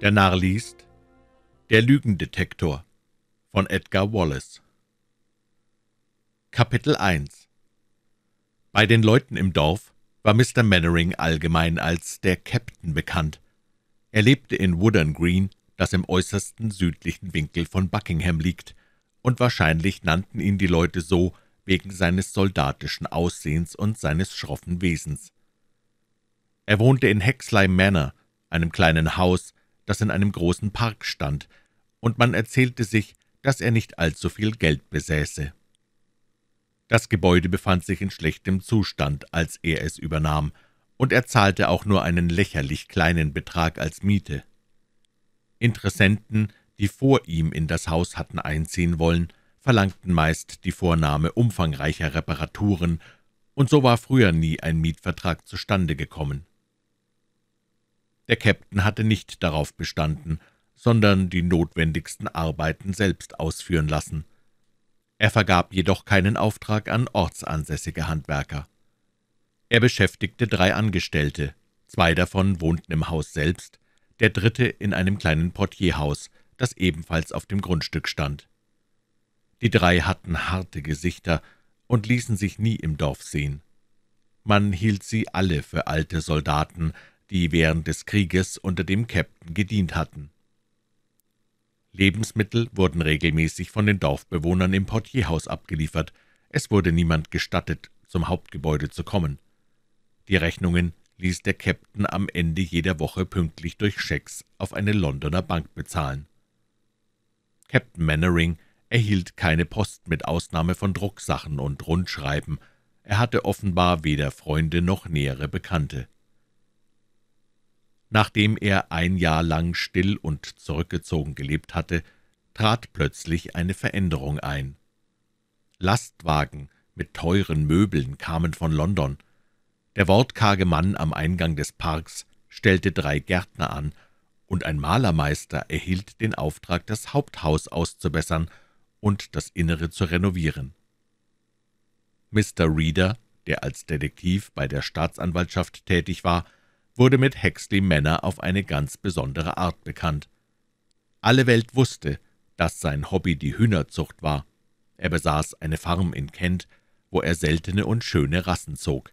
Der Narr liest Der Lügendetektor von Edgar Wallace Kapitel 1 Bei den Leuten im Dorf war Mr. Mannering allgemein als der Captain bekannt. Er lebte in Woodern Green, das im äußersten südlichen Winkel von Buckingham liegt, und wahrscheinlich nannten ihn die Leute so wegen seines soldatischen Aussehens und seines schroffen Wesens. Er wohnte in Hexley Manor, einem kleinen Haus, das in einem großen Park stand, und man erzählte sich, dass er nicht allzu viel Geld besäße. Das Gebäude befand sich in schlechtem Zustand, als er es übernahm, und er zahlte auch nur einen lächerlich kleinen Betrag als Miete. Interessenten, die vor ihm in das Haus hatten einziehen wollen, verlangten meist die Vornahme umfangreicher Reparaturen, und so war früher nie ein Mietvertrag zustande gekommen. Der Käpt'n hatte nicht darauf bestanden, sondern die notwendigsten Arbeiten selbst ausführen lassen. Er vergab jedoch keinen Auftrag an ortsansässige Handwerker. Er beschäftigte drei Angestellte, zwei davon wohnten im Haus selbst, der dritte in einem kleinen Portierhaus, das ebenfalls auf dem Grundstück stand. Die drei hatten harte Gesichter und ließen sich nie im Dorf sehen. Man hielt sie alle für alte Soldaten, die während des Krieges unter dem Käpt'n gedient hatten. Lebensmittel wurden regelmäßig von den Dorfbewohnern im Portierhaus abgeliefert, es wurde niemand gestattet, zum Hauptgebäude zu kommen. Die Rechnungen ließ der Käpt'n am Ende jeder Woche pünktlich durch Schecks auf eine Londoner Bank bezahlen. Captain Mannering erhielt keine Post mit Ausnahme von Drucksachen und Rundschreiben, er hatte offenbar weder Freunde noch nähere Bekannte. Nachdem er ein Jahr lang still und zurückgezogen gelebt hatte, trat plötzlich eine Veränderung ein. Lastwagen mit teuren Möbeln kamen von London. Der wortkarge Mann am Eingang des Parks stellte drei Gärtner an, und ein Malermeister erhielt den Auftrag, das Haupthaus auszubessern und das Innere zu renovieren. Mr. Reader, der als Detektiv bei der Staatsanwaltschaft tätig war, wurde mit Hexley Manor auf eine ganz besondere Art bekannt. Alle Welt wusste, dass sein Hobby die Hühnerzucht war. Er besaß eine Farm in Kent, wo er seltene und schöne Rassen zog.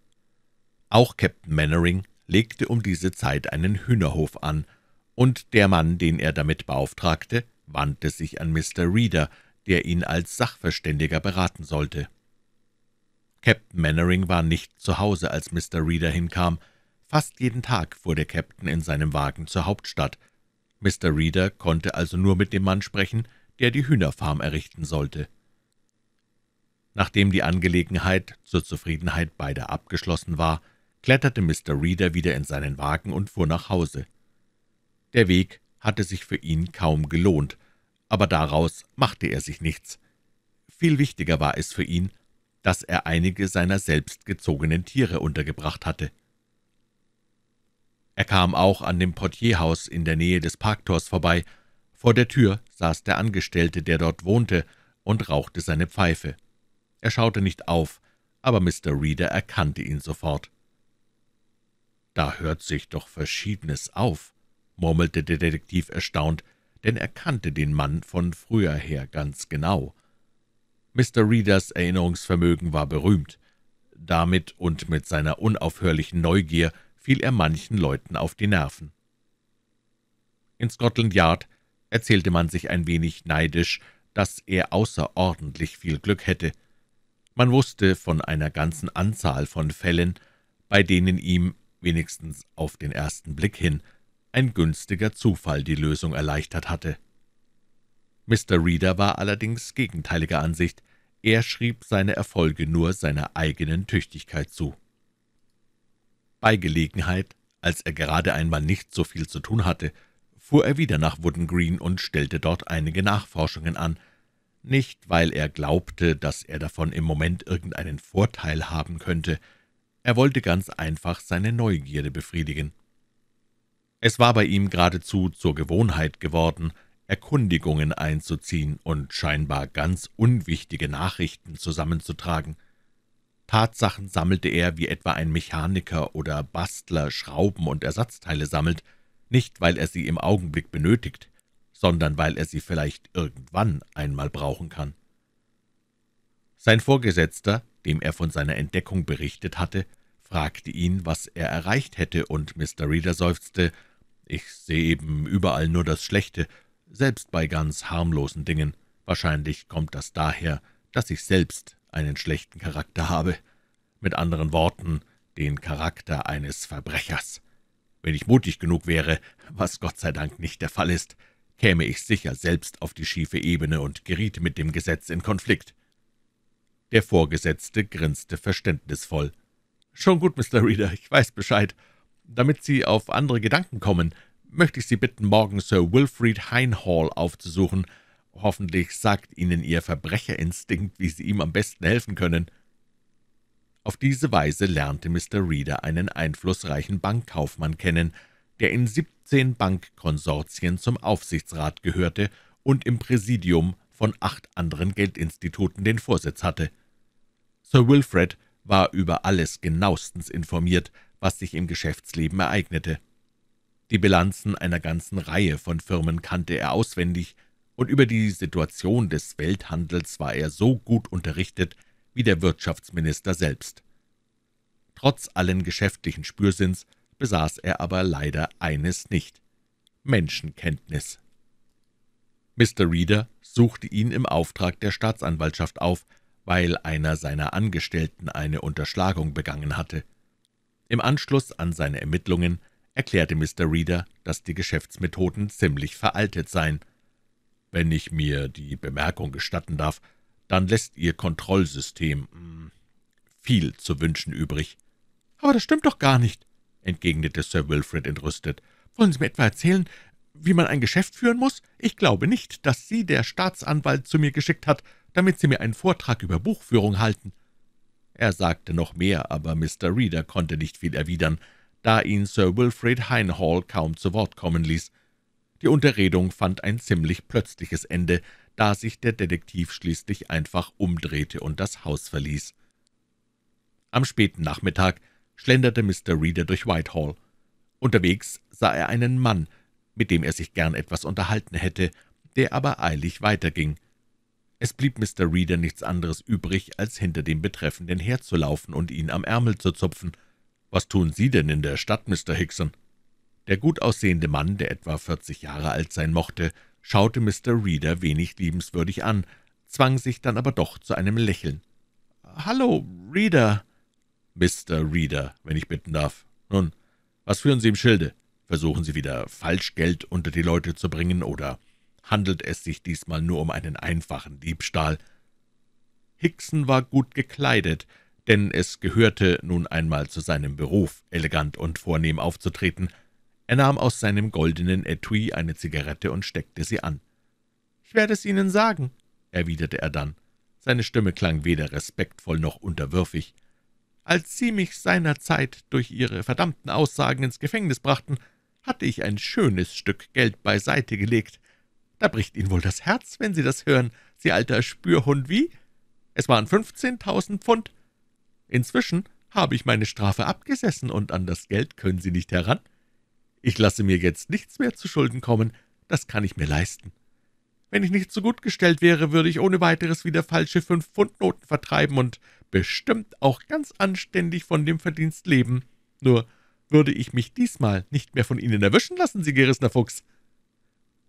Auch Captain Mannering legte um diese Zeit einen Hühnerhof an, und der Mann, den er damit beauftragte, wandte sich an Mr. Reader, der ihn als Sachverständiger beraten sollte. Captain Mannering war nicht zu Hause, als Mr. Reader hinkam, Fast jeden Tag fuhr der Käpt'n in seinem Wagen zur Hauptstadt. Mr. Reader konnte also nur mit dem Mann sprechen, der die Hühnerfarm errichten sollte. Nachdem die Angelegenheit zur Zufriedenheit beider abgeschlossen war, kletterte Mr. Reader wieder in seinen Wagen und fuhr nach Hause. Der Weg hatte sich für ihn kaum gelohnt, aber daraus machte er sich nichts. Viel wichtiger war es für ihn, dass er einige seiner selbst gezogenen Tiere untergebracht hatte. Er kam auch an dem Portierhaus in der Nähe des Parktors vorbei. Vor der Tür saß der Angestellte, der dort wohnte, und rauchte seine Pfeife. Er schaute nicht auf, aber Mr. Reader erkannte ihn sofort. »Da hört sich doch Verschiedenes auf«, murmelte der Detektiv erstaunt, denn er kannte den Mann von früher her ganz genau. Mr. Readers Erinnerungsvermögen war berühmt. Damit und mit seiner unaufhörlichen Neugier – fiel er manchen Leuten auf die Nerven. In Scotland Yard erzählte man sich ein wenig neidisch, dass er außerordentlich viel Glück hätte. Man wusste von einer ganzen Anzahl von Fällen, bei denen ihm, wenigstens auf den ersten Blick hin, ein günstiger Zufall die Lösung erleichtert hatte. Mr. Reader war allerdings gegenteiliger Ansicht. Er schrieb seine Erfolge nur seiner eigenen Tüchtigkeit zu. Bei Gelegenheit, als er gerade einmal nicht so viel zu tun hatte, fuhr er wieder nach Wooden Green und stellte dort einige Nachforschungen an, nicht weil er glaubte, dass er davon im Moment irgendeinen Vorteil haben könnte, er wollte ganz einfach seine Neugierde befriedigen. Es war bei ihm geradezu zur Gewohnheit geworden, Erkundigungen einzuziehen und scheinbar ganz unwichtige Nachrichten zusammenzutragen. Tatsachen sammelte er, wie etwa ein Mechaniker oder Bastler Schrauben und Ersatzteile sammelt, nicht weil er sie im Augenblick benötigt, sondern weil er sie vielleicht irgendwann einmal brauchen kann. Sein Vorgesetzter, dem er von seiner Entdeckung berichtet hatte, fragte ihn, was er erreicht hätte, und Mr. Reader seufzte, »Ich sehe eben überall nur das Schlechte, selbst bei ganz harmlosen Dingen. Wahrscheinlich kommt das daher, dass ich selbst einen schlechten Charakter habe. Mit anderen Worten, den Charakter eines Verbrechers. Wenn ich mutig genug wäre, was Gott sei Dank nicht der Fall ist, käme ich sicher selbst auf die schiefe Ebene und geriet mit dem Gesetz in Konflikt. Der Vorgesetzte grinste verständnisvoll. »Schon gut, Mr. Reader, ich weiß Bescheid. Damit Sie auf andere Gedanken kommen, möchte ich Sie bitten, morgen Sir Wilfrid Heinhall aufzusuchen. Hoffentlich sagt Ihnen Ihr Verbrecherinstinkt, wie Sie ihm am besten helfen können.« Auf diese Weise lernte Mr. Reader einen einflussreichen Bankkaufmann kennen, der in 17 Bankkonsortien zum Aufsichtsrat gehörte und im Präsidium von acht anderen Geldinstituten den Vorsitz hatte. Sir Wilfred war über alles genauestens informiert, was sich im Geschäftsleben ereignete. Die Bilanzen einer ganzen Reihe von Firmen kannte er auswendig, und über die Situation des Welthandels war er so gut unterrichtet wie der Wirtschaftsminister selbst. Trotz allen geschäftlichen Spürsinns besaß er aber leider eines nicht – Menschenkenntnis. Mr. Reader suchte ihn im Auftrag der Staatsanwaltschaft auf, weil einer seiner Angestellten eine Unterschlagung begangen hatte. Im Anschluss an seine Ermittlungen erklärte Mr. Reader, dass die Geschäftsmethoden ziemlich veraltet seien – wenn ich mir die Bemerkung gestatten darf, dann lässt Ihr Kontrollsystem hm, viel zu wünschen übrig.« »Aber das stimmt doch gar nicht«, entgegnete Sir Wilfred entrüstet. »Wollen Sie mir etwa erzählen, wie man ein Geschäft führen muss? Ich glaube nicht, dass Sie der Staatsanwalt zu mir geschickt hat, damit Sie mir einen Vortrag über Buchführung halten.« Er sagte noch mehr, aber Mr. Reader konnte nicht viel erwidern, da ihn Sir Wilfred Heinhall kaum zu Wort kommen ließ. Die Unterredung fand ein ziemlich plötzliches Ende, da sich der Detektiv schließlich einfach umdrehte und das Haus verließ. Am späten Nachmittag schlenderte Mr. Reader durch Whitehall. Unterwegs sah er einen Mann, mit dem er sich gern etwas unterhalten hätte, der aber eilig weiterging. Es blieb Mr. Reader nichts anderes übrig, als hinter dem Betreffenden herzulaufen und ihn am Ärmel zu zupfen. »Was tun Sie denn in der Stadt, Mr. Hickson?« der gut aussehende Mann, der etwa vierzig Jahre alt sein mochte, schaute Mr. Reader wenig liebenswürdig an, zwang sich dann aber doch zu einem Lächeln. »Hallo, Reader!« »Mr. Reader, wenn ich bitten darf. Nun, was führen Sie im Schilde? Versuchen Sie wieder, Falschgeld unter die Leute zu bringen, oder handelt es sich diesmal nur um einen einfachen Diebstahl?« Hickson war gut gekleidet, denn es gehörte nun einmal zu seinem Beruf, elegant und vornehm aufzutreten – er nahm aus seinem goldenen Etui eine Zigarette und steckte sie an. »Ich werde es Ihnen sagen«, erwiderte er dann. Seine Stimme klang weder respektvoll noch unterwürfig. »Als Sie mich seinerzeit durch Ihre verdammten Aussagen ins Gefängnis brachten, hatte ich ein schönes Stück Geld beiseite gelegt. Da bricht Ihnen wohl das Herz, wenn Sie das hören, Sie alter Spürhund wie? Es waren 15.000 Pfund. Inzwischen habe ich meine Strafe abgesessen, und an das Geld können Sie nicht heran.« ich lasse mir jetzt nichts mehr zu Schulden kommen, das kann ich mir leisten. Wenn ich nicht so gut gestellt wäre, würde ich ohne weiteres wieder falsche fünf Pfund Noten vertreiben und bestimmt auch ganz anständig von dem Verdienst leben. Nur würde ich mich diesmal nicht mehr von Ihnen erwischen lassen, Sie gerissener Fuchs.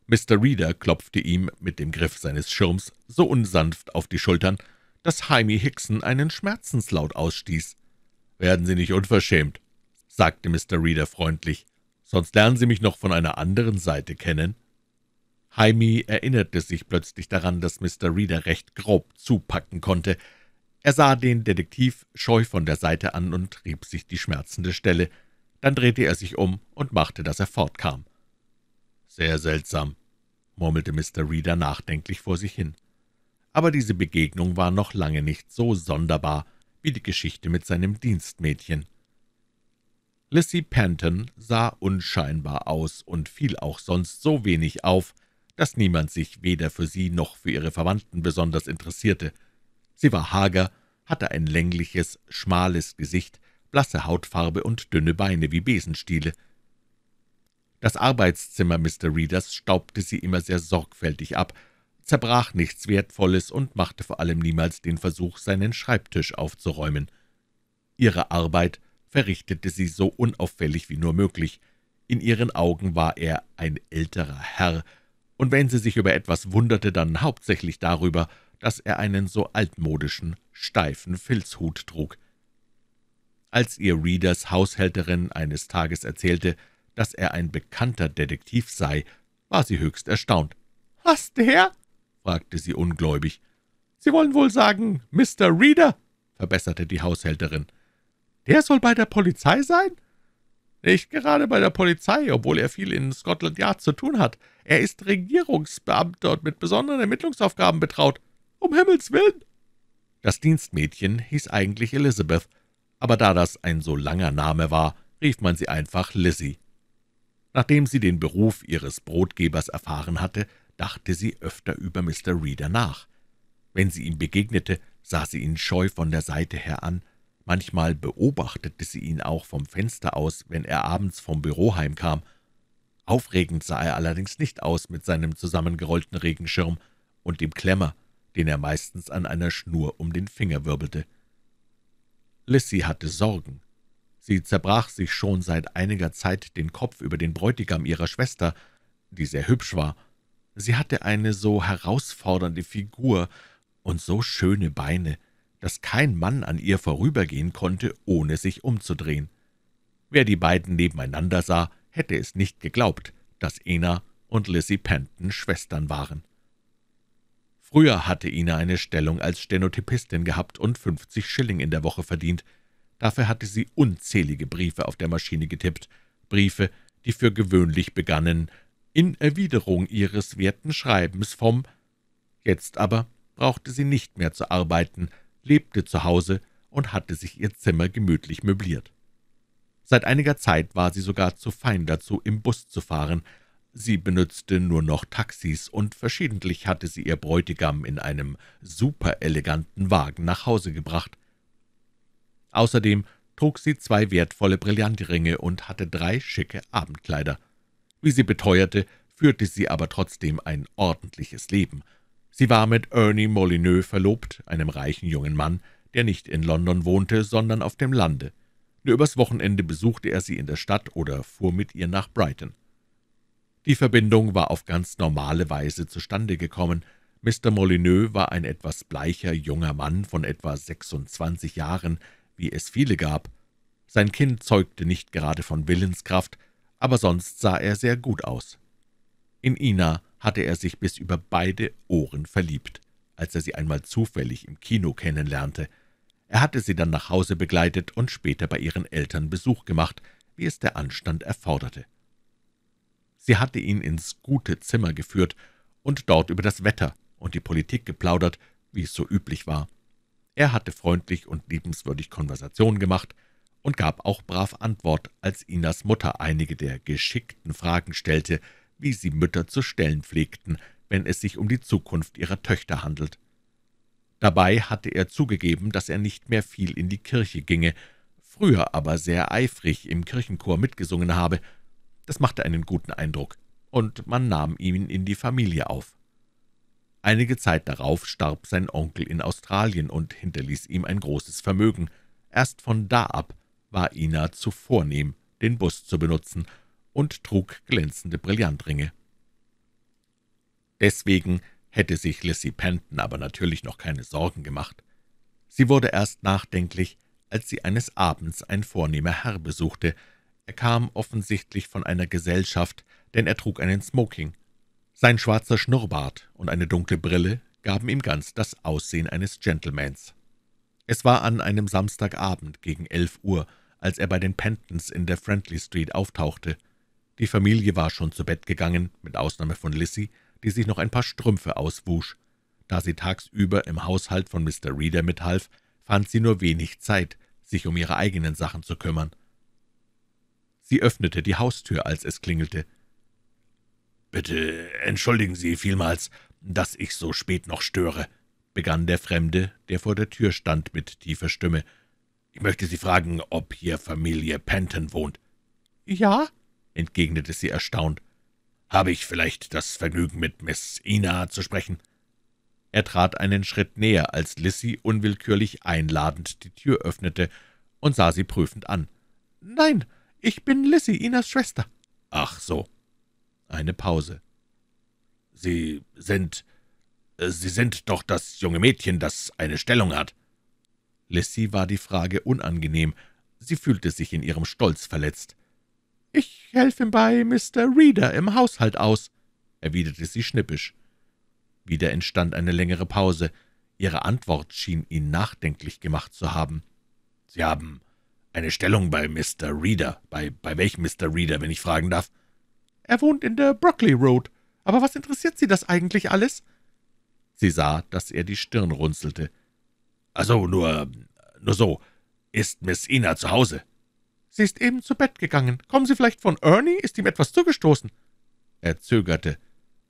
Mr. Reader klopfte ihm mit dem Griff seines Schirms so unsanft auf die Schultern, dass Jaime Hickson einen Schmerzenslaut ausstieß. »Werden Sie nicht unverschämt«, sagte Mr. Reader freundlich sonst lernen Sie mich noch von einer anderen Seite kennen.« Jaime erinnerte sich plötzlich daran, dass Mr. Reader recht grob zupacken konnte. Er sah den Detektiv scheu von der Seite an und rieb sich die schmerzende Stelle. Dann drehte er sich um und machte, dass er fortkam. »Sehr seltsam«, murmelte Mr. Reader nachdenklich vor sich hin. Aber diese Begegnung war noch lange nicht so sonderbar wie die Geschichte mit seinem Dienstmädchen. Lizzie Panton sah unscheinbar aus und fiel auch sonst so wenig auf, dass niemand sich weder für sie noch für ihre Verwandten besonders interessierte. Sie war hager, hatte ein längliches, schmales Gesicht, blasse Hautfarbe und dünne Beine wie Besenstiele. Das Arbeitszimmer Mr. Readers staubte sie immer sehr sorgfältig ab, zerbrach nichts Wertvolles und machte vor allem niemals den Versuch, seinen Schreibtisch aufzuräumen. Ihre Arbeit verrichtete sie so unauffällig wie nur möglich. In ihren Augen war er ein älterer Herr, und wenn sie sich über etwas wunderte, dann hauptsächlich darüber, dass er einen so altmodischen, steifen Filzhut trug. Als ihr Readers Haushälterin eines Tages erzählte, dass er ein bekannter Detektiv sei, war sie höchst erstaunt. »Was, der?« fragte sie ungläubig. »Sie wollen wohl sagen, Mr. Reader?« verbesserte die Haushälterin. Der soll bei der Polizei sein? Nicht gerade bei der Polizei, obwohl er viel in Scotland Yard zu tun hat. Er ist Regierungsbeamter und mit besonderen Ermittlungsaufgaben betraut. Um Himmels Willen! Das Dienstmädchen hieß eigentlich Elizabeth, aber da das ein so langer Name war, rief man sie einfach Lizzie. Nachdem sie den Beruf ihres Brotgebers erfahren hatte, dachte sie öfter über Mr. Reader nach. Wenn sie ihm begegnete, sah sie ihn scheu von der Seite her an Manchmal beobachtete sie ihn auch vom Fenster aus, wenn er abends vom Büro heimkam. Aufregend sah er allerdings nicht aus mit seinem zusammengerollten Regenschirm und dem Klemmer, den er meistens an einer Schnur um den Finger wirbelte. Lissy hatte Sorgen. Sie zerbrach sich schon seit einiger Zeit den Kopf über den Bräutigam ihrer Schwester, die sehr hübsch war. Sie hatte eine so herausfordernde Figur und so schöne Beine, dass kein Mann an ihr vorübergehen konnte, ohne sich umzudrehen. Wer die beiden nebeneinander sah, hätte es nicht geglaubt, dass Ena und Lizzie Penton Schwestern waren. Früher hatte Ina eine Stellung als Stenotypistin gehabt und 50 Schilling in der Woche verdient. Dafür hatte sie unzählige Briefe auf der Maschine getippt, Briefe, die für gewöhnlich begannen, in Erwiderung ihres werten Schreibens vom... Jetzt aber brauchte sie nicht mehr zu arbeiten, lebte zu Hause und hatte sich ihr Zimmer gemütlich möbliert. Seit einiger Zeit war sie sogar zu fein dazu, im Bus zu fahren. Sie benützte nur noch Taxis, und verschiedentlich hatte sie ihr Bräutigam in einem supereleganten Wagen nach Hause gebracht. Außerdem trug sie zwei wertvolle Brillantringe und hatte drei schicke Abendkleider. Wie sie beteuerte, führte sie aber trotzdem ein ordentliches Leben – Sie war mit Ernie Molyneux verlobt, einem reichen jungen Mann, der nicht in London wohnte, sondern auf dem Lande. Nur übers Wochenende besuchte er sie in der Stadt oder fuhr mit ihr nach Brighton. Die Verbindung war auf ganz normale Weise zustande gekommen. Mr. Molyneux war ein etwas bleicher junger Mann von etwa 26 Jahren, wie es viele gab. Sein Kind zeugte nicht gerade von Willenskraft, aber sonst sah er sehr gut aus. In Ina hatte er sich bis über beide Ohren verliebt, als er sie einmal zufällig im Kino kennenlernte. Er hatte sie dann nach Hause begleitet und später bei ihren Eltern Besuch gemacht, wie es der Anstand erforderte. Sie hatte ihn ins gute Zimmer geführt und dort über das Wetter und die Politik geplaudert, wie es so üblich war. Er hatte freundlich und liebenswürdig Konversation gemacht und gab auch brav Antwort, als Inas Mutter einige der geschickten Fragen stellte, wie sie Mütter zu stellen pflegten, wenn es sich um die Zukunft ihrer Töchter handelt. Dabei hatte er zugegeben, dass er nicht mehr viel in die Kirche ginge, früher aber sehr eifrig im Kirchenchor mitgesungen habe. Das machte einen guten Eindruck, und man nahm ihn in die Familie auf. Einige Zeit darauf starb sein Onkel in Australien und hinterließ ihm ein großes Vermögen. Erst von da ab war Ina zu vornehm, den Bus zu benutzen, und trug glänzende Brillantringe. Deswegen hätte sich Lizzie Penton aber natürlich noch keine Sorgen gemacht. Sie wurde erst nachdenklich, als sie eines Abends ein vornehmer Herr besuchte. Er kam offensichtlich von einer Gesellschaft, denn er trug einen Smoking. Sein schwarzer Schnurrbart und eine dunkle Brille gaben ihm ganz das Aussehen eines Gentlemans. Es war an einem Samstagabend gegen elf Uhr, als er bei den Pentons in der Friendly Street auftauchte. Die Familie war schon zu Bett gegangen, mit Ausnahme von Lissy, die sich noch ein paar Strümpfe auswusch. Da sie tagsüber im Haushalt von Mr. Reader mithalf, fand sie nur wenig Zeit, sich um ihre eigenen Sachen zu kümmern. Sie öffnete die Haustür, als es klingelte. »Bitte entschuldigen Sie vielmals, dass ich so spät noch störe«, begann der Fremde, der vor der Tür stand, mit tiefer Stimme. »Ich möchte Sie fragen, ob hier Familie Penton wohnt.« »Ja?« entgegnete sie erstaunt. »Habe ich vielleicht das Vergnügen, mit Miss Ina zu sprechen?« Er trat einen Schritt näher, als Lissy unwillkürlich einladend die Tür öffnete und sah sie prüfend an. »Nein, ich bin Lissy, Inas Schwester.« »Ach so.« Eine Pause. »Sie sind... Äh, Sie sind doch das junge Mädchen, das eine Stellung hat.« Lissy war die Frage unangenehm. Sie fühlte sich in ihrem Stolz verletzt. »Ich helfe ihm bei Mr. Reader im Haushalt aus«, erwiderte sie schnippisch. Wieder entstand eine längere Pause. Ihre Antwort schien ihn nachdenklich gemacht zu haben. »Sie haben eine Stellung bei Mr. Reader. Bei, bei welchem Mr. Reader, wenn ich fragen darf?« »Er wohnt in der Broccoli Road. Aber was interessiert Sie das eigentlich alles?« Sie sah, dass er die Stirn runzelte. »Also, nur, nur so. Ist Miss Ina zu Hause?« Sie ist eben zu Bett gegangen. Kommen Sie vielleicht von Ernie? Ist ihm etwas zugestoßen?« Er zögerte.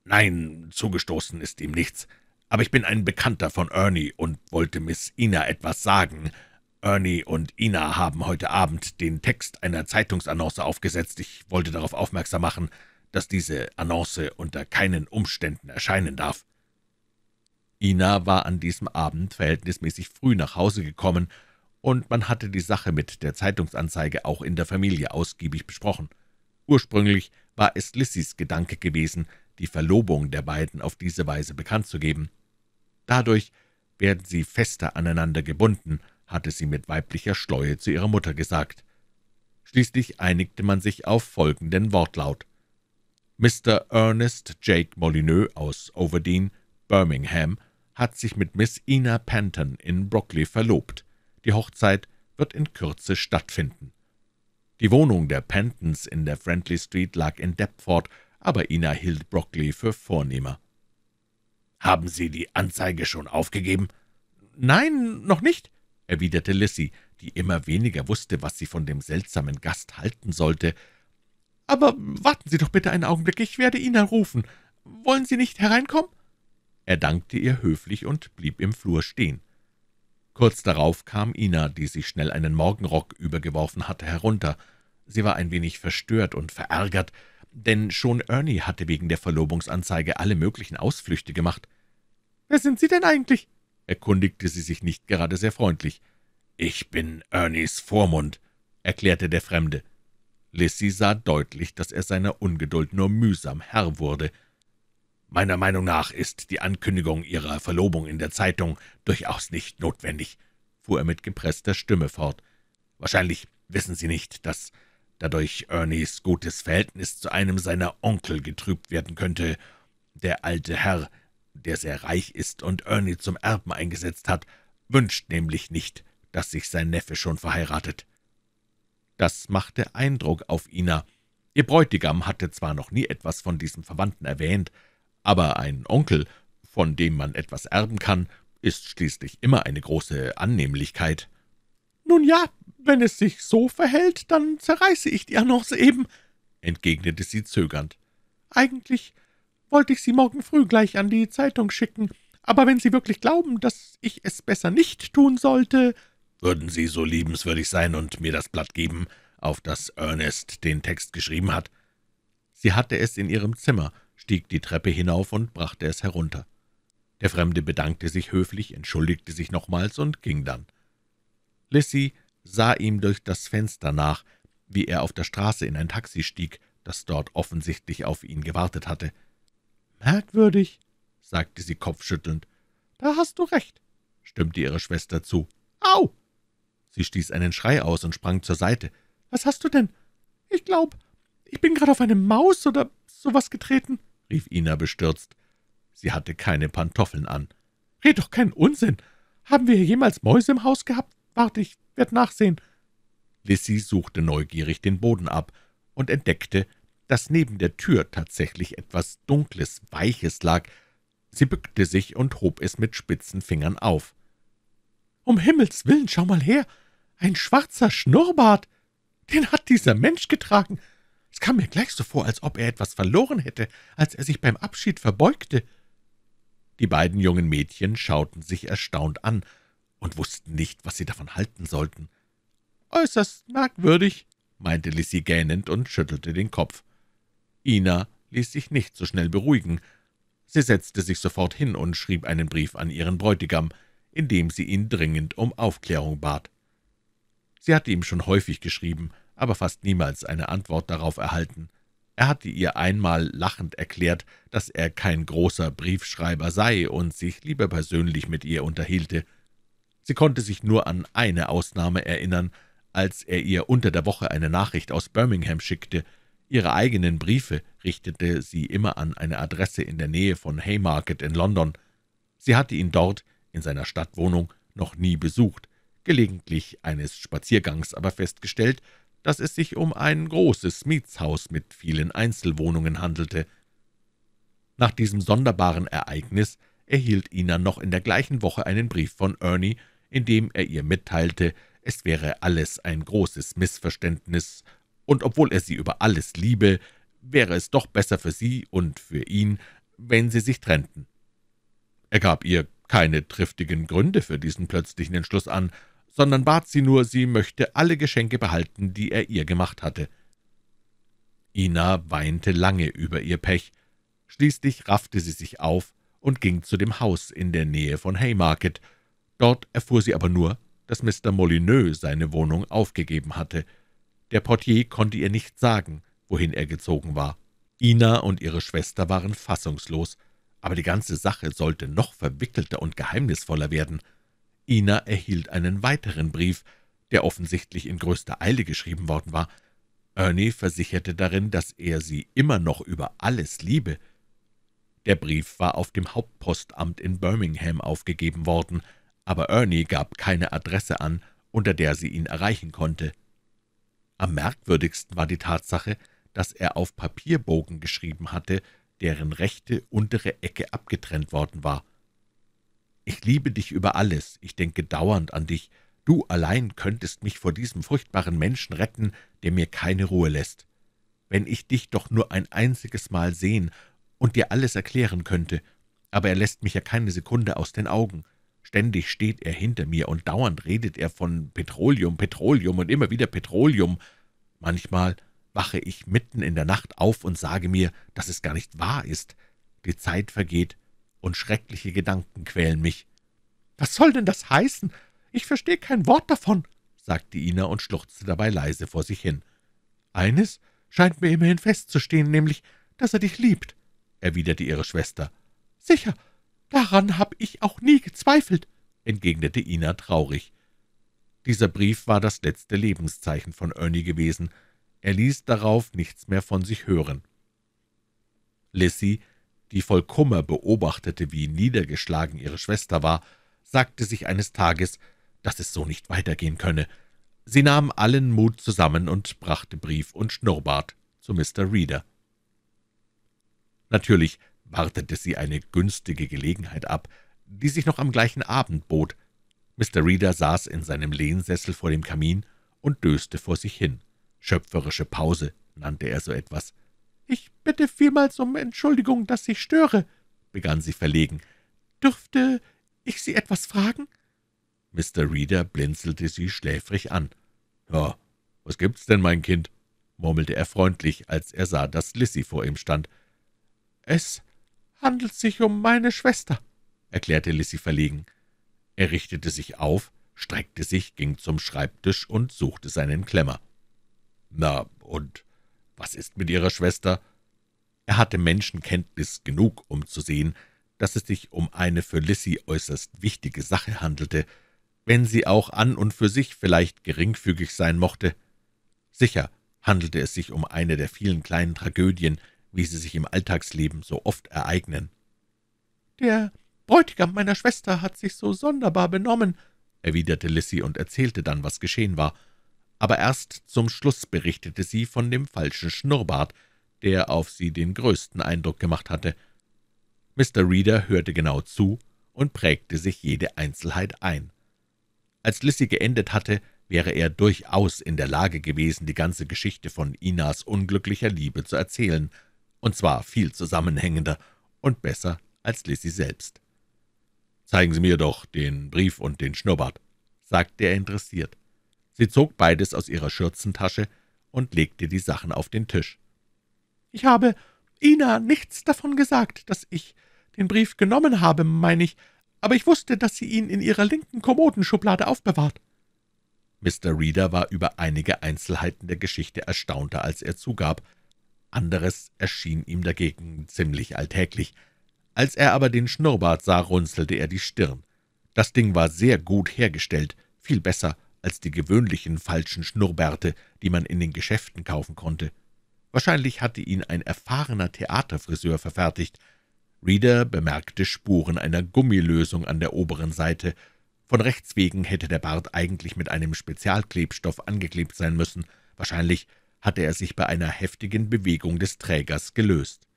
»Nein, zugestoßen ist ihm nichts. Aber ich bin ein Bekannter von Ernie und wollte Miss Ina etwas sagen. Ernie und Ina haben heute Abend den Text einer Zeitungsannonce aufgesetzt. Ich wollte darauf aufmerksam machen, dass diese Annonce unter keinen Umständen erscheinen darf.« Ina war an diesem Abend verhältnismäßig früh nach Hause gekommen und man hatte die Sache mit der Zeitungsanzeige auch in der Familie ausgiebig besprochen. Ursprünglich war es Lissys Gedanke gewesen, die Verlobung der beiden auf diese Weise bekannt zu geben. Dadurch werden sie fester aneinander gebunden, hatte sie mit weiblicher Schleue zu ihrer Mutter gesagt. Schließlich einigte man sich auf folgenden Wortlaut. Mr. Ernest Jake Molyneux aus Overdean, Birmingham, hat sich mit Miss Ina Panton in Brockley verlobt. Die Hochzeit wird in Kürze stattfinden. Die Wohnung der Pentons in der Friendly Street lag in Deptford, aber Ina hielt Brockley für vornehmer. »Haben Sie die Anzeige schon aufgegeben?« »Nein, noch nicht«, erwiderte Lissy, die immer weniger wusste, was sie von dem seltsamen Gast halten sollte. »Aber warten Sie doch bitte einen Augenblick, ich werde Ina rufen. Wollen Sie nicht hereinkommen?« Er dankte ihr höflich und blieb im Flur stehen. Kurz darauf kam Ina, die sich schnell einen Morgenrock übergeworfen hatte, herunter. Sie war ein wenig verstört und verärgert, denn schon Ernie hatte wegen der Verlobungsanzeige alle möglichen Ausflüchte gemacht. »Wer sind Sie denn eigentlich?« erkundigte sie sich nicht gerade sehr freundlich. »Ich bin Ernies Vormund«, erklärte der Fremde. Lissy sah deutlich, dass er seiner Ungeduld nur mühsam Herr wurde – Meiner Meinung nach ist die Ankündigung Ihrer Verlobung in der Zeitung durchaus nicht notwendig, fuhr er mit gepresster Stimme fort. Wahrscheinlich wissen Sie nicht, dass dadurch Ernies gutes Verhältnis zu einem seiner Onkel getrübt werden könnte. Der alte Herr, der sehr reich ist und Ernie zum Erben eingesetzt hat, wünscht nämlich nicht, dass sich sein Neffe schon verheiratet. Das machte Eindruck auf Ina. Ihr Bräutigam hatte zwar noch nie etwas von diesem Verwandten erwähnt, aber ein Onkel, von dem man etwas erben kann, ist schließlich immer eine große Annehmlichkeit. »Nun ja, wenn es sich so verhält, dann zerreiße ich die Annonce eben«, entgegnete sie zögernd. »Eigentlich wollte ich sie morgen früh gleich an die Zeitung schicken, aber wenn Sie wirklich glauben, dass ich es besser nicht tun sollte...« »Würden Sie so liebenswürdig sein und mir das Blatt geben, auf das Ernest den Text geschrieben hat?« Sie hatte es in ihrem Zimmer, stieg die Treppe hinauf und brachte es herunter. Der Fremde bedankte sich höflich, entschuldigte sich nochmals und ging dann. Lissy sah ihm durch das Fenster nach, wie er auf der Straße in ein Taxi stieg, das dort offensichtlich auf ihn gewartet hatte. »Merkwürdig«, sagte sie kopfschüttelnd. »Da hast du recht«, stimmte ihre Schwester zu. »Au!« Sie stieß einen Schrei aus und sprang zur Seite. »Was hast du denn? Ich glaub, ich bin gerade auf eine Maus oder sowas getreten.« rief Ina bestürzt. Sie hatte keine Pantoffeln an. »Red doch keinen Unsinn! Haben wir hier jemals Mäuse im Haus gehabt? Warte, ich werde nachsehen.« Lissy suchte neugierig den Boden ab und entdeckte, dass neben der Tür tatsächlich etwas Dunkles, Weiches lag. Sie bückte sich und hob es mit spitzen Fingern auf. »Um Himmels willen, schau mal her! Ein schwarzer Schnurrbart! Den hat dieser Mensch getragen! Es kam mir gleich so vor, als ob er etwas verloren hätte, als er sich beim Abschied verbeugte. Die beiden jungen Mädchen schauten sich erstaunt an und wussten nicht, was sie davon halten sollten. »Äußerst merkwürdig«, meinte Lissy gähnend und schüttelte den Kopf. Ina ließ sich nicht so schnell beruhigen. Sie setzte sich sofort hin und schrieb einen Brief an ihren Bräutigam, in dem sie ihn dringend um Aufklärung bat. Sie hatte ihm schon häufig geschrieben, aber fast niemals eine Antwort darauf erhalten. Er hatte ihr einmal lachend erklärt, dass er kein großer Briefschreiber sei und sich lieber persönlich mit ihr unterhielte. Sie konnte sich nur an eine Ausnahme erinnern, als er ihr unter der Woche eine Nachricht aus Birmingham schickte. Ihre eigenen Briefe richtete sie immer an eine Adresse in der Nähe von Haymarket in London. Sie hatte ihn dort, in seiner Stadtwohnung, noch nie besucht, gelegentlich eines Spaziergangs aber festgestellt, dass es sich um ein großes Mietshaus mit vielen Einzelwohnungen handelte. Nach diesem sonderbaren Ereignis erhielt Ina noch in der gleichen Woche einen Brief von Ernie, in dem er ihr mitteilte, es wäre alles ein großes Missverständnis, und obwohl er sie über alles liebe, wäre es doch besser für sie und für ihn, wenn sie sich trennten. Er gab ihr keine triftigen Gründe für diesen plötzlichen Entschluss an, sondern bat sie nur, sie möchte alle Geschenke behalten, die er ihr gemacht hatte. Ina weinte lange über ihr Pech. Schließlich raffte sie sich auf und ging zu dem Haus in der Nähe von Haymarket. Dort erfuhr sie aber nur, dass Mr. Molyneux seine Wohnung aufgegeben hatte. Der Portier konnte ihr nicht sagen, wohin er gezogen war. Ina und ihre Schwester waren fassungslos, aber die ganze Sache sollte noch verwickelter und geheimnisvoller werden – Ina erhielt einen weiteren Brief, der offensichtlich in größter Eile geschrieben worden war. Ernie versicherte darin, dass er sie immer noch über alles liebe. Der Brief war auf dem Hauptpostamt in Birmingham aufgegeben worden, aber Ernie gab keine Adresse an, unter der sie ihn erreichen konnte. Am merkwürdigsten war die Tatsache, dass er auf Papierbogen geschrieben hatte, deren rechte untere Ecke abgetrennt worden war. Ich liebe dich über alles, ich denke dauernd an dich. Du allein könntest mich vor diesem furchtbaren Menschen retten, der mir keine Ruhe lässt. Wenn ich dich doch nur ein einziges Mal sehen und dir alles erklären könnte, aber er lässt mich ja keine Sekunde aus den Augen. Ständig steht er hinter mir und dauernd redet er von Petroleum, Petroleum und immer wieder Petroleum. Manchmal wache ich mitten in der Nacht auf und sage mir, dass es gar nicht wahr ist. Die Zeit vergeht, und schreckliche Gedanken quälen mich.« »Was soll denn das heißen? Ich verstehe kein Wort davon«, sagte Ina und schluchzte dabei leise vor sich hin. »Eines scheint mir immerhin festzustehen, nämlich, dass er dich liebt«, erwiderte ihre Schwester. »Sicher, daran habe ich auch nie gezweifelt«, entgegnete Ina traurig. Dieser Brief war das letzte Lebenszeichen von Ernie gewesen. Er ließ darauf nichts mehr von sich hören. Lissy die voll Kummer beobachtete, wie niedergeschlagen ihre Schwester war, sagte sich eines Tages, dass es so nicht weitergehen könne. Sie nahm allen Mut zusammen und brachte Brief und Schnurrbart zu Mr. Reader. Natürlich wartete sie eine günstige Gelegenheit ab, die sich noch am gleichen Abend bot. Mr. Reader saß in seinem Lehnsessel vor dem Kamin und döste vor sich hin. Schöpferische Pause nannte er so etwas. »Ich bitte vielmals um Entschuldigung, dass ich störe«, begann sie verlegen. »Dürfte ich Sie etwas fragen?« Mr. Reader blinzelte sie schläfrig an. »Ja, was gibt's denn, mein Kind?« murmelte er freundlich, als er sah, dass Lissy vor ihm stand. »Es handelt sich um meine Schwester«, erklärte Lissy verlegen. Er richtete sich auf, streckte sich, ging zum Schreibtisch und suchte seinen Klemmer. »Na, und was ist mit Ihrer Schwester?« Er hatte Menschenkenntnis genug, um zu sehen, dass es sich um eine für Lissy äußerst wichtige Sache handelte, wenn sie auch an und für sich vielleicht geringfügig sein mochte. Sicher handelte es sich um eine der vielen kleinen Tragödien, wie sie sich im Alltagsleben so oft ereignen. »Der Bräutigam meiner Schwester hat sich so sonderbar benommen«, erwiderte Lissy und erzählte dann, was geschehen war aber erst zum Schluss berichtete sie von dem falschen Schnurrbart, der auf sie den größten Eindruck gemacht hatte. Mr. Reader hörte genau zu und prägte sich jede Einzelheit ein. Als Lissy geendet hatte, wäre er durchaus in der Lage gewesen, die ganze Geschichte von Inas unglücklicher Liebe zu erzählen, und zwar viel zusammenhängender und besser als Lissy selbst. »Zeigen Sie mir doch den Brief und den Schnurrbart«, sagte er interessiert. Sie zog beides aus ihrer Schürzentasche und legte die Sachen auf den Tisch. »Ich habe Ina nichts davon gesagt, dass ich den Brief genommen habe, meine ich, aber ich wusste, dass sie ihn in ihrer linken Kommodenschublade aufbewahrt.« Mr. Reader war über einige Einzelheiten der Geschichte erstaunter, als er zugab. Anderes erschien ihm dagegen ziemlich alltäglich. Als er aber den Schnurrbart sah, runzelte er die Stirn. Das Ding war sehr gut hergestellt, viel besser als die gewöhnlichen falschen Schnurrbärte, die man in den Geschäften kaufen konnte. Wahrscheinlich hatte ihn ein erfahrener Theaterfriseur verfertigt. Reader bemerkte Spuren einer Gummilösung an der oberen Seite. Von rechts wegen hätte der Bart eigentlich mit einem Spezialklebstoff angeklebt sein müssen. Wahrscheinlich hatte er sich bei einer heftigen Bewegung des Trägers gelöst.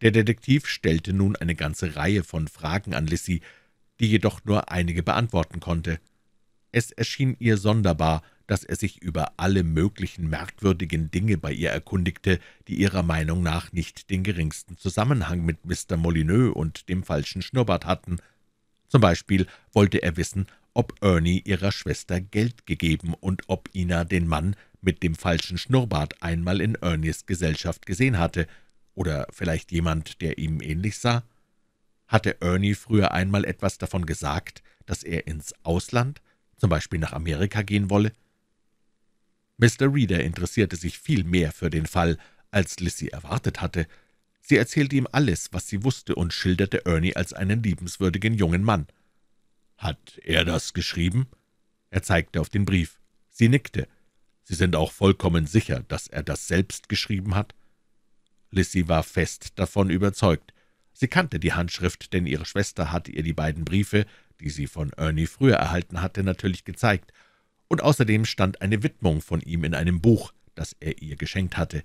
Der Detektiv stellte nun eine ganze Reihe von Fragen an Lissy, die jedoch nur einige beantworten konnte. Es erschien ihr sonderbar, dass er sich über alle möglichen merkwürdigen Dinge bei ihr erkundigte, die ihrer Meinung nach nicht den geringsten Zusammenhang mit Mr. Molyneux und dem falschen Schnurrbart hatten. Zum Beispiel wollte er wissen, ob Ernie ihrer Schwester Geld gegeben und ob Ina den Mann mit dem falschen Schnurrbart einmal in Ernies Gesellschaft gesehen hatte, oder vielleicht jemand, der ihm ähnlich sah. Hatte Ernie früher einmal etwas davon gesagt, dass er ins Ausland zum Beispiel nach Amerika gehen wolle? Mr. Reader interessierte sich viel mehr für den Fall, als Lizzie erwartet hatte. Sie erzählte ihm alles, was sie wusste, und schilderte Ernie als einen liebenswürdigen jungen Mann. »Hat er das geschrieben?« Er zeigte auf den Brief. Sie nickte. »Sie sind auch vollkommen sicher, dass er das selbst geschrieben hat?« Lizzie war fest davon überzeugt. Sie kannte die Handschrift, denn ihre Schwester hatte ihr die beiden Briefe die sie von Ernie früher erhalten hatte, natürlich gezeigt, und außerdem stand eine Widmung von ihm in einem Buch, das er ihr geschenkt hatte.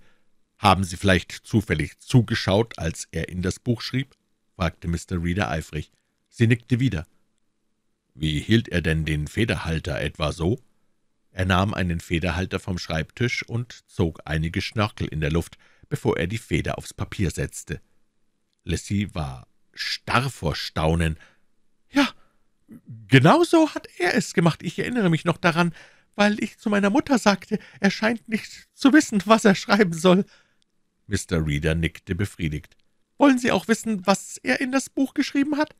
»Haben Sie vielleicht zufällig zugeschaut, als er in das Buch schrieb?« fragte Mr. Reader eifrig. Sie nickte wieder. »Wie hielt er denn den Federhalter, etwa so?« Er nahm einen Federhalter vom Schreibtisch und zog einige Schnörkel in der Luft, bevor er die Feder aufs Papier setzte. Lissy war starr vor Staunen. »Ja, Genauso hat er es gemacht. Ich erinnere mich noch daran, weil ich zu meiner Mutter sagte, er scheint nicht zu wissen, was er schreiben soll.« Mr. Reader nickte befriedigt. »Wollen Sie auch wissen, was er in das Buch geschrieben hat?«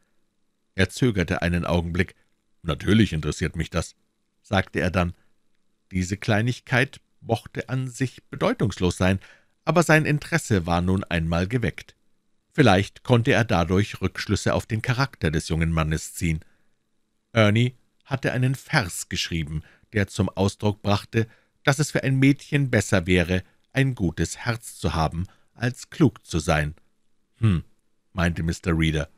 Er zögerte einen Augenblick. »Natürlich interessiert mich das«, sagte er dann. Diese Kleinigkeit mochte an sich bedeutungslos sein, aber sein Interesse war nun einmal geweckt. Vielleicht konnte er dadurch Rückschlüsse auf den Charakter des jungen Mannes ziehen. Ernie hatte einen Vers geschrieben, der zum Ausdruck brachte, dass es für ein Mädchen besser wäre, ein gutes Herz zu haben, als klug zu sein. »Hm«, meinte Mr. Reader,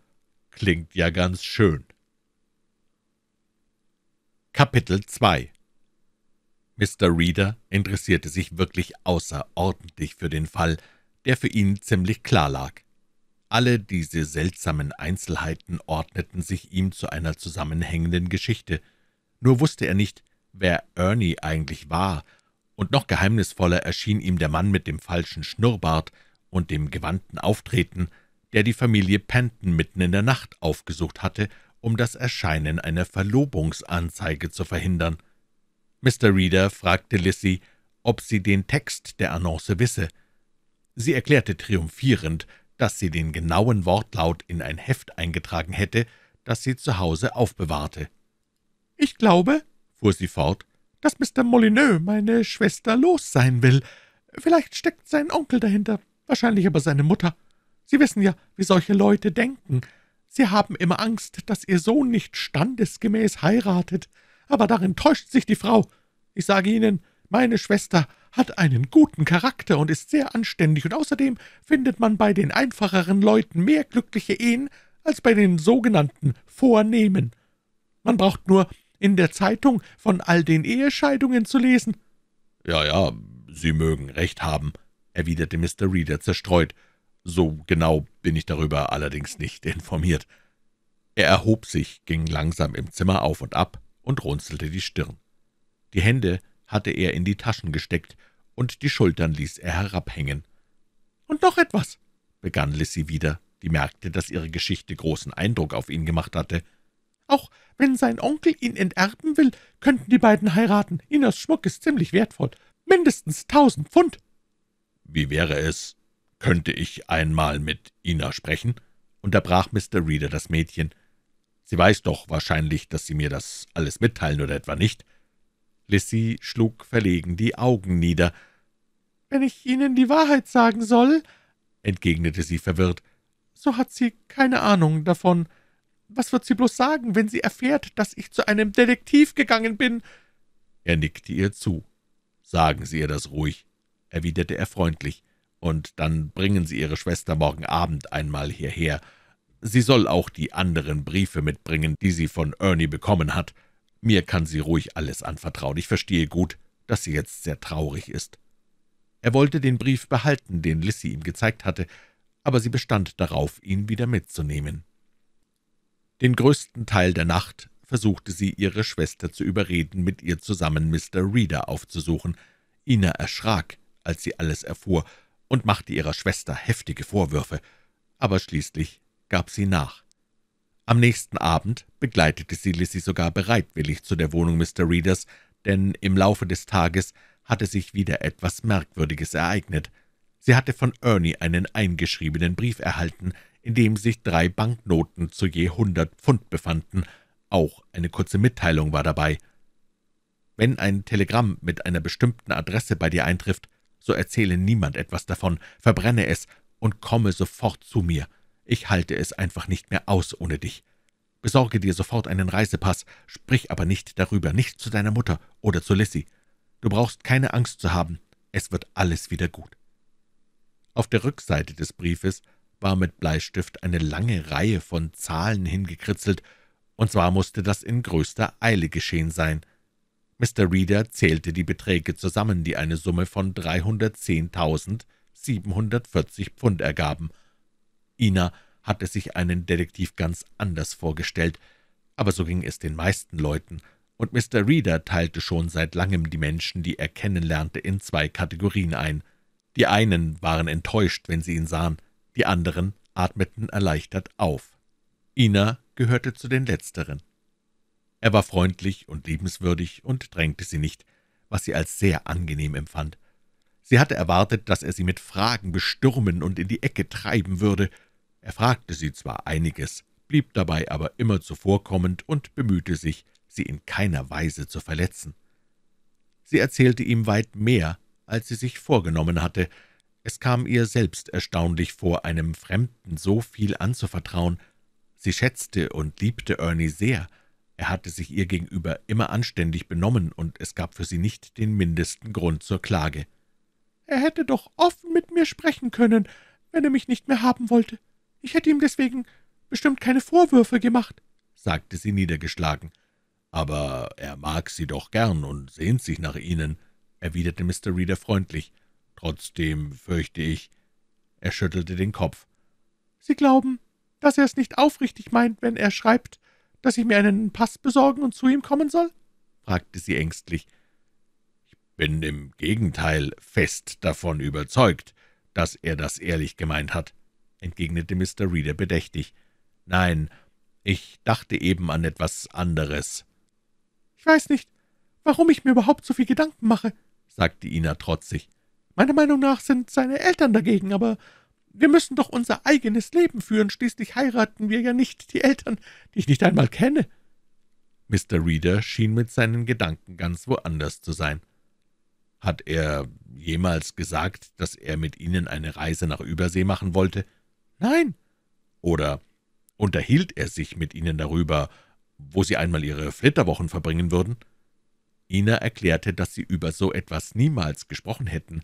»klingt ja ganz schön.« Kapitel 2 Mr. Reader interessierte sich wirklich außerordentlich für den Fall, der für ihn ziemlich klar lag. Alle diese seltsamen Einzelheiten ordneten sich ihm zu einer zusammenhängenden Geschichte. Nur wusste er nicht, wer Ernie eigentlich war, und noch geheimnisvoller erschien ihm der Mann mit dem falschen Schnurrbart und dem gewandten Auftreten, der die Familie Penton mitten in der Nacht aufgesucht hatte, um das Erscheinen einer Verlobungsanzeige zu verhindern. Mr. Reader fragte Lissy, ob sie den Text der Annonce wisse. Sie erklärte triumphierend, dass sie den genauen Wortlaut in ein Heft eingetragen hätte, das sie zu Hause aufbewahrte. »Ich glaube«, fuhr sie fort, »dass Mr. Molyneux meine Schwester los sein will. Vielleicht steckt sein Onkel dahinter, wahrscheinlich aber seine Mutter. Sie wissen ja, wie solche Leute denken. Sie haben immer Angst, dass ihr Sohn nicht standesgemäß heiratet, aber darin täuscht sich die Frau. Ich sage Ihnen, meine Schwester hat einen guten Charakter und ist sehr anständig, und außerdem findet man bei den einfacheren Leuten mehr glückliche Ehen als bei den sogenannten Vornehmen. Man braucht nur in der Zeitung von all den Ehescheidungen zu lesen. Ja, ja, Sie mögen recht haben, erwiderte Mr. Reader zerstreut. So genau bin ich darüber allerdings nicht informiert. Er erhob sich, ging langsam im Zimmer auf und ab und runzelte die Stirn. Die Hände, hatte er in die Taschen gesteckt, und die Schultern ließ er herabhängen. »Und noch etwas«, begann Lissy wieder, die merkte, dass ihre Geschichte großen Eindruck auf ihn gemacht hatte. »Auch wenn sein Onkel ihn enterben will, könnten die beiden heiraten. Inas Schmuck ist ziemlich wertvoll. Mindestens tausend Pfund.« »Wie wäre es, könnte ich einmal mit Ina sprechen?« unterbrach Mr. Reader das Mädchen. »Sie weiß doch wahrscheinlich, dass Sie mir das alles mitteilen, oder etwa nicht?« Lissy schlug verlegen die Augen nieder. »Wenn ich Ihnen die Wahrheit sagen soll«, entgegnete sie verwirrt, »so hat sie keine Ahnung davon. Was wird sie bloß sagen, wenn sie erfährt, dass ich zu einem Detektiv gegangen bin?« Er nickte ihr zu. »Sagen Sie ihr das ruhig«, erwiderte er freundlich, »und dann bringen Sie Ihre Schwester morgen Abend einmal hierher. Sie soll auch die anderen Briefe mitbringen, die sie von Ernie bekommen hat.« mir kann sie ruhig alles anvertrauen. Ich verstehe gut, dass sie jetzt sehr traurig ist.« Er wollte den Brief behalten, den Lissy ihm gezeigt hatte, aber sie bestand darauf, ihn wieder mitzunehmen. Den größten Teil der Nacht versuchte sie, ihre Schwester zu überreden, mit ihr zusammen Mr. Reader aufzusuchen. Ina erschrak, als sie alles erfuhr, und machte ihrer Schwester heftige Vorwürfe, aber schließlich gab sie nach. Am nächsten Abend begleitete sie Lizzie sogar bereitwillig zu der Wohnung Mr. Readers, denn im Laufe des Tages hatte sich wieder etwas Merkwürdiges ereignet. Sie hatte von Ernie einen eingeschriebenen Brief erhalten, in dem sich drei Banknoten zu je hundert Pfund befanden. Auch eine kurze Mitteilung war dabei. »Wenn ein Telegramm mit einer bestimmten Adresse bei dir eintrifft, so erzähle niemand etwas davon, verbrenne es und komme sofort zu mir. Ich halte es einfach nicht mehr aus ohne dich. Besorge dir sofort einen Reisepass, sprich aber nicht darüber, nicht zu deiner Mutter oder zu Lissy. Du brauchst keine Angst zu haben, es wird alles wieder gut. Auf der Rückseite des Briefes war mit Bleistift eine lange Reihe von Zahlen hingekritzelt, und zwar musste das in größter Eile geschehen sein. Mr. Reader zählte die Beträge zusammen, die eine Summe von 310.740 Pfund ergaben – Ina hatte sich einen Detektiv ganz anders vorgestellt, aber so ging es den meisten Leuten, und Mr. Reader teilte schon seit langem die Menschen, die er kennenlernte, in zwei Kategorien ein. Die einen waren enttäuscht, wenn sie ihn sahen, die anderen atmeten erleichtert auf. Ina gehörte zu den letzteren. Er war freundlich und liebenswürdig und drängte sie nicht, was sie als sehr angenehm empfand. Sie hatte erwartet, dass er sie mit Fragen bestürmen und in die Ecke treiben würde, er fragte sie zwar einiges, blieb dabei aber immer zuvorkommend und bemühte sich, sie in keiner Weise zu verletzen. Sie erzählte ihm weit mehr, als sie sich vorgenommen hatte. Es kam ihr selbst erstaunlich vor, einem Fremden so viel anzuvertrauen. Sie schätzte und liebte Ernie sehr. Er hatte sich ihr gegenüber immer anständig benommen, und es gab für sie nicht den mindesten Grund zur Klage. »Er hätte doch offen mit mir sprechen können, wenn er mich nicht mehr haben wollte«, »Ich hätte ihm deswegen bestimmt keine Vorwürfe gemacht«, sagte sie niedergeschlagen. »Aber er mag Sie doch gern und sehnt sich nach Ihnen«, erwiderte Mr. Reader freundlich. »Trotzdem fürchte ich...« Er schüttelte den Kopf. »Sie glauben, dass er es nicht aufrichtig meint, wenn er schreibt, dass ich mir einen Pass besorgen und zu ihm kommen soll?« fragte sie ängstlich. »Ich bin im Gegenteil fest davon überzeugt, dass er das ehrlich gemeint hat«, entgegnete Mr. Reader bedächtig. »Nein, ich dachte eben an etwas anderes.« »Ich weiß nicht, warum ich mir überhaupt so viel Gedanken mache«, sagte Ina trotzig. »Meiner Meinung nach sind seine Eltern dagegen, aber wir müssen doch unser eigenes Leben führen, schließlich heiraten wir ja nicht die Eltern, die ich nicht einmal kenne.« Mr. Reader schien mit seinen Gedanken ganz woanders zu sein. »Hat er jemals gesagt, dass er mit Ihnen eine Reise nach Übersee machen wollte?« »Nein«, oder unterhielt er sich mit ihnen darüber, wo sie einmal ihre Flitterwochen verbringen würden? Ina erklärte, dass sie über so etwas niemals gesprochen hätten.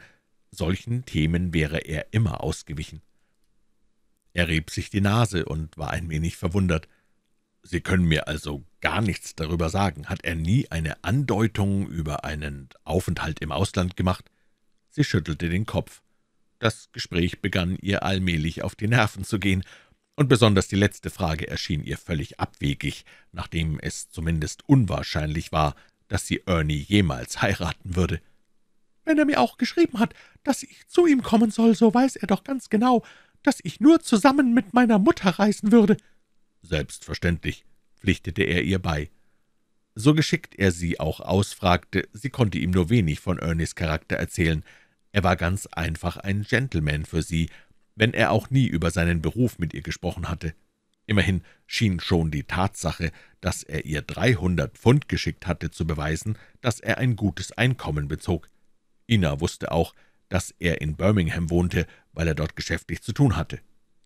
Solchen Themen wäre er immer ausgewichen. Er rieb sich die Nase und war ein wenig verwundert. »Sie können mir also gar nichts darüber sagen. Hat er nie eine Andeutung über einen Aufenthalt im Ausland gemacht?« Sie schüttelte den Kopf. Das Gespräch begann ihr allmählich auf die Nerven zu gehen, und besonders die letzte Frage erschien ihr völlig abwegig, nachdem es zumindest unwahrscheinlich war, dass sie Ernie jemals heiraten würde. »Wenn er mir auch geschrieben hat, dass ich zu ihm kommen soll, so weiß er doch ganz genau, dass ich nur zusammen mit meiner Mutter reisen würde.« »Selbstverständlich«, pflichtete er ihr bei. So geschickt er sie auch ausfragte, sie konnte ihm nur wenig von Ernies Charakter erzählen – er war ganz einfach ein Gentleman für sie, wenn er auch nie über seinen Beruf mit ihr gesprochen hatte. Immerhin schien schon die Tatsache, dass er ihr 300 Pfund geschickt hatte, zu beweisen, dass er ein gutes Einkommen bezog. Ina wusste auch, dass er in Birmingham wohnte, weil er dort geschäftlich zu tun hatte.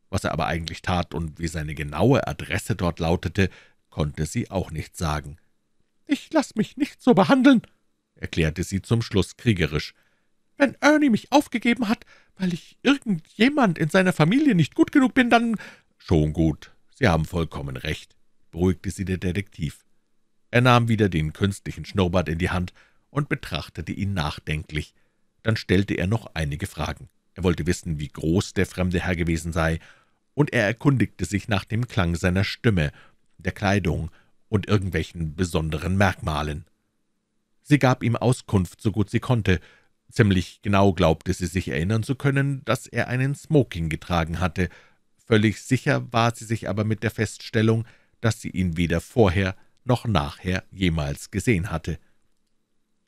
Was er aber eigentlich tat und wie seine genaue Adresse dort lautete, konnte sie auch nicht sagen. »Ich lass mich nicht so behandeln«, erklärte sie zum Schluss kriegerisch. Wenn Ernie mich aufgegeben hat, weil ich irgendjemand in seiner Familie nicht gut genug bin, dann...« »Schon gut, Sie haben vollkommen recht«, beruhigte sie der Detektiv. Er nahm wieder den künstlichen Schnurrbart in die Hand und betrachtete ihn nachdenklich. Dann stellte er noch einige Fragen. Er wollte wissen, wie groß der fremde Herr gewesen sei, und er erkundigte sich nach dem Klang seiner Stimme, der Kleidung und irgendwelchen besonderen Merkmalen. Sie gab ihm Auskunft, so gut sie konnte, Ziemlich genau glaubte sie sich erinnern zu können, dass er einen Smoking getragen hatte. Völlig sicher war sie sich aber mit der Feststellung, dass sie ihn weder vorher noch nachher jemals gesehen hatte.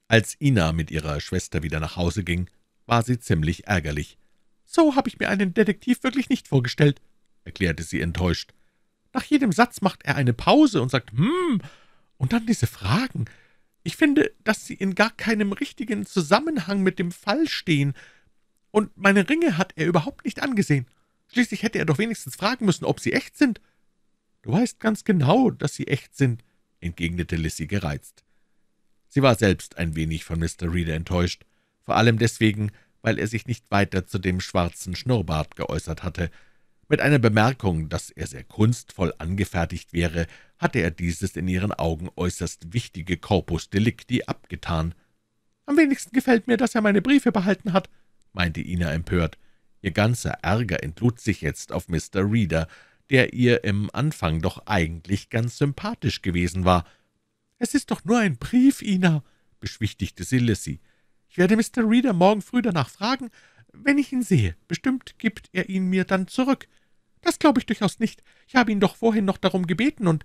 Als Ina mit ihrer Schwester wieder nach Hause ging, war sie ziemlich ärgerlich. »So habe ich mir einen Detektiv wirklich nicht vorgestellt«, erklärte sie enttäuscht. »Nach jedem Satz macht er eine Pause und sagt, »Hm«, und dann diese Fragen. Ich finde, dass sie in gar keinem richtigen Zusammenhang mit dem Fall stehen, und meine Ringe hat er überhaupt nicht angesehen. Schließlich hätte er doch wenigstens fragen müssen, ob sie echt sind. Du weißt ganz genau, dass sie echt sind, entgegnete Lissy gereizt. Sie war selbst ein wenig von Mr. Reader enttäuscht, vor allem deswegen, weil er sich nicht weiter zu dem schwarzen Schnurrbart geäußert hatte, mit einer Bemerkung, dass er sehr kunstvoll angefertigt wäre, hatte er dieses in ihren Augen äußerst wichtige Corpus Delicti abgetan. »Am wenigsten gefällt mir, dass er meine Briefe behalten hat«, meinte Ina empört. Ihr ganzer Ärger entlud sich jetzt auf Mr. Reader, der ihr im Anfang doch eigentlich ganz sympathisch gewesen war. »Es ist doch nur ein Brief, Ina«, beschwichtigte sie Lissy. »Ich werde Mr. Reader morgen früh danach fragen, wenn ich ihn sehe. Bestimmt gibt er ihn mir dann zurück. »Das glaube ich durchaus nicht. Ich habe ihn doch vorhin noch darum gebeten, und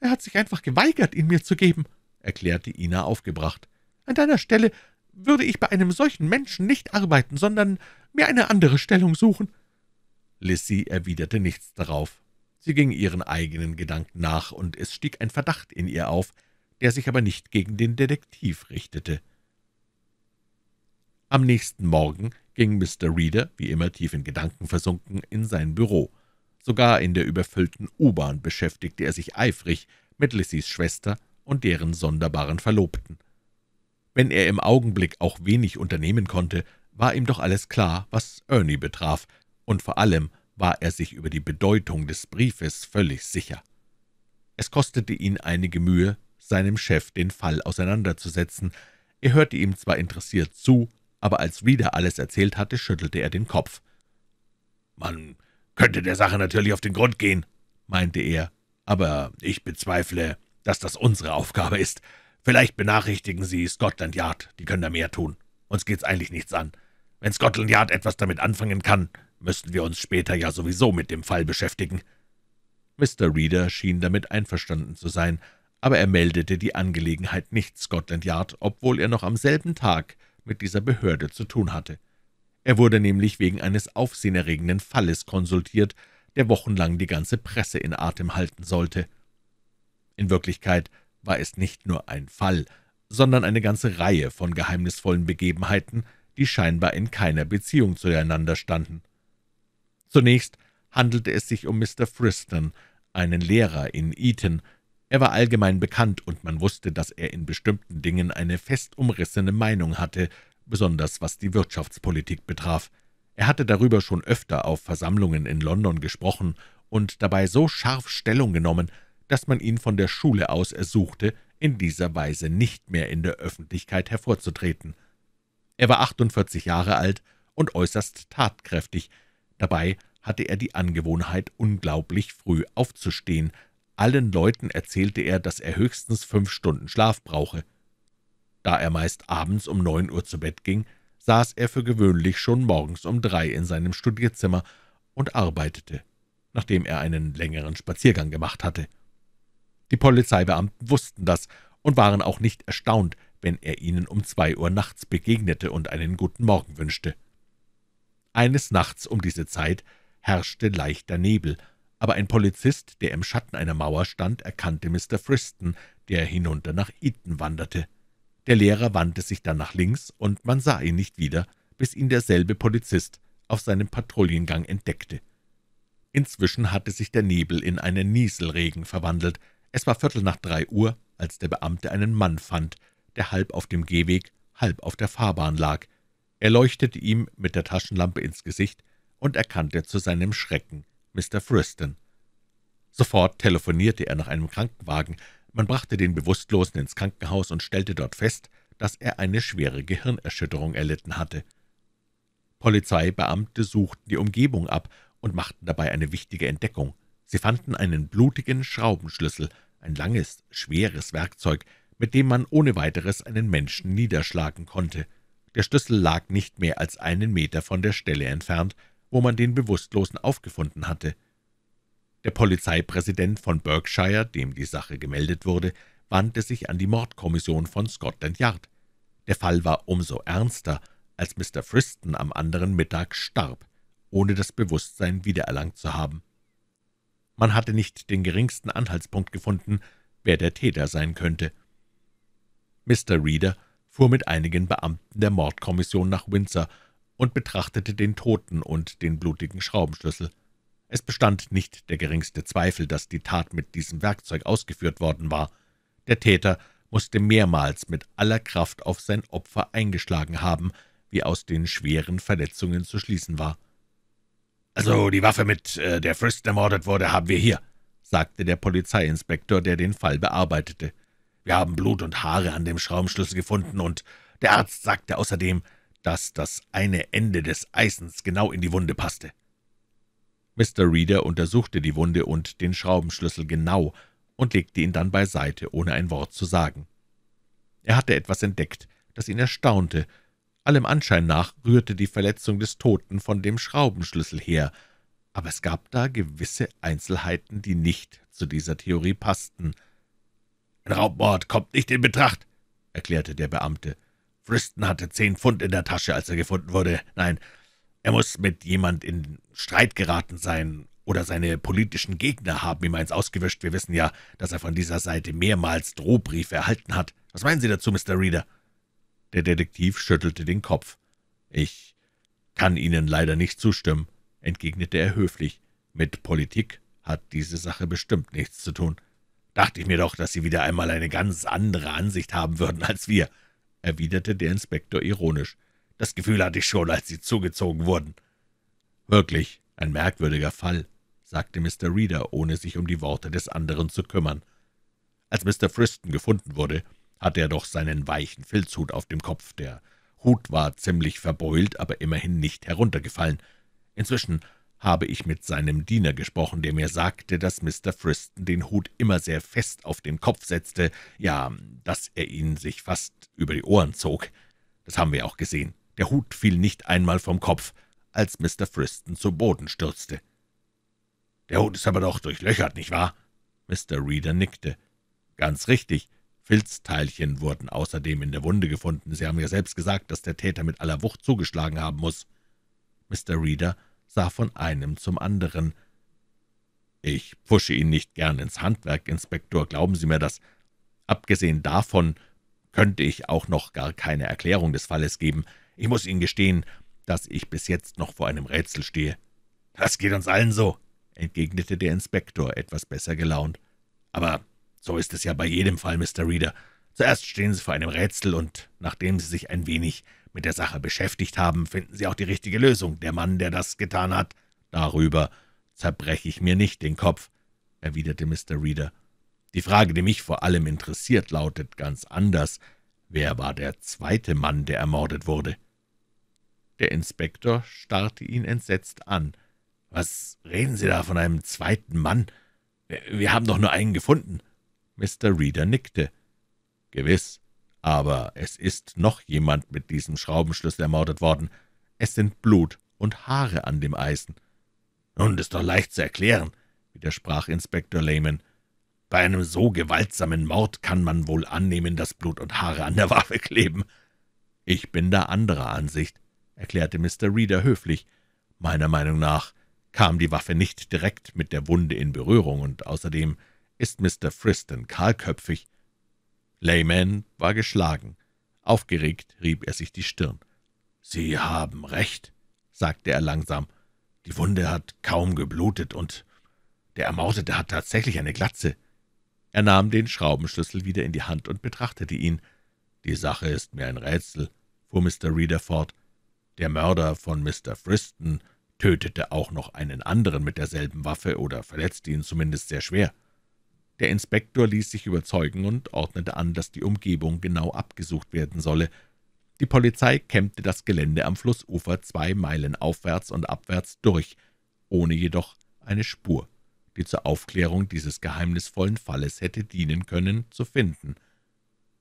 er hat sich einfach geweigert, ihn mir zu geben«, erklärte Ina aufgebracht. »An deiner Stelle würde ich bei einem solchen Menschen nicht arbeiten, sondern mir eine andere Stellung suchen.« Lissy erwiderte nichts darauf. Sie ging ihren eigenen Gedanken nach, und es stieg ein Verdacht in ihr auf, der sich aber nicht gegen den Detektiv richtete. Am nächsten Morgen ging Mr. Reader, wie immer tief in Gedanken versunken, in sein Büro. Sogar in der überfüllten U-Bahn beschäftigte er sich eifrig mit Lissys Schwester und deren sonderbaren Verlobten. Wenn er im Augenblick auch wenig unternehmen konnte, war ihm doch alles klar, was Ernie betraf, und vor allem war er sich über die Bedeutung des Briefes völlig sicher. Es kostete ihn einige Mühe, seinem Chef den Fall auseinanderzusetzen. Er hörte ihm zwar interessiert zu, aber als wieder alles erzählt hatte, schüttelte er den Kopf. »Man könnte der Sache natürlich auf den Grund gehen, meinte er, aber ich bezweifle, dass das unsere Aufgabe ist. Vielleicht benachrichtigen Sie Scotland Yard, die können da mehr tun. Uns geht's eigentlich nichts an. Wenn Scotland Yard etwas damit anfangen kann, müssten wir uns später ja sowieso mit dem Fall beschäftigen.« Mr. Reader schien damit einverstanden zu sein, aber er meldete die Angelegenheit nicht Scotland Yard, obwohl er noch am selben Tag mit dieser Behörde zu tun hatte. Er wurde nämlich wegen eines aufsehenerregenden Falles konsultiert, der wochenlang die ganze Presse in Atem halten sollte. In Wirklichkeit war es nicht nur ein Fall, sondern eine ganze Reihe von geheimnisvollen Begebenheiten, die scheinbar in keiner Beziehung zueinander standen. Zunächst handelte es sich um Mr. Friston, einen Lehrer in Eton. Er war allgemein bekannt, und man wusste, dass er in bestimmten Dingen eine fest umrissene Meinung hatte, besonders was die Wirtschaftspolitik betraf. Er hatte darüber schon öfter auf Versammlungen in London gesprochen und dabei so scharf Stellung genommen, dass man ihn von der Schule aus ersuchte, in dieser Weise nicht mehr in der Öffentlichkeit hervorzutreten. Er war 48 Jahre alt und äußerst tatkräftig. Dabei hatte er die Angewohnheit, unglaublich früh aufzustehen. Allen Leuten erzählte er, dass er höchstens fünf Stunden Schlaf brauche. Da er meist abends um neun Uhr zu Bett ging, saß er für gewöhnlich schon morgens um drei in seinem Studierzimmer und arbeitete, nachdem er einen längeren Spaziergang gemacht hatte. Die Polizeibeamten wussten das und waren auch nicht erstaunt, wenn er ihnen um zwei Uhr nachts begegnete und einen guten Morgen wünschte. Eines Nachts um diese Zeit herrschte leichter Nebel, aber ein Polizist, der im Schatten einer Mauer stand, erkannte Mr. Friston, der hinunter nach Eton wanderte. Der Lehrer wandte sich dann nach links, und man sah ihn nicht wieder, bis ihn derselbe Polizist auf seinem Patrouillengang entdeckte. Inzwischen hatte sich der Nebel in einen Nieselregen verwandelt. Es war Viertel nach drei Uhr, als der Beamte einen Mann fand, der halb auf dem Gehweg, halb auf der Fahrbahn lag. Er leuchtete ihm mit der Taschenlampe ins Gesicht und erkannte zu seinem Schrecken Mr. Friston. Sofort telefonierte er nach einem Krankenwagen, man brachte den Bewusstlosen ins Krankenhaus und stellte dort fest, dass er eine schwere Gehirnerschütterung erlitten hatte. Polizeibeamte suchten die Umgebung ab und machten dabei eine wichtige Entdeckung. Sie fanden einen blutigen Schraubenschlüssel, ein langes, schweres Werkzeug, mit dem man ohne weiteres einen Menschen niederschlagen konnte. Der Schlüssel lag nicht mehr als einen Meter von der Stelle entfernt, wo man den Bewusstlosen aufgefunden hatte. Der Polizeipräsident von Berkshire, dem die Sache gemeldet wurde, wandte sich an die Mordkommission von Scotland Yard. Der Fall war umso ernster, als Mr. Friston am anderen Mittag starb, ohne das Bewusstsein wiedererlangt zu haben. Man hatte nicht den geringsten Anhaltspunkt gefunden, wer der Täter sein könnte. Mr. Reader fuhr mit einigen Beamten der Mordkommission nach Windsor und betrachtete den Toten und den blutigen Schraubenschlüssel. Es bestand nicht der geringste Zweifel, dass die Tat mit diesem Werkzeug ausgeführt worden war. Der Täter musste mehrmals mit aller Kraft auf sein Opfer eingeschlagen haben, wie aus den schweren Verletzungen zu schließen war. »Also die Waffe, mit äh, der Frist ermordet wurde, haben wir hier«, sagte der Polizeiinspektor, der den Fall bearbeitete. »Wir haben Blut und Haare an dem Schraubenschlüssel gefunden, und der Arzt sagte außerdem, dass das eine Ende des Eisens genau in die Wunde passte.« Mr. Reader untersuchte die Wunde und den Schraubenschlüssel genau und legte ihn dann beiseite, ohne ein Wort zu sagen. Er hatte etwas entdeckt, das ihn erstaunte. Allem Anschein nach rührte die Verletzung des Toten von dem Schraubenschlüssel her, aber es gab da gewisse Einzelheiten, die nicht zu dieser Theorie passten. »Ein Raubmord kommt nicht in Betracht«, erklärte der Beamte. Friston hatte zehn Pfund in der Tasche, als er gefunden wurde. Nein, er muss mit jemand in Streit geraten sein oder seine politischen Gegner haben ihm eins ausgewischt. Wir wissen ja, dass er von dieser Seite mehrmals Drohbriefe erhalten hat. Was meinen Sie dazu, Mr. Reader?« Der Detektiv schüttelte den Kopf. »Ich kann Ihnen leider nicht zustimmen«, entgegnete er höflich. »Mit Politik hat diese Sache bestimmt nichts zu tun. Dachte ich mir doch, dass Sie wieder einmal eine ganz andere Ansicht haben würden als wir«, erwiderte der Inspektor ironisch. Das Gefühl hatte ich schon, als sie zugezogen wurden.« »Wirklich ein merkwürdiger Fall«, sagte Mr. Reader, ohne sich um die Worte des anderen zu kümmern. Als Mr. Friston gefunden wurde, hatte er doch seinen weichen Filzhut auf dem Kopf. Der Hut war ziemlich verbeult, aber immerhin nicht heruntergefallen. Inzwischen habe ich mit seinem Diener gesprochen, der mir sagte, dass Mr. Friston den Hut immer sehr fest auf den Kopf setzte, ja, dass er ihn sich fast über die Ohren zog. Das haben wir auch gesehen. Der Hut fiel nicht einmal vom Kopf, als Mr. Friston zu Boden stürzte. »Der Hut ist aber doch durchlöchert, nicht wahr?« Mr. Reader nickte. »Ganz richtig. Filzteilchen wurden außerdem in der Wunde gefunden. Sie haben ja selbst gesagt, dass der Täter mit aller Wucht zugeschlagen haben muss.« Mr. Reader sah von einem zum anderen. »Ich pfusche ihn nicht gern ins Handwerk, Inspektor, glauben Sie mir das. Abgesehen davon könnte ich auch noch gar keine Erklärung des Falles geben.« ich muss Ihnen gestehen, dass ich bis jetzt noch vor einem Rätsel stehe. »Das geht uns allen so«, entgegnete der Inspektor, etwas besser gelaunt. »Aber so ist es ja bei jedem Fall, Mr. Reader. Zuerst stehen Sie vor einem Rätsel, und nachdem Sie sich ein wenig mit der Sache beschäftigt haben, finden Sie auch die richtige Lösung. Der Mann, der das getan hat, darüber zerbreche ich mir nicht den Kopf«, erwiderte Mr. Reader. »Die Frage, die mich vor allem interessiert, lautet ganz anders. Wer war der zweite Mann, der ermordet wurde?« der Inspektor starrte ihn entsetzt an. »Was reden Sie da von einem zweiten Mann? Wir haben doch nur einen gefunden.« Mr. Reader nickte. »Gewiss, aber es ist noch jemand mit diesem Schraubenschlüssel ermordet worden. Es sind Blut und Haare an dem Eisen.« »Nun, ist doch leicht zu erklären«, widersprach Inspektor Lehman. »Bei einem so gewaltsamen Mord kann man wohl annehmen, dass Blut und Haare an der Waffe kleben.« »Ich bin da anderer Ansicht erklärte Mr. Reader höflich. Meiner Meinung nach kam die Waffe nicht direkt mit der Wunde in Berührung, und außerdem ist Mr. Friston kahlköpfig. Layman war geschlagen. Aufgeregt rieb er sich die Stirn. »Sie haben recht«, sagte er langsam. »Die Wunde hat kaum geblutet, und der Ermordete hat tatsächlich eine Glatze.« Er nahm den Schraubenschlüssel wieder in die Hand und betrachtete ihn. »Die Sache ist mir ein Rätsel«, fuhr Mr. Reader fort. Der Mörder von Mr. Friston tötete auch noch einen anderen mit derselben Waffe oder verletzte ihn zumindest sehr schwer. Der Inspektor ließ sich überzeugen und ordnete an, dass die Umgebung genau abgesucht werden solle. Die Polizei kämmte das Gelände am Flussufer zwei Meilen aufwärts und abwärts durch, ohne jedoch eine Spur, die zur Aufklärung dieses geheimnisvollen Falles hätte dienen können, zu finden.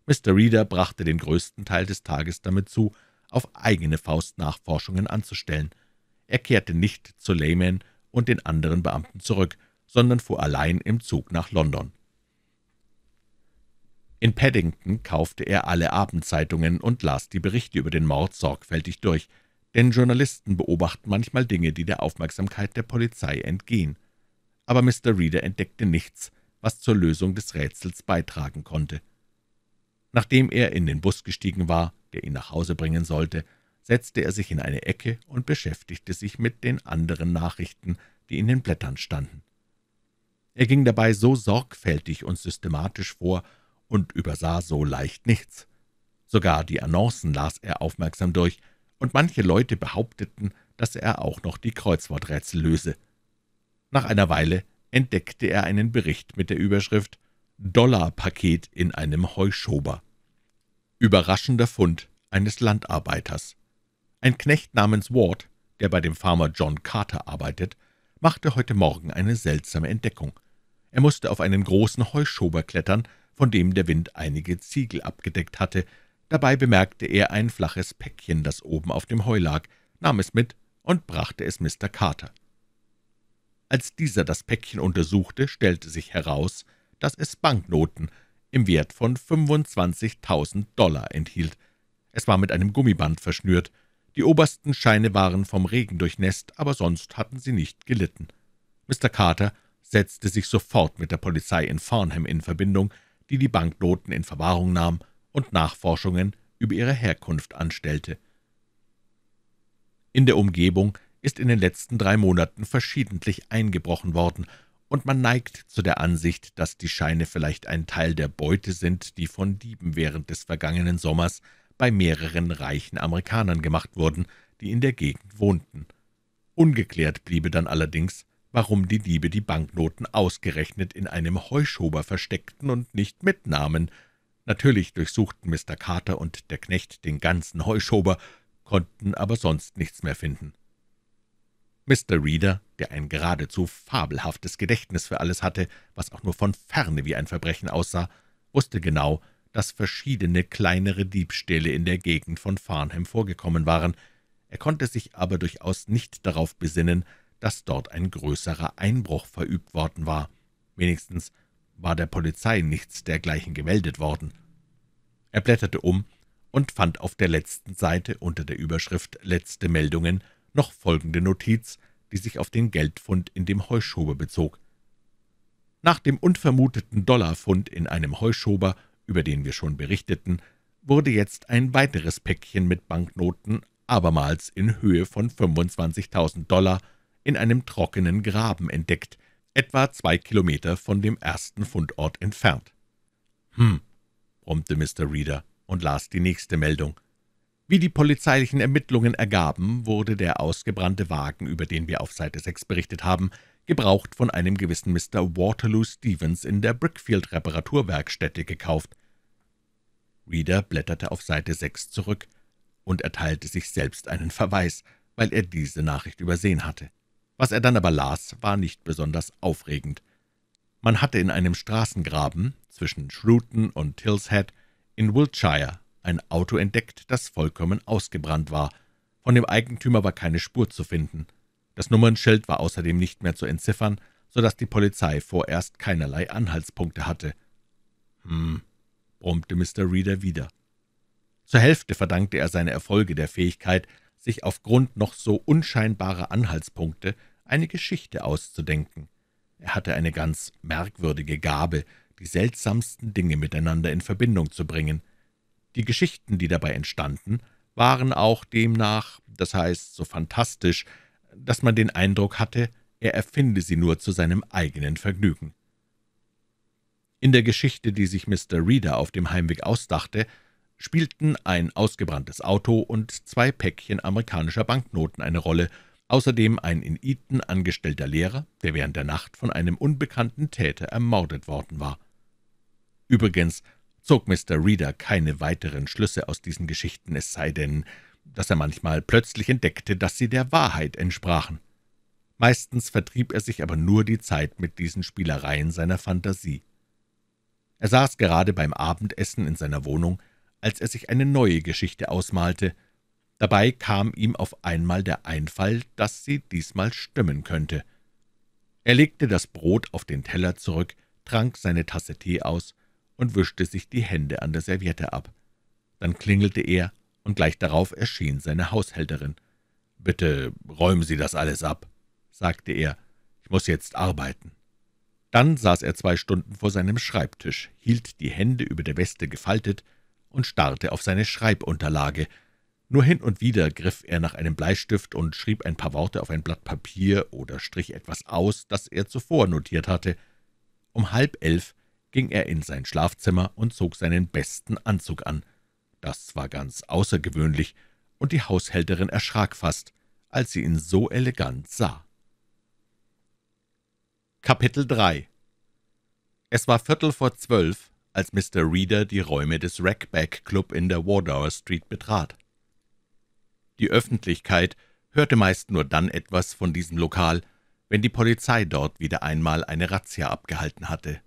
Mr. Reader brachte den größten Teil des Tages damit zu, auf eigene Faust Nachforschungen anzustellen. Er kehrte nicht zu Lehman und den anderen Beamten zurück, sondern fuhr allein im Zug nach London. In Paddington kaufte er alle Abendzeitungen und las die Berichte über den Mord sorgfältig durch, denn Journalisten beobachten manchmal Dinge, die der Aufmerksamkeit der Polizei entgehen. Aber Mr. Reader entdeckte nichts, was zur Lösung des Rätsels beitragen konnte. Nachdem er in den Bus gestiegen war, der ihn nach Hause bringen sollte, setzte er sich in eine Ecke und beschäftigte sich mit den anderen Nachrichten, die in den Blättern standen. Er ging dabei so sorgfältig und systematisch vor und übersah so leicht nichts. Sogar die Annoncen las er aufmerksam durch, und manche Leute behaupteten, dass er auch noch die Kreuzworträtsel löse. Nach einer Weile entdeckte er einen Bericht mit der Überschrift »Dollarpaket in einem Heuschober«. Überraschender Fund eines Landarbeiters Ein Knecht namens Ward, der bei dem Farmer John Carter arbeitet, machte heute Morgen eine seltsame Entdeckung. Er musste auf einen großen Heuschober klettern, von dem der Wind einige Ziegel abgedeckt hatte. Dabei bemerkte er ein flaches Päckchen, das oben auf dem Heu lag, nahm es mit und brachte es Mr. Carter. Als dieser das Päckchen untersuchte, stellte sich heraus, dass es Banknoten – im Wert von 25.000 Dollar enthielt. Es war mit einem Gummiband verschnürt. Die obersten Scheine waren vom Regen durchnässt, aber sonst hatten sie nicht gelitten. Mr. Carter setzte sich sofort mit der Polizei in Farnham in Verbindung, die die Banknoten in Verwahrung nahm und Nachforschungen über ihre Herkunft anstellte. In der Umgebung ist in den letzten drei Monaten verschiedentlich eingebrochen worden, und man neigt zu der Ansicht, dass die Scheine vielleicht ein Teil der Beute sind, die von Dieben während des vergangenen Sommers bei mehreren reichen Amerikanern gemacht wurden, die in der Gegend wohnten. Ungeklärt bliebe dann allerdings, warum die Diebe die Banknoten ausgerechnet in einem Heuschober versteckten und nicht mitnahmen. Natürlich durchsuchten Mr. Carter und der Knecht den ganzen Heuschober, konnten aber sonst nichts mehr finden. Mr. Reader, der ein geradezu fabelhaftes Gedächtnis für alles hatte, was auch nur von Ferne wie ein Verbrechen aussah, wusste genau, dass verschiedene kleinere Diebstähle in der Gegend von Farnham vorgekommen waren. Er konnte sich aber durchaus nicht darauf besinnen, dass dort ein größerer Einbruch verübt worden war. Wenigstens war der Polizei nichts dergleichen gemeldet worden. Er blätterte um und fand auf der letzten Seite unter der Überschrift »Letzte Meldungen« noch folgende Notiz, die sich auf den Geldfund in dem Heuschober bezog. Nach dem unvermuteten Dollarfund in einem Heuschober, über den wir schon berichteten, wurde jetzt ein weiteres Päckchen mit Banknoten, abermals in Höhe von 25.000 Dollar, in einem trockenen Graben entdeckt, etwa zwei Kilometer von dem ersten Fundort entfernt. »Hm«, brummte Mr. Reader und las die nächste Meldung. Wie die polizeilichen Ermittlungen ergaben, wurde der ausgebrannte Wagen, über den wir auf Seite 6 berichtet haben, gebraucht von einem gewissen Mr. Waterloo Stevens in der Brickfield-Reparaturwerkstätte gekauft. Reader blätterte auf Seite 6 zurück und erteilte sich selbst einen Verweis, weil er diese Nachricht übersehen hatte. Was er dann aber las, war nicht besonders aufregend. Man hatte in einem Straßengraben zwischen Shrewton und Hillshead in Wiltshire ein Auto entdeckt, das vollkommen ausgebrannt war. Von dem Eigentümer war keine Spur zu finden. Das Nummernschild war außerdem nicht mehr zu entziffern, so dass die Polizei vorerst keinerlei Anhaltspunkte hatte. »Hm«, brummte Mr. Reader wieder. Zur Hälfte verdankte er seine Erfolge der Fähigkeit, sich aufgrund noch so unscheinbarer Anhaltspunkte eine Geschichte auszudenken. Er hatte eine ganz merkwürdige Gabe, die seltsamsten Dinge miteinander in Verbindung zu bringen – die Geschichten, die dabei entstanden, waren auch demnach, das heißt so fantastisch, dass man den Eindruck hatte, er erfinde sie nur zu seinem eigenen Vergnügen. In der Geschichte, die sich Mr. Reader auf dem Heimweg ausdachte, spielten ein ausgebranntes Auto und zwei Päckchen amerikanischer Banknoten eine Rolle, außerdem ein in Eton angestellter Lehrer, der während der Nacht von einem unbekannten Täter ermordet worden war. Übrigens zog Mr. Reader keine weiteren Schlüsse aus diesen Geschichten, es sei denn, dass er manchmal plötzlich entdeckte, dass sie der Wahrheit entsprachen. Meistens vertrieb er sich aber nur die Zeit mit diesen Spielereien seiner Fantasie. Er saß gerade beim Abendessen in seiner Wohnung, als er sich eine neue Geschichte ausmalte. Dabei kam ihm auf einmal der Einfall, dass sie diesmal stimmen könnte. Er legte das Brot auf den Teller zurück, trank seine Tasse Tee aus und wischte sich die Hände an der Serviette ab. Dann klingelte er, und gleich darauf erschien seine Haushälterin. »Bitte räumen Sie das alles ab«, sagte er, »ich muss jetzt arbeiten.« Dann saß er zwei Stunden vor seinem Schreibtisch, hielt die Hände über der Weste gefaltet und starrte auf seine Schreibunterlage. Nur hin und wieder griff er nach einem Bleistift und schrieb ein paar Worte auf ein Blatt Papier oder strich etwas aus, das er zuvor notiert hatte. Um halb elf ging er in sein Schlafzimmer und zog seinen besten Anzug an. Das war ganz außergewöhnlich, und die Haushälterin erschrak fast, als sie ihn so elegant sah. Kapitel 3 Es war Viertel vor zwölf, als Mr. Reader die Räume des Rackback Club in der Wardour Street betrat. Die Öffentlichkeit hörte meist nur dann etwas von diesem Lokal, wenn die Polizei dort wieder einmal eine Razzia abgehalten hatte.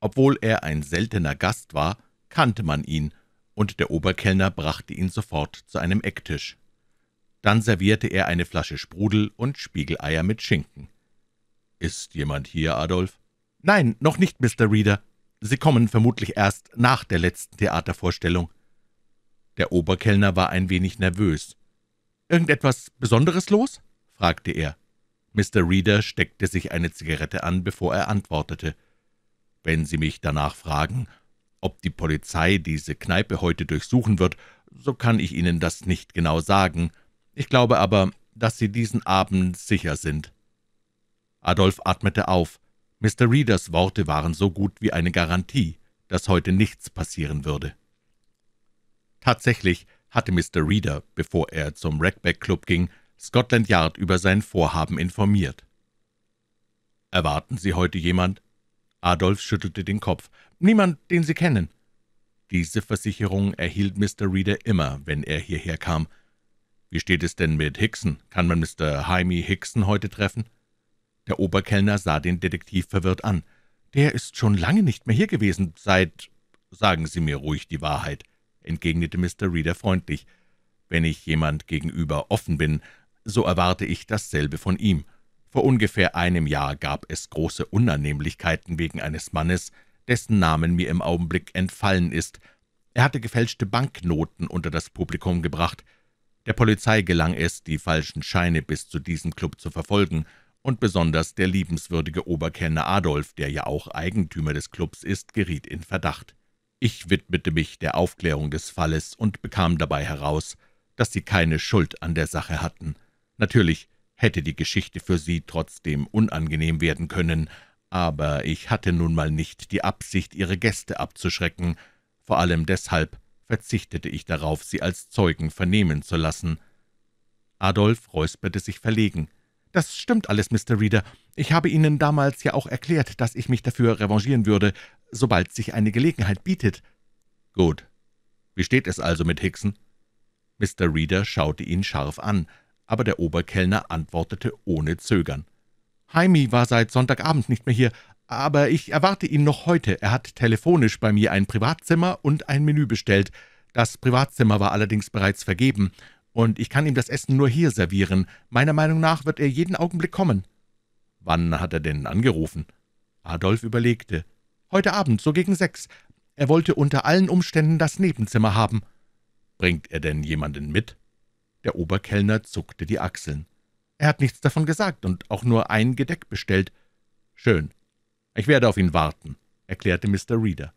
Obwohl er ein seltener Gast war, kannte man ihn, und der Oberkellner brachte ihn sofort zu einem Ecktisch. Dann servierte er eine Flasche Sprudel und Spiegeleier mit Schinken. »Ist jemand hier, Adolf?« »Nein, noch nicht, Mr. Reader. Sie kommen vermutlich erst nach der letzten Theatervorstellung.« Der Oberkellner war ein wenig nervös. »Irgendetwas Besonderes los?« fragte er. Mr. Reader steckte sich eine Zigarette an, bevor er antwortete. Wenn Sie mich danach fragen, ob die Polizei diese Kneipe heute durchsuchen wird, so kann ich Ihnen das nicht genau sagen. Ich glaube aber, dass Sie diesen Abend sicher sind.« Adolf atmete auf. Mr. Reeders Worte waren so gut wie eine Garantie, dass heute nichts passieren würde. Tatsächlich hatte Mr. Reeder, bevor er zum Redback Club ging, Scotland Yard über sein Vorhaben informiert. »Erwarten Sie heute jemand?« Adolf schüttelte den Kopf. »Niemand, den Sie kennen.« Diese Versicherung erhielt Mr. Reader immer, wenn er hierher kam. »Wie steht es denn mit Hickson? Kann man Mr. Jaime Hickson heute treffen?« Der Oberkellner sah den Detektiv verwirrt an. »Der ist schon lange nicht mehr hier gewesen, seit...« »Sagen Sie mir ruhig die Wahrheit«, entgegnete Mr. Reader freundlich. »Wenn ich jemand gegenüber offen bin, so erwarte ich dasselbe von ihm.« vor ungefähr einem Jahr gab es große Unannehmlichkeiten wegen eines Mannes, dessen Namen mir im Augenblick entfallen ist. Er hatte gefälschte Banknoten unter das Publikum gebracht. Der Polizei gelang es, die falschen Scheine bis zu diesem Club zu verfolgen, und besonders der liebenswürdige Oberkellner Adolf, der ja auch Eigentümer des Clubs ist, geriet in Verdacht. Ich widmete mich der Aufklärung des Falles und bekam dabei heraus, dass sie keine Schuld an der Sache hatten. Natürlich hätte die Geschichte für sie trotzdem unangenehm werden können, aber ich hatte nun mal nicht die Absicht, ihre Gäste abzuschrecken. Vor allem deshalb verzichtete ich darauf, sie als Zeugen vernehmen zu lassen. Adolf räusperte sich verlegen. »Das stimmt alles, Mr. Reader. Ich habe Ihnen damals ja auch erklärt, dass ich mich dafür revanchieren würde, sobald sich eine Gelegenheit bietet.« »Gut. Wie steht es also mit Hickson?« Mr. Reader schaute ihn scharf an aber der Oberkellner antwortete ohne Zögern. »Heimi war seit Sonntagabend nicht mehr hier, aber ich erwarte ihn noch heute. Er hat telefonisch bei mir ein Privatzimmer und ein Menü bestellt. Das Privatzimmer war allerdings bereits vergeben, und ich kann ihm das Essen nur hier servieren. Meiner Meinung nach wird er jeden Augenblick kommen.« »Wann hat er denn angerufen?« Adolf überlegte. »Heute Abend, so gegen sechs. Er wollte unter allen Umständen das Nebenzimmer haben.« »Bringt er denn jemanden mit?« der Oberkellner zuckte die Achseln. »Er hat nichts davon gesagt und auch nur ein Gedeck bestellt.« »Schön. Ich werde auf ihn warten«, erklärte Mr. Reader.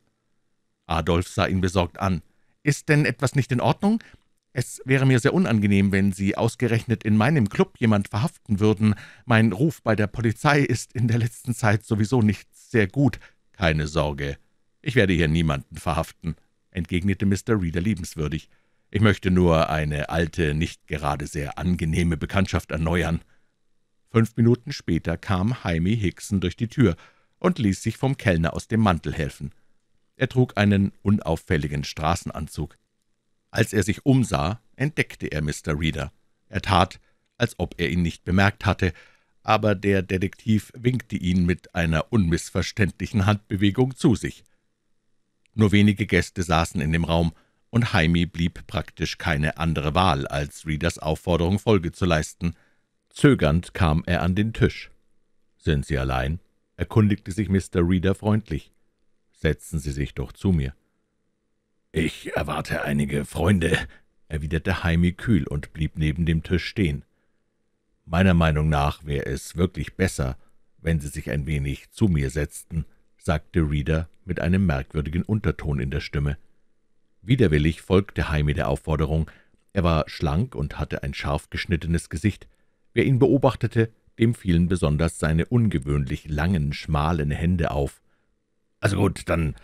Adolf sah ihn besorgt an. »Ist denn etwas nicht in Ordnung? Es wäre mir sehr unangenehm, wenn Sie ausgerechnet in meinem Club jemand verhaften würden. Mein Ruf bei der Polizei ist in der letzten Zeit sowieso nicht sehr gut. Keine Sorge, ich werde hier niemanden verhaften, entgegnete Mr. Reader liebenswürdig. Ich möchte nur eine alte, nicht gerade sehr angenehme Bekanntschaft erneuern.« Fünf Minuten später kam Heimi Hickson durch die Tür und ließ sich vom Kellner aus dem Mantel helfen. Er trug einen unauffälligen Straßenanzug. Als er sich umsah, entdeckte er Mr. Reader. Er tat, als ob er ihn nicht bemerkt hatte, aber der Detektiv winkte ihn mit einer unmissverständlichen Handbewegung zu sich. Nur wenige Gäste saßen in dem Raum, und Heimi blieb praktisch keine andere Wahl, als Readers Aufforderung Folge zu leisten. Zögernd kam er an den Tisch. »Sind Sie allein?« erkundigte sich Mr. Reader freundlich. »Setzen Sie sich doch zu mir.« »Ich erwarte einige Freunde«, erwiderte Heimi kühl und blieb neben dem Tisch stehen. »Meiner Meinung nach wäre es wirklich besser, wenn Sie sich ein wenig zu mir setzten«, sagte Reader mit einem merkwürdigen Unterton in der Stimme. Widerwillig folgte Jaime der Aufforderung. Er war schlank und hatte ein scharf geschnittenes Gesicht. Wer ihn beobachtete, dem fielen besonders seine ungewöhnlich langen, schmalen Hände auf. »Also gut, dann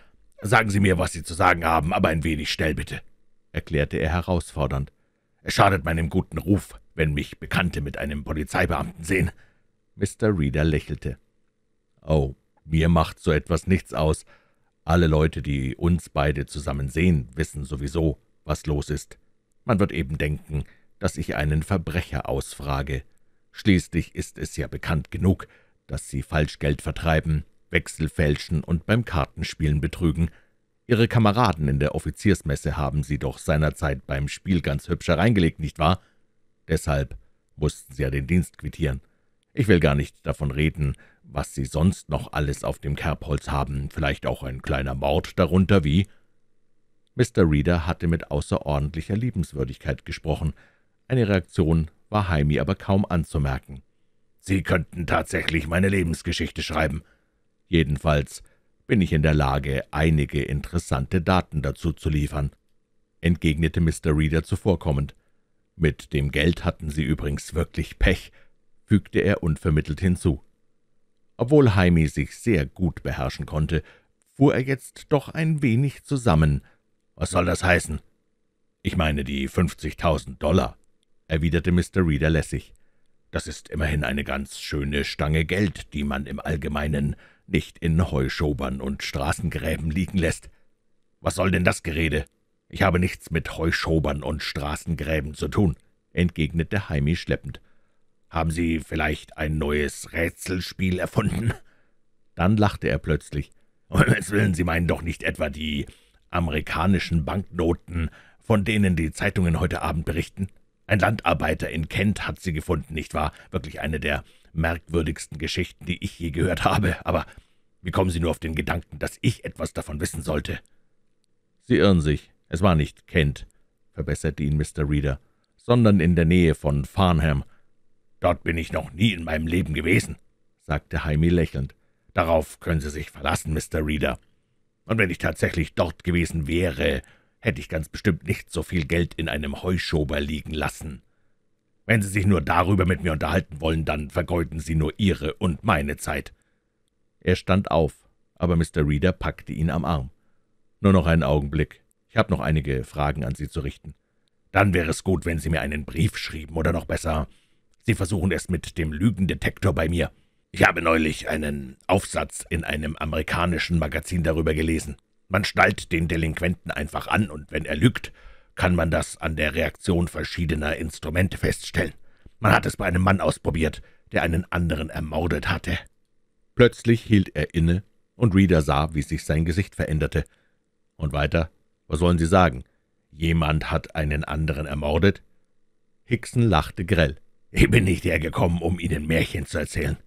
sagen Sie mir, was Sie zu sagen haben, aber ein wenig schnell bitte«, erklärte er herausfordernd. »Es schadet meinem guten Ruf, wenn mich Bekannte mit einem Polizeibeamten sehen.« Mr. Reader lächelte. »Oh, mir macht so etwas nichts aus. Alle Leute, die uns beide zusammen sehen, wissen sowieso, was los ist. Man wird eben denken, dass ich einen Verbrecher ausfrage. Schließlich ist es ja bekannt genug, dass sie Falschgeld vertreiben, Wechsel fälschen und beim Kartenspielen betrügen. Ihre Kameraden in der Offiziersmesse haben sie doch seinerzeit beim Spiel ganz hübsch hereingelegt, nicht wahr? Deshalb mussten sie ja den Dienst quittieren. Ich will gar nicht davon reden, was Sie sonst noch alles auf dem Kerbholz haben, vielleicht auch ein kleiner Mord darunter, wie?« Mr. Reader hatte mit außerordentlicher Liebenswürdigkeit gesprochen. Eine Reaktion war Heimi aber kaum anzumerken. »Sie könnten tatsächlich meine Lebensgeschichte schreiben. Jedenfalls bin ich in der Lage, einige interessante Daten dazu zu liefern,« entgegnete Mr. Reader zuvorkommend. »Mit dem Geld hatten Sie übrigens wirklich Pech fügte er unvermittelt hinzu. Obwohl Heimi sich sehr gut beherrschen konnte, fuhr er jetzt doch ein wenig zusammen. »Was soll das heißen?« »Ich meine die 50.000 Dollar«, erwiderte Mr. Reader lässig. »Das ist immerhin eine ganz schöne Stange Geld, die man im Allgemeinen nicht in Heuschobern und Straßengräben liegen lässt. Was soll denn das Gerede? Ich habe nichts mit Heuschobern und Straßengräben zu tun«, entgegnete Heimi schleppend. »Haben Sie vielleicht ein neues Rätselspiel erfunden?« Dann lachte er plötzlich. »Um oh, Himmels Willen, Sie meinen doch nicht etwa die amerikanischen Banknoten, von denen die Zeitungen heute Abend berichten? Ein Landarbeiter in Kent hat sie gefunden, nicht wahr? Wirklich eine der merkwürdigsten Geschichten, die ich je gehört habe. Aber wie kommen Sie nur auf den Gedanken, dass ich etwas davon wissen sollte?« »Sie irren sich. Es war nicht Kent«, verbesserte ihn Mr. Reader, »sondern in der Nähe von Farnham. Dort bin ich noch nie in meinem Leben gewesen, sagte Jaime lächelnd. Darauf können Sie sich verlassen, Mr. Reader. Und wenn ich tatsächlich dort gewesen wäre, hätte ich ganz bestimmt nicht so viel Geld in einem Heuschober liegen lassen. Wenn Sie sich nur darüber mit mir unterhalten wollen, dann vergeuden Sie nur Ihre und meine Zeit. Er stand auf, aber Mr. Reader packte ihn am Arm. Nur noch einen Augenblick. Ich habe noch einige Fragen an Sie zu richten. Dann wäre es gut, wenn Sie mir einen Brief schrieben oder noch besser Sie versuchen es mit dem Lügendetektor bei mir. Ich habe neulich einen Aufsatz in einem amerikanischen Magazin darüber gelesen. Man schnallt den Delinquenten einfach an, und wenn er lügt, kann man das an der Reaktion verschiedener Instrumente feststellen. Man hat es bei einem Mann ausprobiert, der einen anderen ermordet hatte. Plötzlich hielt er inne, und Reader sah, wie sich sein Gesicht veränderte. Und weiter, was sollen Sie sagen? Jemand hat einen anderen ermordet? Hickson lachte grell. »Ich bin nicht hergekommen, um Ihnen Märchen zu erzählen.«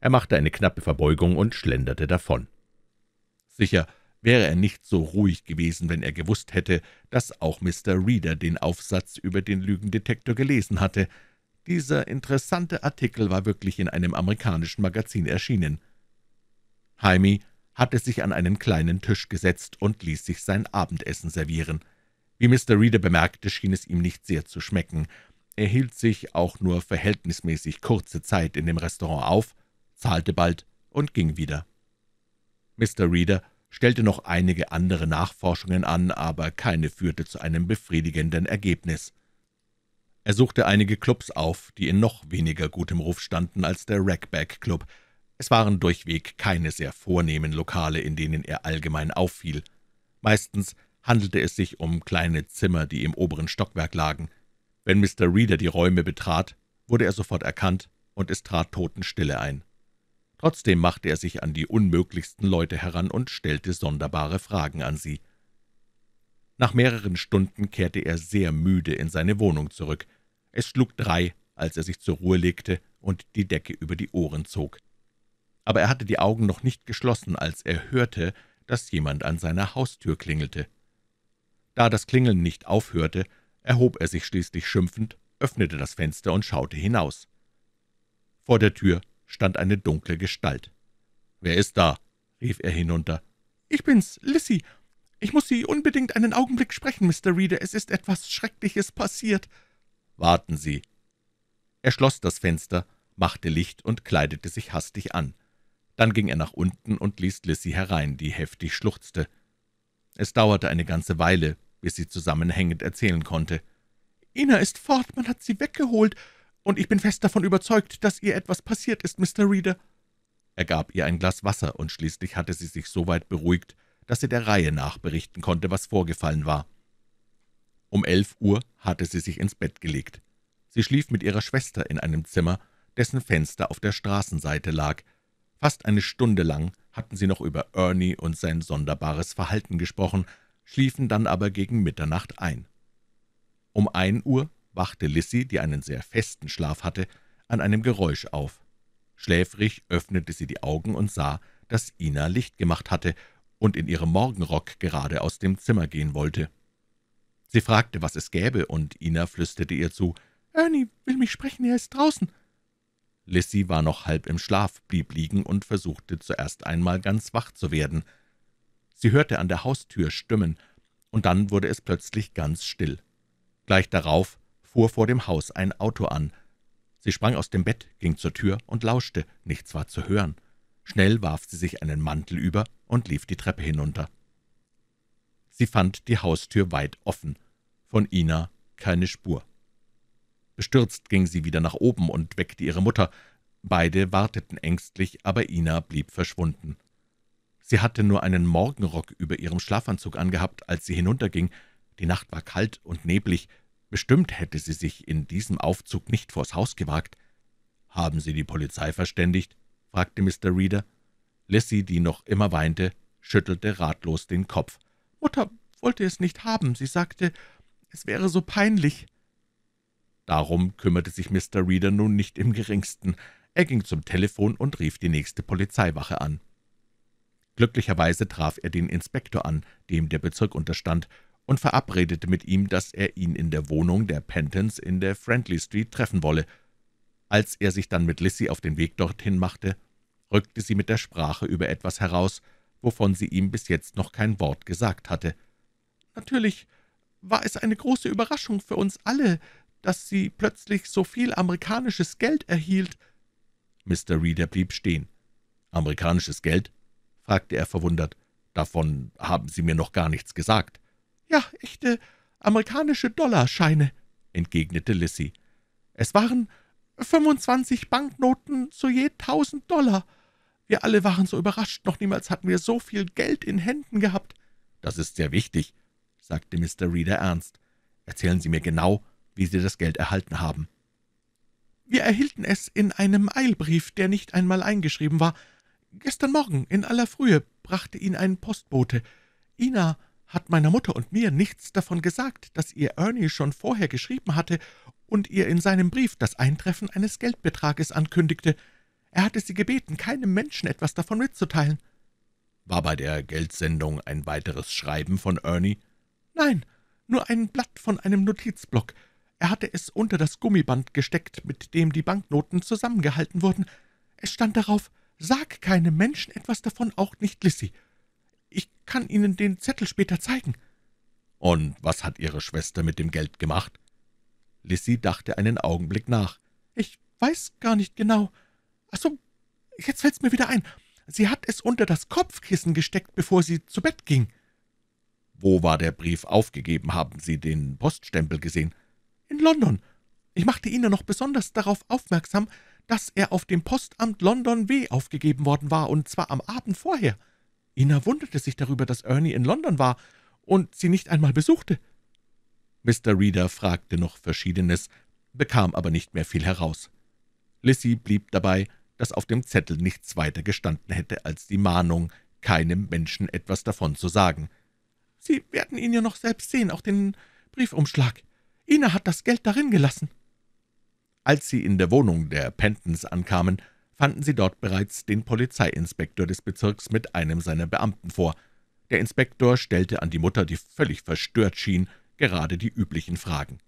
Er machte eine knappe Verbeugung und schlenderte davon. Sicher wäre er nicht so ruhig gewesen, wenn er gewusst hätte, dass auch Mr. Reader den Aufsatz über den Lügendetektor gelesen hatte. Dieser interessante Artikel war wirklich in einem amerikanischen Magazin erschienen. Jaime hatte sich an einen kleinen Tisch gesetzt und ließ sich sein Abendessen servieren. Wie Mr. Reader bemerkte, schien es ihm nicht sehr zu schmecken, er hielt sich auch nur verhältnismäßig kurze Zeit in dem Restaurant auf, zahlte bald und ging wieder. Mr. Reader stellte noch einige andere Nachforschungen an, aber keine führte zu einem befriedigenden Ergebnis. Er suchte einige Clubs auf, die in noch weniger gutem Ruf standen als der Ragbag Club. Es waren durchweg keine sehr vornehmen Lokale, in denen er allgemein auffiel. Meistens handelte es sich um kleine Zimmer, die im oberen Stockwerk lagen. Wenn Mr. Reader die Räume betrat, wurde er sofort erkannt, und es trat Totenstille ein. Trotzdem machte er sich an die unmöglichsten Leute heran und stellte sonderbare Fragen an sie. Nach mehreren Stunden kehrte er sehr müde in seine Wohnung zurück. Es schlug drei, als er sich zur Ruhe legte und die Decke über die Ohren zog. Aber er hatte die Augen noch nicht geschlossen, als er hörte, dass jemand an seiner Haustür klingelte. Da das Klingeln nicht aufhörte, erhob er sich schließlich schimpfend, öffnete das Fenster und schaute hinaus. Vor der Tür stand eine dunkle Gestalt. »Wer ist da?« rief er hinunter. »Ich bin's, Lissy. Ich muss Sie unbedingt einen Augenblick sprechen, Mr. Reader. Es ist etwas Schreckliches passiert.« »Warten Sie.« Er schloss das Fenster, machte Licht und kleidete sich hastig an. Dann ging er nach unten und ließ Lissy herein, die heftig schluchzte. Es dauerte eine ganze Weile, bis sie zusammenhängend erzählen konnte. »Ina ist fort, man hat sie weggeholt, und ich bin fest davon überzeugt, dass ihr etwas passiert ist, Mr. Reader.« Er gab ihr ein Glas Wasser, und schließlich hatte sie sich so weit beruhigt, dass sie der Reihe nach berichten konnte, was vorgefallen war. Um elf Uhr hatte sie sich ins Bett gelegt. Sie schlief mit ihrer Schwester in einem Zimmer, dessen Fenster auf der Straßenseite lag. Fast eine Stunde lang hatten sie noch über Ernie und sein sonderbares Verhalten gesprochen, schliefen dann aber gegen Mitternacht ein. Um ein Uhr wachte Lissy, die einen sehr festen Schlaf hatte, an einem Geräusch auf. Schläfrig öffnete sie die Augen und sah, dass Ina Licht gemacht hatte und in ihrem Morgenrock gerade aus dem Zimmer gehen wollte. Sie fragte, was es gäbe, und Ina flüsterte ihr zu, »Ernie will mich sprechen, er ist draußen.« Lissy war noch halb im Schlaf, blieb liegen und versuchte zuerst einmal ganz wach zu werden – Sie hörte an der Haustür Stimmen, und dann wurde es plötzlich ganz still. Gleich darauf fuhr vor dem Haus ein Auto an. Sie sprang aus dem Bett, ging zur Tür und lauschte, nichts war zu hören. Schnell warf sie sich einen Mantel über und lief die Treppe hinunter. Sie fand die Haustür weit offen, von Ina keine Spur. Bestürzt ging sie wieder nach oben und weckte ihre Mutter. Beide warteten ängstlich, aber Ina blieb verschwunden. Sie hatte nur einen Morgenrock über ihrem Schlafanzug angehabt, als sie hinunterging. Die Nacht war kalt und neblig. Bestimmt hätte sie sich in diesem Aufzug nicht vors Haus gewagt. »Haben Sie die Polizei verständigt?« fragte Mr. Reader. Lissy, die noch immer weinte, schüttelte ratlos den Kopf. »Mutter wollte es nicht haben. Sie sagte, es wäre so peinlich.« Darum kümmerte sich Mr. Reader nun nicht im geringsten. Er ging zum Telefon und rief die nächste Polizeiwache an. Glücklicherweise traf er den Inspektor an, dem der Bezirk unterstand, und verabredete mit ihm, dass er ihn in der Wohnung der Pentons in der Friendly Street treffen wolle. Als er sich dann mit Lissy auf den Weg dorthin machte, rückte sie mit der Sprache über etwas heraus, wovon sie ihm bis jetzt noch kein Wort gesagt hatte. »Natürlich war es eine große Überraschung für uns alle, dass sie plötzlich so viel amerikanisches Geld erhielt.« Mr. Reader blieb stehen. »Amerikanisches Geld? fragte er verwundert. »Davon haben Sie mir noch gar nichts gesagt.« »Ja, echte amerikanische Dollarscheine«, entgegnete Lissy. »Es waren 25 Banknoten zu je 1000 Dollar. Wir alle waren so überrascht, noch niemals hatten wir so viel Geld in Händen gehabt.« »Das ist sehr wichtig«, sagte Mr. Reader ernst. »Erzählen Sie mir genau, wie Sie das Geld erhalten haben.« »Wir erhielten es in einem Eilbrief, der nicht einmal eingeschrieben war. Gestern Morgen, in aller Frühe, brachte ihn ein Postbote. Ina hat meiner Mutter und mir nichts davon gesagt, dass ihr Ernie schon vorher geschrieben hatte und ihr in seinem Brief das Eintreffen eines Geldbetrages ankündigte. Er hatte sie gebeten, keinem Menschen etwas davon mitzuteilen. War bei der Geldsendung ein weiteres Schreiben von Ernie? Nein, nur ein Blatt von einem Notizblock. Er hatte es unter das Gummiband gesteckt, mit dem die Banknoten zusammengehalten wurden. Es stand darauf, Sag keinem Menschen etwas davon, auch nicht Lissy. Ich kann Ihnen den Zettel später zeigen.« »Und was hat Ihre Schwester mit dem Geld gemacht?« Lissy dachte einen Augenblick nach. »Ich weiß gar nicht genau. Ach so, jetzt fällt's mir wieder ein. Sie hat es unter das Kopfkissen gesteckt, bevor sie zu Bett ging.« »Wo war der Brief aufgegeben? Haben Sie den Poststempel gesehen?« »In London. Ich machte Ihnen noch besonders darauf aufmerksam, dass er auf dem Postamt London W. aufgegeben worden war, und zwar am Abend vorher. Ina wunderte sich darüber, dass Ernie in London war und sie nicht einmal besuchte. Mr. Reader fragte noch Verschiedenes, bekam aber nicht mehr viel heraus. Lissy blieb dabei, dass auf dem Zettel nichts weiter gestanden hätte als die Mahnung, keinem Menschen etwas davon zu sagen. »Sie werden ihn ja noch selbst sehen, auch den Briefumschlag. Ina hat das Geld darin gelassen.« als sie in der Wohnung der Pentons ankamen, fanden sie dort bereits den Polizeiinspektor des Bezirks mit einem seiner Beamten vor. Der Inspektor stellte an die Mutter, die völlig verstört schien, gerade die üblichen Fragen.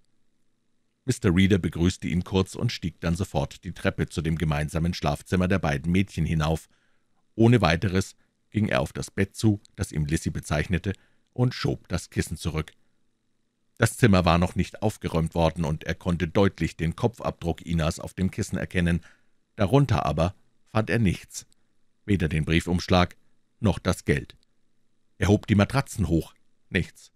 Mr. Reader begrüßte ihn kurz und stieg dann sofort die Treppe zu dem gemeinsamen Schlafzimmer der beiden Mädchen hinauf. Ohne weiteres ging er auf das Bett zu, das ihm Lissy bezeichnete, und schob das Kissen zurück. Das Zimmer war noch nicht aufgeräumt worden, und er konnte deutlich den Kopfabdruck Inas auf dem Kissen erkennen. Darunter aber fand er nichts, weder den Briefumschlag noch das Geld. Er hob die Matratzen hoch, nichts.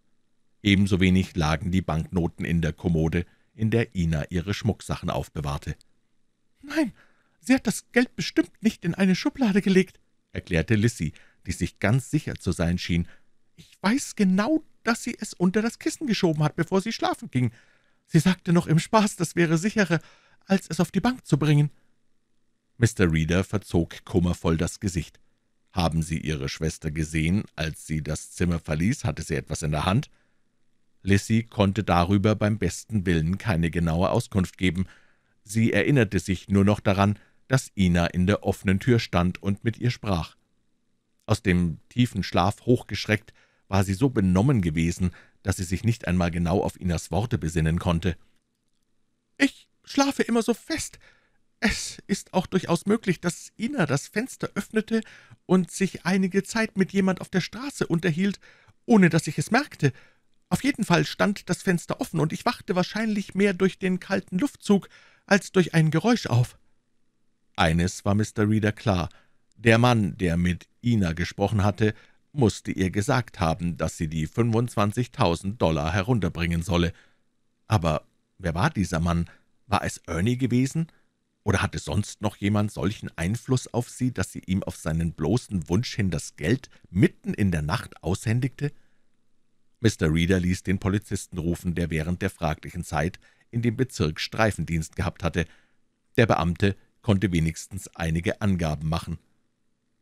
Ebenso wenig lagen die Banknoten in der Kommode, in der Ina ihre Schmucksachen aufbewahrte. »Nein, sie hat das Geld bestimmt nicht in eine Schublade gelegt«, erklärte Lissy, die sich ganz sicher zu sein schien. »Ich weiß genau dass sie es unter das Kissen geschoben hat, bevor sie schlafen ging. Sie sagte noch im Spaß, das wäre sicherer, als es auf die Bank zu bringen.« Mr. Reader verzog kummervoll das Gesicht. »Haben Sie Ihre Schwester gesehen, als sie das Zimmer verließ? Hatte sie etwas in der Hand?« Lissy konnte darüber beim besten Willen keine genaue Auskunft geben. Sie erinnerte sich nur noch daran, dass Ina in der offenen Tür stand und mit ihr sprach. Aus dem tiefen Schlaf hochgeschreckt war sie so benommen gewesen, dass sie sich nicht einmal genau auf Inas Worte besinnen konnte. »Ich schlafe immer so fest. Es ist auch durchaus möglich, dass Ina das Fenster öffnete und sich einige Zeit mit jemand auf der Straße unterhielt, ohne dass ich es merkte. Auf jeden Fall stand das Fenster offen, und ich wachte wahrscheinlich mehr durch den kalten Luftzug als durch ein Geräusch auf.« eines war Mr. Reader klar. Der Mann, der mit Ina gesprochen hatte, musste ihr gesagt haben, dass sie die 25.000 Dollar herunterbringen solle. Aber wer war dieser Mann? War es Ernie gewesen? Oder hatte sonst noch jemand solchen Einfluss auf sie, dass sie ihm auf seinen bloßen Wunsch hin das Geld mitten in der Nacht aushändigte? Mr. Reader ließ den Polizisten rufen, der während der fraglichen Zeit in dem Bezirk Streifendienst gehabt hatte. Der Beamte konnte wenigstens einige Angaben machen.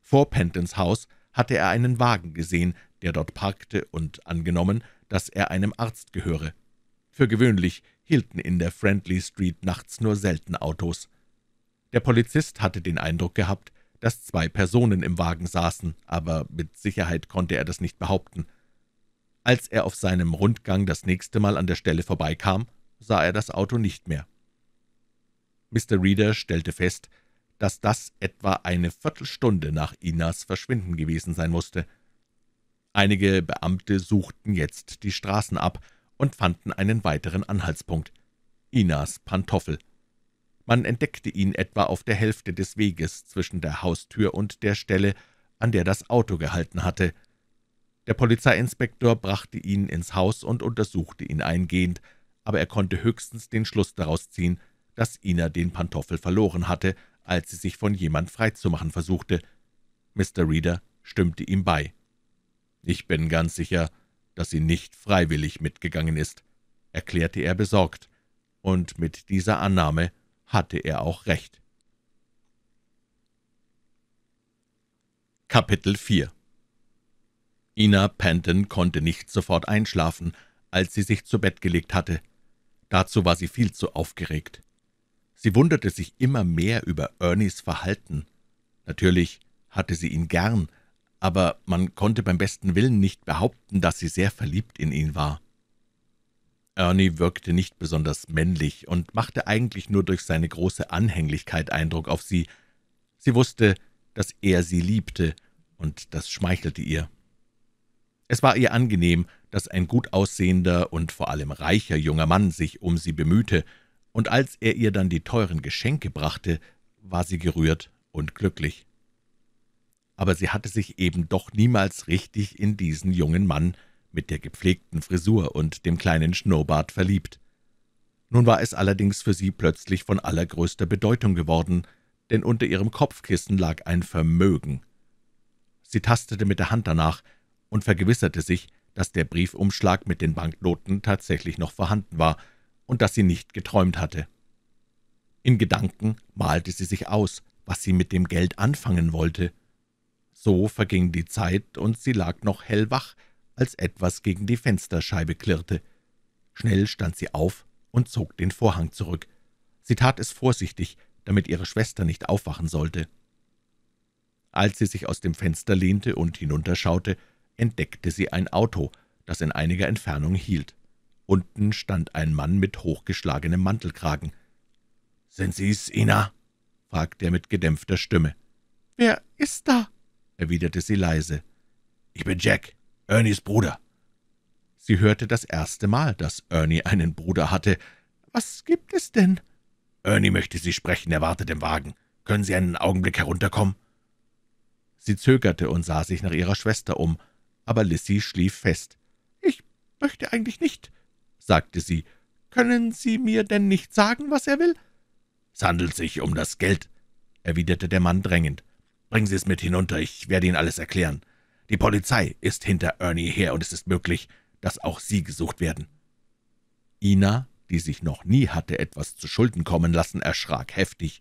Vor Pentons Haus hatte er einen Wagen gesehen, der dort parkte, und angenommen, dass er einem Arzt gehöre. Für gewöhnlich hielten in der Friendly Street nachts nur selten Autos. Der Polizist hatte den Eindruck gehabt, dass zwei Personen im Wagen saßen, aber mit Sicherheit konnte er das nicht behaupten. Als er auf seinem Rundgang das nächste Mal an der Stelle vorbeikam, sah er das Auto nicht mehr. Mr. Reader stellte fest, dass das etwa eine Viertelstunde nach Inas Verschwinden gewesen sein musste. Einige Beamte suchten jetzt die Straßen ab und fanden einen weiteren Anhaltspunkt. Inas Pantoffel. Man entdeckte ihn etwa auf der Hälfte des Weges zwischen der Haustür und der Stelle, an der das Auto gehalten hatte. Der Polizeiinspektor brachte ihn ins Haus und untersuchte ihn eingehend, aber er konnte höchstens den Schluss daraus ziehen, dass Ina den Pantoffel verloren hatte als sie sich von jemand freizumachen versuchte. Mr. Reader stimmte ihm bei. »Ich bin ganz sicher, dass sie nicht freiwillig mitgegangen ist«, erklärte er besorgt, und mit dieser Annahme hatte er auch recht. Kapitel 4 Ina Panton konnte nicht sofort einschlafen, als sie sich zu Bett gelegt hatte. Dazu war sie viel zu aufgeregt. Sie wunderte sich immer mehr über Ernies Verhalten. Natürlich hatte sie ihn gern, aber man konnte beim besten Willen nicht behaupten, dass sie sehr verliebt in ihn war. Ernie wirkte nicht besonders männlich und machte eigentlich nur durch seine große Anhänglichkeit Eindruck auf sie. Sie wusste, dass er sie liebte, und das schmeichelte ihr. Es war ihr angenehm, dass ein gut aussehender und vor allem reicher junger Mann sich um sie bemühte und als er ihr dann die teuren Geschenke brachte, war sie gerührt und glücklich. Aber sie hatte sich eben doch niemals richtig in diesen jungen Mann mit der gepflegten Frisur und dem kleinen Schnurrbart verliebt. Nun war es allerdings für sie plötzlich von allergrößter Bedeutung geworden, denn unter ihrem Kopfkissen lag ein Vermögen. Sie tastete mit der Hand danach und vergewisserte sich, dass der Briefumschlag mit den Banknoten tatsächlich noch vorhanden war – und dass sie nicht geträumt hatte. In Gedanken malte sie sich aus, was sie mit dem Geld anfangen wollte. So verging die Zeit, und sie lag noch hellwach, als etwas gegen die Fensterscheibe klirrte. Schnell stand sie auf und zog den Vorhang zurück. Sie tat es vorsichtig, damit ihre Schwester nicht aufwachen sollte. Als sie sich aus dem Fenster lehnte und hinunterschaute, entdeckte sie ein Auto, das in einiger Entfernung hielt. Unten stand ein Mann mit hochgeschlagenem Mantelkragen. »Sind Sie's, Ina?« fragte er mit gedämpfter Stimme. »Wer ist da?« erwiderte sie leise. »Ich bin Jack, Ernies Bruder.« Sie hörte das erste Mal, dass Ernie einen Bruder hatte. »Was gibt es denn?« »Ernie möchte Sie sprechen, er wartet im Wagen. Können Sie einen Augenblick herunterkommen?« Sie zögerte und sah sich nach ihrer Schwester um, aber Lissy schlief fest. »Ich möchte eigentlich nicht sagte sie. »Können Sie mir denn nicht sagen, was er will?« »Es handelt sich um das Geld«, erwiderte der Mann drängend. »Bringen Sie es mit hinunter, ich werde Ihnen alles erklären. Die Polizei ist hinter Ernie her, und es ist möglich, dass auch Sie gesucht werden.« Ina, die sich noch nie hatte etwas zu Schulden kommen lassen, erschrak heftig.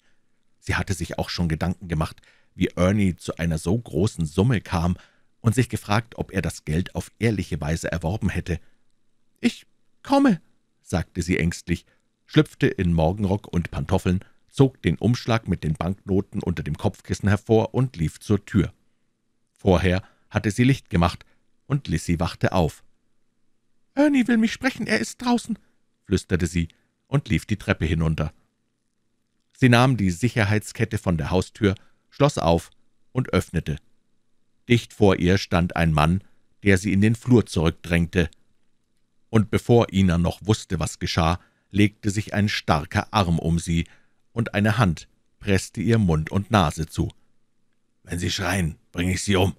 Sie hatte sich auch schon Gedanken gemacht, wie Ernie zu einer so großen Summe kam, und sich gefragt, ob er das Geld auf ehrliche Weise erworben hätte. »Ich »Komme«, sagte sie ängstlich, schlüpfte in Morgenrock und Pantoffeln, zog den Umschlag mit den Banknoten unter dem Kopfkissen hervor und lief zur Tür. Vorher hatte sie Licht gemacht, und Lissy wachte auf. »Ernie will mich sprechen, er ist draußen«, flüsterte sie und lief die Treppe hinunter. Sie nahm die Sicherheitskette von der Haustür, schloss auf und öffnete. Dicht vor ihr stand ein Mann, der sie in den Flur zurückdrängte und bevor Ina noch wusste, was geschah, legte sich ein starker Arm um sie, und eine Hand presste ihr Mund und Nase zu. »Wenn Sie schreien, bringe ich Sie um«,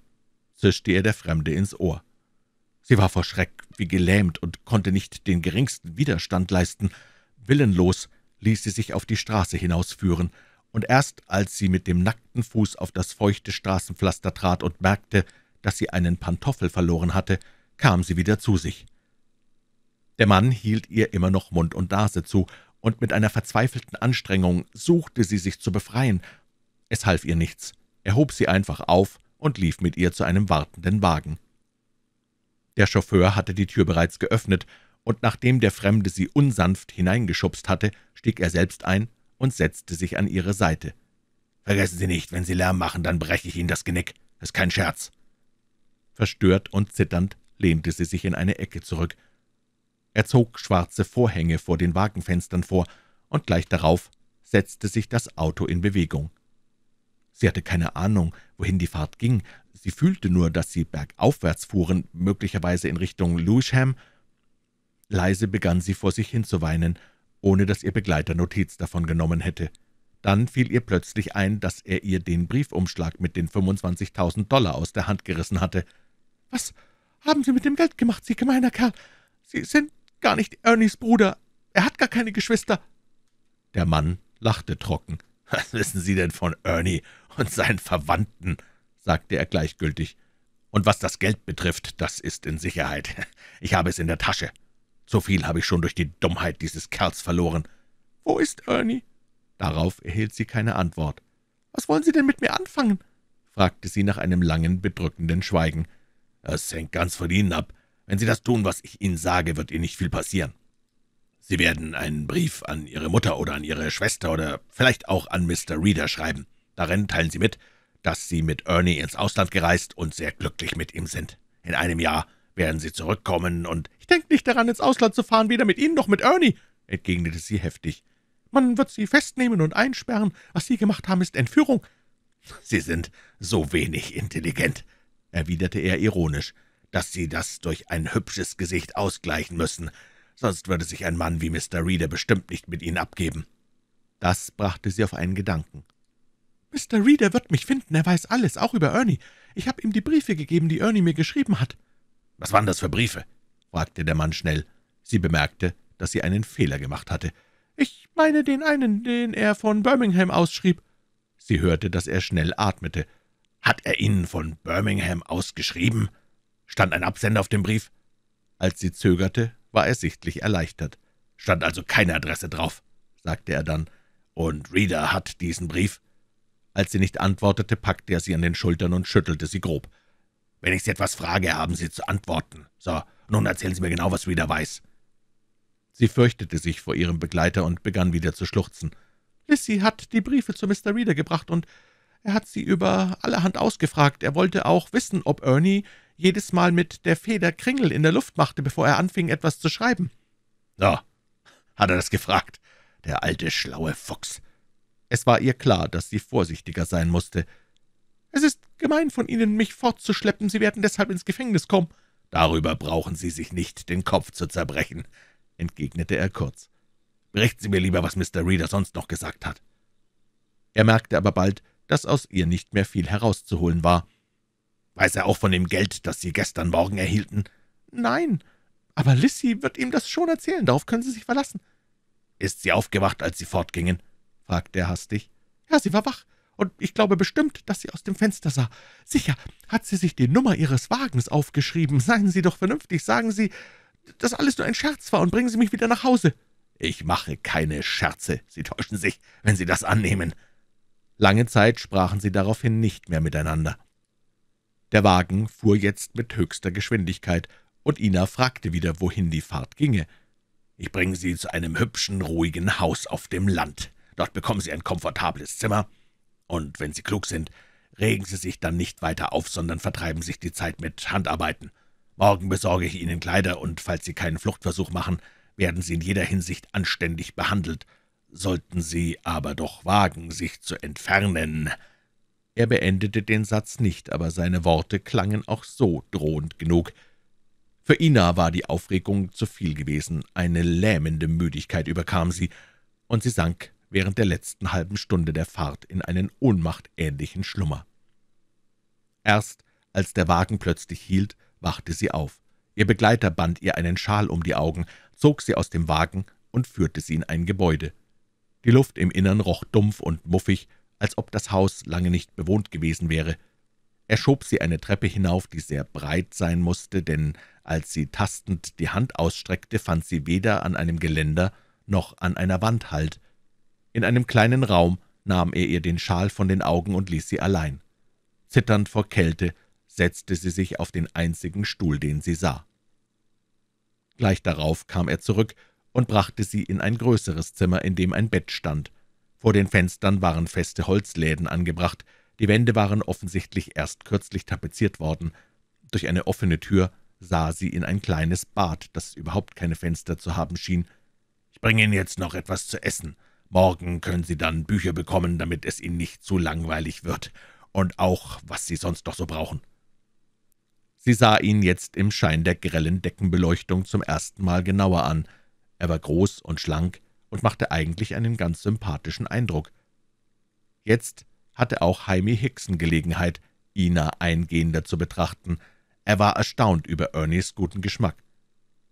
zischte ihr der Fremde ins Ohr. Sie war vor Schreck wie gelähmt und konnte nicht den geringsten Widerstand leisten. Willenlos ließ sie sich auf die Straße hinausführen, und erst als sie mit dem nackten Fuß auf das feuchte Straßenpflaster trat und merkte, dass sie einen Pantoffel verloren hatte, kam sie wieder zu sich. Der Mann hielt ihr immer noch Mund und Nase zu, und mit einer verzweifelten Anstrengung suchte sie sich zu befreien. Es half ihr nichts. Er hob sie einfach auf und lief mit ihr zu einem wartenden Wagen. Der Chauffeur hatte die Tür bereits geöffnet, und nachdem der Fremde sie unsanft hineingeschubst hatte, stieg er selbst ein und setzte sich an ihre Seite. »Vergessen Sie nicht, wenn Sie Lärm machen, dann breche ich Ihnen das Genick. Das ist kein Scherz.« Verstört und zitternd lehnte sie sich in eine Ecke zurück er zog schwarze Vorhänge vor den Wagenfenstern vor, und gleich darauf setzte sich das Auto in Bewegung. Sie hatte keine Ahnung, wohin die Fahrt ging, sie fühlte nur, dass sie bergaufwärts fuhren, möglicherweise in Richtung Lewisham. Leise begann sie vor sich hin zu weinen, ohne dass ihr Begleiter Notiz davon genommen hätte. Dann fiel ihr plötzlich ein, dass er ihr den Briefumschlag mit den 25.000 Dollar aus der Hand gerissen hatte. »Was haben Sie mit dem Geld gemacht, Sie gemeiner Kerl? Sie sind gar nicht Ernies Bruder. Er hat gar keine Geschwister.« Der Mann lachte trocken. »Was wissen Sie denn von Ernie und seinen Verwandten?« sagte er gleichgültig. »Und was das Geld betrifft, das ist in Sicherheit. Ich habe es in der Tasche. Zu viel habe ich schon durch die Dummheit dieses Kerls verloren.« »Wo ist Ernie?« Darauf erhielt sie keine Antwort. »Was wollen Sie denn mit mir anfangen?« fragte sie nach einem langen, bedrückenden Schweigen. »Es hängt ganz von Ihnen ab. Wenn Sie das tun, was ich Ihnen sage, wird Ihnen nicht viel passieren. Sie werden einen Brief an Ihre Mutter oder an Ihre Schwester oder vielleicht auch an Mr. Reader schreiben. Darin teilen Sie mit, dass Sie mit Ernie ins Ausland gereist und sehr glücklich mit ihm sind. In einem Jahr werden Sie zurückkommen, und ich denke nicht daran, ins Ausland zu fahren, weder mit Ihnen noch mit Ernie, entgegnete sie heftig. Man wird Sie festnehmen und einsperren. Was Sie gemacht haben, ist Entführung. Sie sind so wenig intelligent, erwiderte er ironisch dass Sie das durch ein hübsches Gesicht ausgleichen müssen, sonst würde sich ein Mann wie Mr. Reader bestimmt nicht mit Ihnen abgeben.« Das brachte sie auf einen Gedanken. »Mr. Reader wird mich finden, er weiß alles, auch über Ernie. Ich habe ihm die Briefe gegeben, die Ernie mir geschrieben hat.« »Was waren das für Briefe?« fragte der Mann schnell. Sie bemerkte, dass sie einen Fehler gemacht hatte. »Ich meine den einen, den er von Birmingham ausschrieb.« Sie hörte, dass er schnell atmete. »Hat er Ihnen von Birmingham ausgeschrieben?« Stand ein Absender auf dem Brief? Als sie zögerte, war er sichtlich erleichtert. Stand also keine Adresse drauf, sagte er dann. Und Reader hat diesen Brief. Als sie nicht antwortete, packte er sie an den Schultern und schüttelte sie grob. »Wenn ich Sie etwas frage, haben Sie zu antworten. So, nun erzählen Sie mir genau, was Reader weiß.« Sie fürchtete sich vor ihrem Begleiter und begann wieder zu schluchzen. »Lissy hat die Briefe zu Mr. Reader gebracht, und er hat sie über allerhand ausgefragt. Er wollte auch wissen, ob Ernie jedes Mal mit der Feder Kringel in der Luft machte, bevor er anfing, etwas zu schreiben.« »Na, hat er das gefragt? Der alte, schlaue Fuchs.« Es war ihr klar, dass sie vorsichtiger sein musste. »Es ist gemein von Ihnen, mich fortzuschleppen. Sie werden deshalb ins Gefängnis kommen.« »Darüber brauchen Sie sich nicht den Kopf zu zerbrechen«, entgegnete er kurz. »Berichten Sie mir lieber, was Mr. Reader sonst noch gesagt hat.« Er merkte aber bald, dass aus ihr nicht mehr viel herauszuholen war. »Weiß er auch von dem Geld, das Sie gestern Morgen erhielten?« »Nein, aber Lissy wird ihm das schon erzählen, darauf können Sie sich verlassen.« »Ist sie aufgewacht, als Sie fortgingen?« fragte er hastig. »Ja, sie war wach, und ich glaube bestimmt, dass sie aus dem Fenster sah. Sicher hat sie sich die Nummer Ihres Wagens aufgeschrieben. Seien Sie doch vernünftig, sagen Sie, dass alles nur ein Scherz war, und bringen Sie mich wieder nach Hause.« »Ich mache keine Scherze. Sie täuschen sich, wenn Sie das annehmen.« Lange Zeit sprachen sie daraufhin nicht mehr miteinander. Der Wagen fuhr jetzt mit höchster Geschwindigkeit, und Ina fragte wieder, wohin die Fahrt ginge. »Ich bringe Sie zu einem hübschen, ruhigen Haus auf dem Land. Dort bekommen Sie ein komfortables Zimmer. Und wenn Sie klug sind, regen Sie sich dann nicht weiter auf, sondern vertreiben sich die Zeit mit Handarbeiten. Morgen besorge ich Ihnen Kleider, und falls Sie keinen Fluchtversuch machen, werden Sie in jeder Hinsicht anständig behandelt. Sollten Sie aber doch wagen, sich zu entfernen, er beendete den Satz nicht, aber seine Worte klangen auch so drohend genug. Für Ina war die Aufregung zu viel gewesen, eine lähmende Müdigkeit überkam sie, und sie sank während der letzten halben Stunde der Fahrt in einen ohnmachtähnlichen Schlummer. Erst als der Wagen plötzlich hielt, wachte sie auf. Ihr Begleiter band ihr einen Schal um die Augen, zog sie aus dem Wagen und führte sie in ein Gebäude. Die Luft im Innern roch dumpf und muffig, als ob das Haus lange nicht bewohnt gewesen wäre. Er schob sie eine Treppe hinauf, die sehr breit sein musste, denn als sie tastend die Hand ausstreckte, fand sie weder an einem Geländer noch an einer Wand Halt. In einem kleinen Raum nahm er ihr den Schal von den Augen und ließ sie allein. Zitternd vor Kälte setzte sie sich auf den einzigen Stuhl, den sie sah. Gleich darauf kam er zurück und brachte sie in ein größeres Zimmer, in dem ein Bett stand. Vor den Fenstern waren feste Holzläden angebracht, die Wände waren offensichtlich erst kürzlich tapeziert worden. Durch eine offene Tür sah sie in ein kleines Bad, das überhaupt keine Fenster zu haben schien. »Ich bringe Ihnen jetzt noch etwas zu essen. Morgen können Sie dann Bücher bekommen, damit es Ihnen nicht zu langweilig wird. Und auch, was Sie sonst noch so brauchen.« Sie sah ihn jetzt im Schein der grellen Deckenbeleuchtung zum ersten Mal genauer an. Er war groß und schlank, und machte eigentlich einen ganz sympathischen Eindruck. Jetzt hatte auch Jaime Hickson Gelegenheit, Ina eingehender zu betrachten. Er war erstaunt über Ernies guten Geschmack.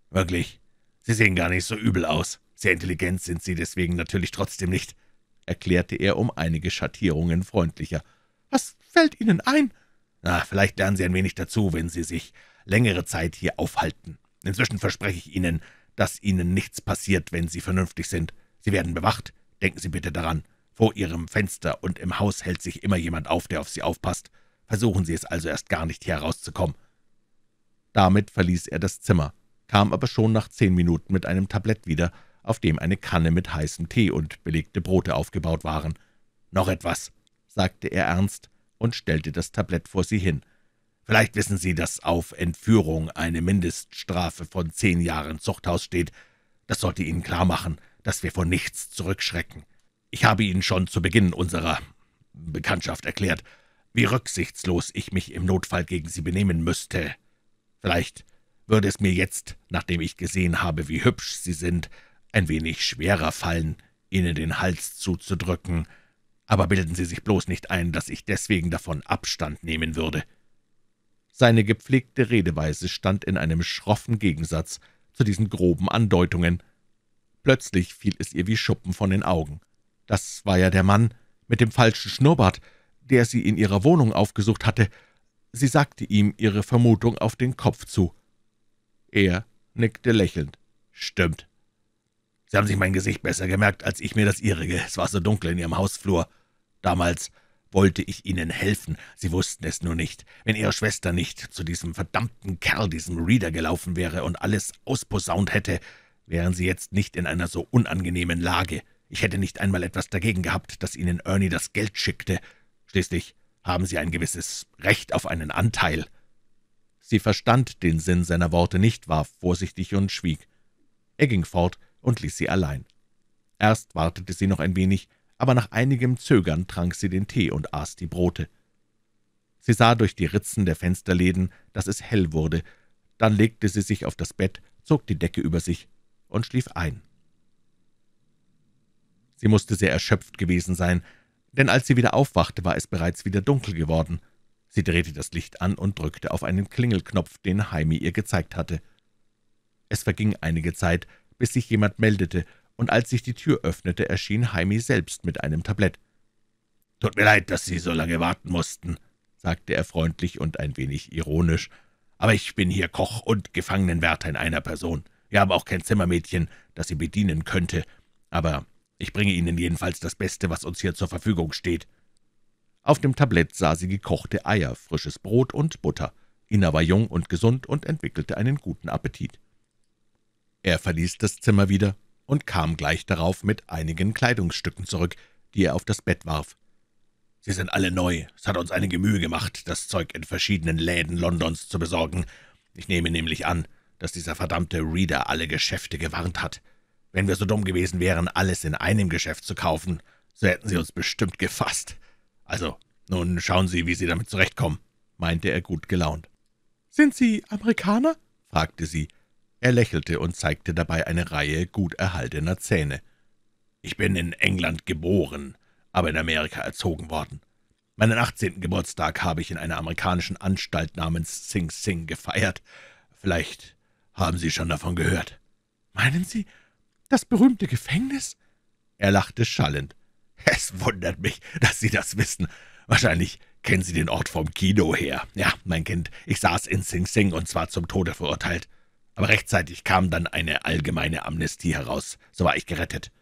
»Wirklich, Sie sehen gar nicht so übel aus. Sehr intelligent sind Sie deswegen natürlich trotzdem nicht«, erklärte er um einige Schattierungen freundlicher. »Was fällt Ihnen ein?« »Na, vielleicht lernen Sie ein wenig dazu, wenn Sie sich längere Zeit hier aufhalten. Inzwischen verspreche ich Ihnen, dass Ihnen nichts passiert, wenn Sie vernünftig sind. Sie werden bewacht. Denken Sie bitte daran. Vor Ihrem Fenster und im Haus hält sich immer jemand auf, der auf Sie aufpasst. Versuchen Sie es also erst gar nicht, hier herauszukommen.« Damit verließ er das Zimmer, kam aber schon nach zehn Minuten mit einem Tablett wieder, auf dem eine Kanne mit heißem Tee und belegte Brote aufgebaut waren. »Noch etwas«, sagte er ernst und stellte das Tablett vor sie hin. Vielleicht wissen Sie, dass auf Entführung eine Mindeststrafe von zehn Jahren Zuchthaus steht. Das sollte Ihnen klar machen, dass wir vor nichts zurückschrecken. Ich habe Ihnen schon zu Beginn unserer Bekanntschaft erklärt, wie rücksichtslos ich mich im Notfall gegen Sie benehmen müsste. Vielleicht würde es mir jetzt, nachdem ich gesehen habe, wie hübsch Sie sind, ein wenig schwerer fallen, Ihnen den Hals zuzudrücken, aber bilden Sie sich bloß nicht ein, dass ich deswegen davon Abstand nehmen würde.« seine gepflegte Redeweise stand in einem schroffen Gegensatz zu diesen groben Andeutungen. Plötzlich fiel es ihr wie Schuppen von den Augen. Das war ja der Mann mit dem falschen Schnurrbart, der sie in ihrer Wohnung aufgesucht hatte. Sie sagte ihm ihre Vermutung auf den Kopf zu. Er nickte lächelnd. »Stimmt. Sie haben sich mein Gesicht besser gemerkt, als ich mir das Ihrige. Es war so dunkel in Ihrem Hausflur. Damals wollte ich Ihnen helfen. Sie wussten es nur nicht. Wenn Ihre Schwester nicht zu diesem verdammten Kerl, diesem Reader, gelaufen wäre und alles ausposaunt hätte, wären Sie jetzt nicht in einer so unangenehmen Lage. Ich hätte nicht einmal etwas dagegen gehabt, dass Ihnen Ernie das Geld schickte. Schließlich haben Sie ein gewisses Recht auf einen Anteil.« Sie verstand den Sinn seiner Worte nicht, war vorsichtig und schwieg. Er ging fort und ließ sie allein. Erst wartete sie noch ein wenig, aber nach einigem Zögern trank sie den Tee und aß die Brote. Sie sah durch die Ritzen der Fensterläden, dass es hell wurde, dann legte sie sich auf das Bett, zog die Decke über sich und schlief ein. Sie musste sehr erschöpft gewesen sein, denn als sie wieder aufwachte, war es bereits wieder dunkel geworden. Sie drehte das Licht an und drückte auf einen Klingelknopf, den Heimi ihr gezeigt hatte. Es verging einige Zeit, bis sich jemand meldete und als sich die Tür öffnete, erschien Heimi selbst mit einem Tablett. »Tut mir leid, dass Sie so lange warten mussten«, sagte er freundlich und ein wenig ironisch, »aber ich bin hier Koch und Gefangenenwärter in einer Person. Wir haben auch kein Zimmermädchen, das Sie bedienen könnte, aber ich bringe Ihnen jedenfalls das Beste, was uns hier zur Verfügung steht.« auf dem Tablett sah sie gekochte Eier, frisches Brot und Butter. Ina war jung und gesund und entwickelte einen guten Appetit. Er verließ das Zimmer wieder und kam gleich darauf mit einigen Kleidungsstücken zurück, die er auf das Bett warf. »Sie sind alle neu. Es hat uns einige Mühe gemacht, das Zeug in verschiedenen Läden Londons zu besorgen. Ich nehme nämlich an, dass dieser verdammte Reader alle Geschäfte gewarnt hat. Wenn wir so dumm gewesen wären, alles in einem Geschäft zu kaufen, so hätten sie uns bestimmt gefasst. Also, nun schauen Sie, wie Sie damit zurechtkommen«, meinte er gut gelaunt. »Sind Sie Amerikaner?« fragte sie. Er lächelte und zeigte dabei eine Reihe gut erhaltener Zähne. »Ich bin in England geboren, aber in Amerika erzogen worden. Meinen 18. Geburtstag habe ich in einer amerikanischen Anstalt namens Sing Sing gefeiert. Vielleicht haben Sie schon davon gehört.« »Meinen Sie, das berühmte Gefängnis?« Er lachte schallend. »Es wundert mich, dass Sie das wissen. Wahrscheinlich kennen Sie den Ort vom Kino her. Ja, mein Kind, ich saß in Sing Sing und zwar zum Tode verurteilt aber rechtzeitig kam dann eine allgemeine Amnestie heraus. So war ich gerettet.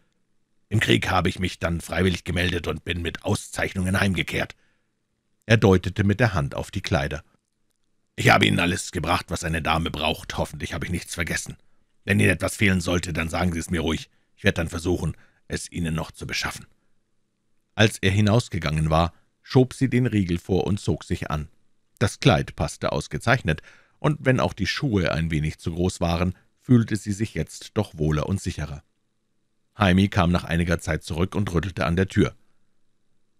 Im Krieg habe ich mich dann freiwillig gemeldet und bin mit Auszeichnungen heimgekehrt. Er deutete mit der Hand auf die Kleider. Ich habe Ihnen alles gebracht, was eine Dame braucht. Hoffentlich habe ich nichts vergessen. Wenn Ihnen etwas fehlen sollte, dann sagen Sie es mir ruhig. Ich werde dann versuchen, es Ihnen noch zu beschaffen.« Als er hinausgegangen war, schob sie den Riegel vor und zog sich an. Das Kleid passte ausgezeichnet, und wenn auch die Schuhe ein wenig zu groß waren, fühlte sie sich jetzt doch wohler und sicherer. Heimi kam nach einiger Zeit zurück und rüttelte an der Tür.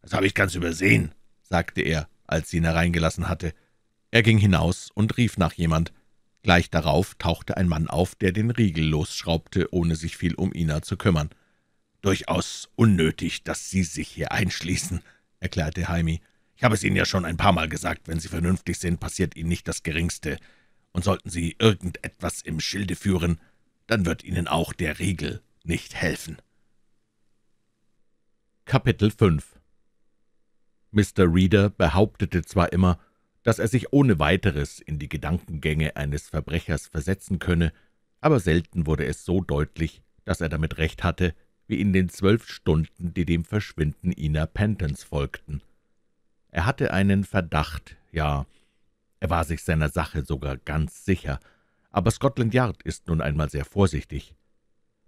»Das habe ich ganz übersehen«, sagte er, als sie ihn hereingelassen hatte. Er ging hinaus und rief nach jemand. Gleich darauf tauchte ein Mann auf, der den Riegel losschraubte, ohne sich viel um Ina zu kümmern. »Durchaus unnötig, dass Sie sich hier einschließen«, erklärte Heimi. Ich habe es Ihnen ja schon ein paar Mal gesagt, wenn Sie vernünftig sind, passiert Ihnen nicht das Geringste, und sollten Sie irgendetwas im Schilde führen, dann wird Ihnen auch der Riegel nicht helfen. Kapitel 5 Mr. Reader behauptete zwar immer, dass er sich ohne weiteres in die Gedankengänge eines Verbrechers versetzen könne, aber selten wurde es so deutlich, dass er damit recht hatte, wie in den zwölf Stunden, die dem Verschwinden Ina Pentons folgten. Er hatte einen Verdacht, ja, er war sich seiner Sache sogar ganz sicher, aber Scotland Yard ist nun einmal sehr vorsichtig.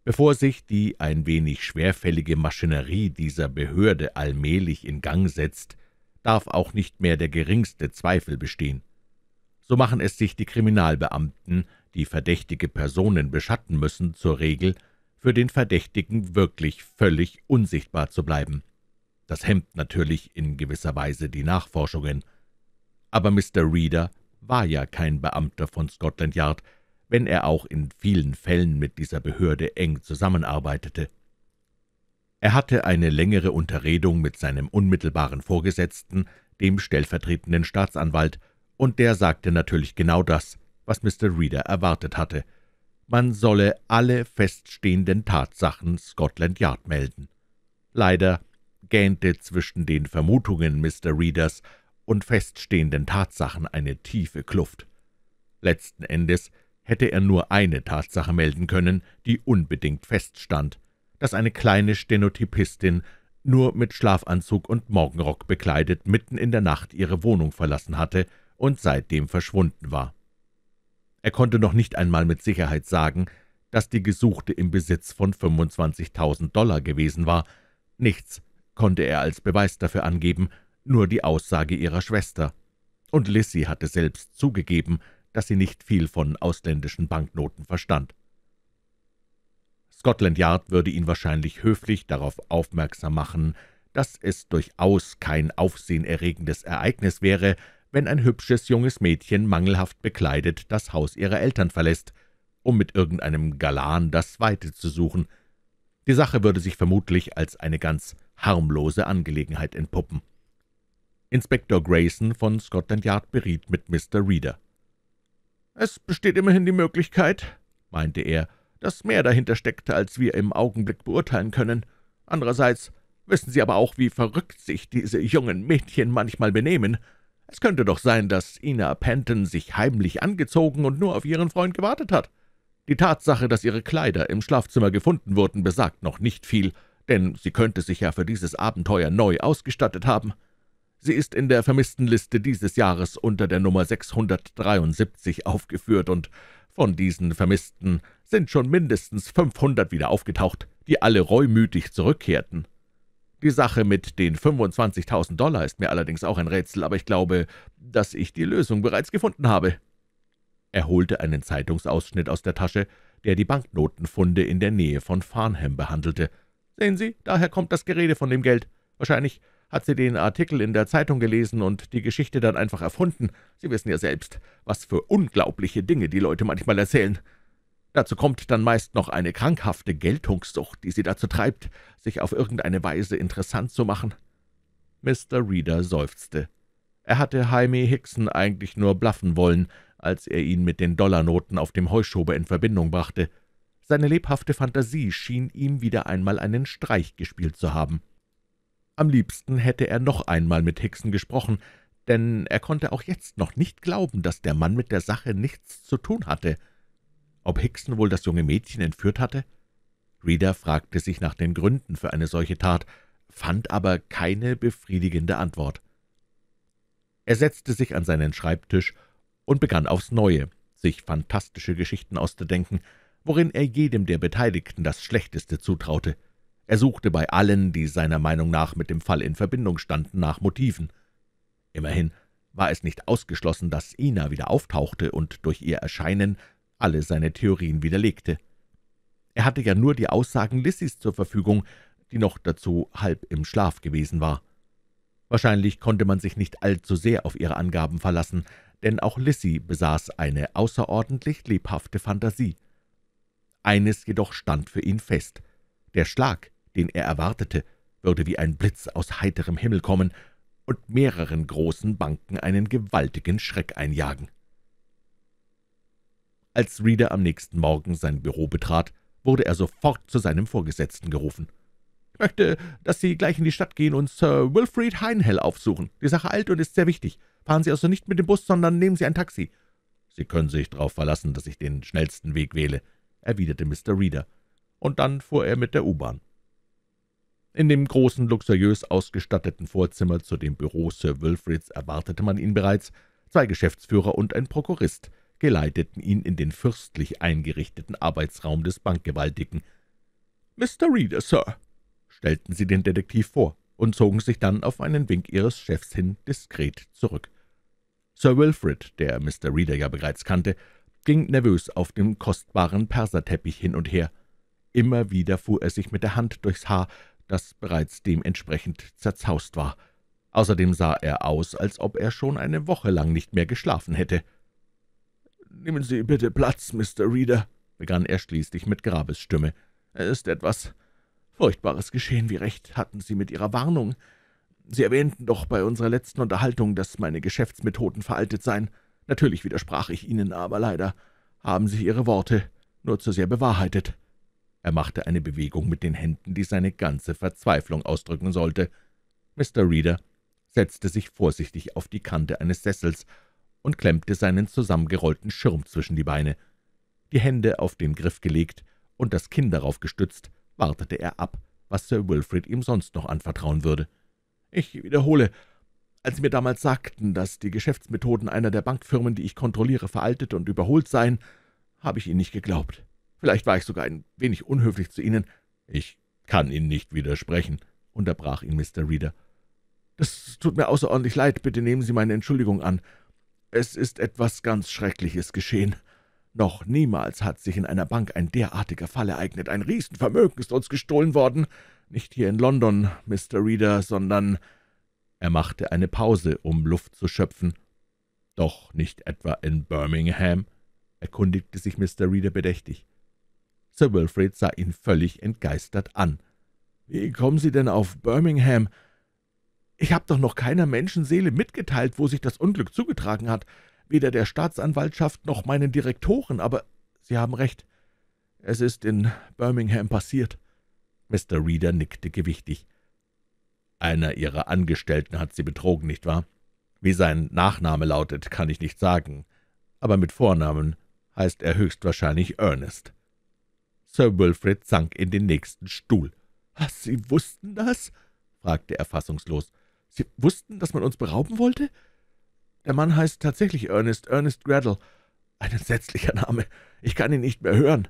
Bevor sich die ein wenig schwerfällige Maschinerie dieser Behörde allmählich in Gang setzt, darf auch nicht mehr der geringste Zweifel bestehen. So machen es sich die Kriminalbeamten, die verdächtige Personen beschatten müssen, zur Regel, für den Verdächtigen wirklich völlig unsichtbar zu bleiben. Das hemmt natürlich in gewisser Weise die Nachforschungen. Aber Mr. Reader war ja kein Beamter von Scotland Yard, wenn er auch in vielen Fällen mit dieser Behörde eng zusammenarbeitete. Er hatte eine längere Unterredung mit seinem unmittelbaren Vorgesetzten, dem stellvertretenden Staatsanwalt, und der sagte natürlich genau das, was Mr. Reader erwartet hatte. Man solle alle feststehenden Tatsachen Scotland Yard melden. Leider gähnte zwischen den Vermutungen Mr. Readers und feststehenden Tatsachen eine tiefe Kluft. Letzten Endes hätte er nur eine Tatsache melden können, die unbedingt feststand, dass eine kleine Stenotypistin nur mit Schlafanzug und Morgenrock bekleidet mitten in der Nacht ihre Wohnung verlassen hatte und seitdem verschwunden war. Er konnte noch nicht einmal mit Sicherheit sagen, dass die Gesuchte im Besitz von 25.000 Dollar gewesen war. Nichts konnte er als Beweis dafür angeben, nur die Aussage ihrer Schwester. Und Lissy hatte selbst zugegeben, dass sie nicht viel von ausländischen Banknoten verstand. Scotland Yard würde ihn wahrscheinlich höflich darauf aufmerksam machen, dass es durchaus kein aufsehenerregendes Ereignis wäre, wenn ein hübsches junges Mädchen mangelhaft bekleidet das Haus ihrer Eltern verlässt, um mit irgendeinem Galan das Weite zu suchen. Die Sache würde sich vermutlich als eine ganz harmlose Angelegenheit entpuppen. Inspektor Grayson von Scotland Yard beriet mit Mr. Reader. »Es besteht immerhin die Möglichkeit«, meinte er, »dass mehr dahinter steckte, als wir im Augenblick beurteilen können. Andererseits wissen Sie aber auch, wie verrückt sich diese jungen Mädchen manchmal benehmen. Es könnte doch sein, dass Ina Penton sich heimlich angezogen und nur auf ihren Freund gewartet hat. Die Tatsache, dass ihre Kleider im Schlafzimmer gefunden wurden, besagt noch nicht viel.« denn sie könnte sich ja für dieses Abenteuer neu ausgestattet haben. Sie ist in der Vermisstenliste dieses Jahres unter der Nummer 673 aufgeführt, und von diesen Vermissten sind schon mindestens 500 wieder aufgetaucht, die alle reumütig zurückkehrten. Die Sache mit den 25.000 Dollar ist mir allerdings auch ein Rätsel, aber ich glaube, dass ich die Lösung bereits gefunden habe.« Er holte einen Zeitungsausschnitt aus der Tasche, der die Banknotenfunde in der Nähe von Farnham behandelte. Sehen Sie, daher kommt das Gerede von dem Geld. Wahrscheinlich hat sie den Artikel in der Zeitung gelesen und die Geschichte dann einfach erfunden. Sie wissen ja selbst, was für unglaubliche Dinge die Leute manchmal erzählen. Dazu kommt dann meist noch eine krankhafte Geltungssucht, die sie dazu treibt, sich auf irgendeine Weise interessant zu machen. Mr. Reader seufzte. Er hatte Jaime Hickson eigentlich nur blaffen wollen, als er ihn mit den Dollarnoten auf dem Heuschober in Verbindung brachte – seine lebhafte Fantasie schien ihm wieder einmal einen Streich gespielt zu haben. Am liebsten hätte er noch einmal mit Hickson gesprochen, denn er konnte auch jetzt noch nicht glauben, dass der Mann mit der Sache nichts zu tun hatte. Ob Hickson wohl das junge Mädchen entführt hatte? Reader fragte sich nach den Gründen für eine solche Tat, fand aber keine befriedigende Antwort. Er setzte sich an seinen Schreibtisch und begann aufs Neue, sich fantastische Geschichten auszudenken, worin er jedem der Beteiligten das Schlechteste zutraute. Er suchte bei allen, die seiner Meinung nach mit dem Fall in Verbindung standen, nach Motiven. Immerhin war es nicht ausgeschlossen, dass Ina wieder auftauchte und durch ihr Erscheinen alle seine Theorien widerlegte. Er hatte ja nur die Aussagen Lissys zur Verfügung, die noch dazu halb im Schlaf gewesen war. Wahrscheinlich konnte man sich nicht allzu sehr auf ihre Angaben verlassen, denn auch Lissy besaß eine außerordentlich lebhafte Fantasie. Eines jedoch stand für ihn fest. Der Schlag, den er erwartete, würde wie ein Blitz aus heiterem Himmel kommen und mehreren großen Banken einen gewaltigen Schreck einjagen. Als Reader am nächsten Morgen sein Büro betrat, wurde er sofort zu seinem Vorgesetzten gerufen. »Ich möchte, dass Sie gleich in die Stadt gehen und Sir Wilfried Heinhell aufsuchen. Die Sache eilt und ist sehr wichtig. Fahren Sie also nicht mit dem Bus, sondern nehmen Sie ein Taxi. Sie können sich darauf verlassen, dass ich den schnellsten Weg wähle.« erwiderte Mr. Reader, und dann fuhr er mit der U-Bahn. In dem großen, luxuriös ausgestatteten Vorzimmer zu dem Büro Sir Wilfrids erwartete man ihn bereits. Zwei Geschäftsführer und ein Prokurist geleiteten ihn in den fürstlich eingerichteten Arbeitsraum des Bankgewaltigen. »Mr. Reader, Sir«, stellten sie den Detektiv vor und zogen sich dann auf einen Wink ihres Chefs hin diskret zurück. Sir Wilfrid, der Mr. Reader ja bereits kannte, ging nervös auf dem kostbaren Perserteppich hin und her. Immer wieder fuhr er sich mit der Hand durchs Haar, das bereits dementsprechend zerzaust war. Außerdem sah er aus, als ob er schon eine Woche lang nicht mehr geschlafen hätte. »Nehmen Sie bitte Platz, Mr. Reader«, begann er schließlich mit Grabesstimme. »Es ist etwas Furchtbares geschehen. Wie recht hatten Sie mit Ihrer Warnung? Sie erwähnten doch bei unserer letzten Unterhaltung, dass meine Geschäftsmethoden veraltet seien. Natürlich widersprach ich Ihnen, aber leider haben sich Ihre Worte nur zu sehr bewahrheitet.« Er machte eine Bewegung mit den Händen, die seine ganze Verzweiflung ausdrücken sollte. Mr. Reader setzte sich vorsichtig auf die Kante eines Sessels und klemmte seinen zusammengerollten Schirm zwischen die Beine. Die Hände auf den Griff gelegt und das Kinn darauf gestützt, wartete er ab, was Sir Wilfrid ihm sonst noch anvertrauen würde. »Ich wiederhole, als sie mir damals sagten, dass die Geschäftsmethoden einer der Bankfirmen, die ich kontrolliere, veraltet und überholt seien, habe ich ihnen nicht geglaubt. Vielleicht war ich sogar ein wenig unhöflich zu ihnen. Ich kann Ihnen nicht widersprechen, unterbrach ihn Mr. Reader. Das tut mir außerordentlich leid, bitte nehmen Sie meine Entschuldigung an. Es ist etwas ganz Schreckliches geschehen. Noch niemals hat sich in einer Bank ein derartiger Fall ereignet. Ein Riesenvermögen ist uns gestohlen worden. Nicht hier in London, Mr. Reader, sondern er machte eine Pause, um Luft zu schöpfen. »Doch nicht etwa in Birmingham?« erkundigte sich Mr. Reader bedächtig. Sir Wilfrid sah ihn völlig entgeistert an. »Wie kommen Sie denn auf Birmingham? Ich habe doch noch keiner Menschenseele mitgeteilt, wo sich das Unglück zugetragen hat, weder der Staatsanwaltschaft noch meinen Direktoren, aber Sie haben recht, es ist in Birmingham passiert.« Mr. Reader nickte gewichtig. Einer ihrer Angestellten hat sie betrogen, nicht wahr? Wie sein Nachname lautet, kann ich nicht sagen, aber mit Vornamen heißt er höchstwahrscheinlich Ernest.« Sir Wilfred sank in den nächsten Stuhl. Ah, sie wussten das?« fragte er fassungslos. »Sie wussten, dass man uns berauben wollte?« »Der Mann heißt tatsächlich Ernest, Ernest Gradle. Ein entsetzlicher Name. Ich kann ihn nicht mehr hören.«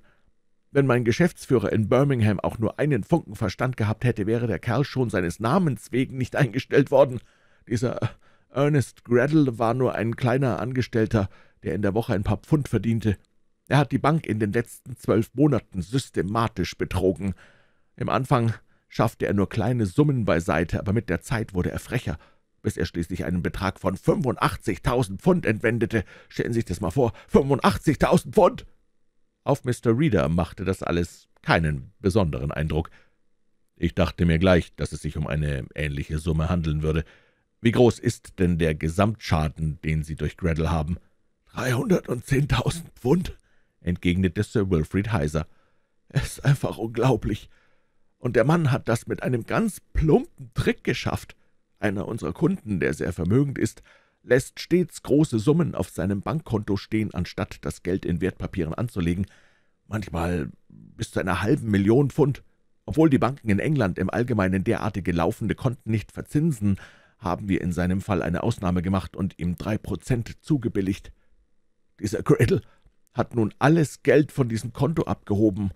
wenn mein Geschäftsführer in Birmingham auch nur einen Funken Verstand gehabt hätte, wäre der Kerl schon seines Namens wegen nicht eingestellt worden. Dieser Ernest Gradle war nur ein kleiner Angestellter, der in der Woche ein paar Pfund verdiente. Er hat die Bank in den letzten zwölf Monaten systematisch betrogen. Im Anfang schaffte er nur kleine Summen beiseite, aber mit der Zeit wurde er frecher, bis er schließlich einen Betrag von 85.000 Pfund entwendete. Stellen Sie sich das mal vor, 85.000 Pfund! Auf Mr. Reader machte das alles keinen besonderen Eindruck. Ich dachte mir gleich, dass es sich um eine ähnliche Summe handeln würde. Wie groß ist denn der Gesamtschaden, den Sie durch Gretel haben?« »310.000 Pfund«, entgegnete Sir Wilfried heiser. »Es ist einfach unglaublich. Und der Mann hat das mit einem ganz plumpen Trick geschafft. Einer unserer Kunden, der sehr vermögend ist, lässt stets große Summen auf seinem Bankkonto stehen, anstatt das Geld in Wertpapieren anzulegen, manchmal bis zu einer halben Million Pfund. Obwohl die Banken in England im Allgemeinen derartige laufende Konten nicht verzinsen, haben wir in seinem Fall eine Ausnahme gemacht und ihm drei Prozent zugebilligt. Dieser Cradle hat nun alles Geld von diesem Konto abgehoben.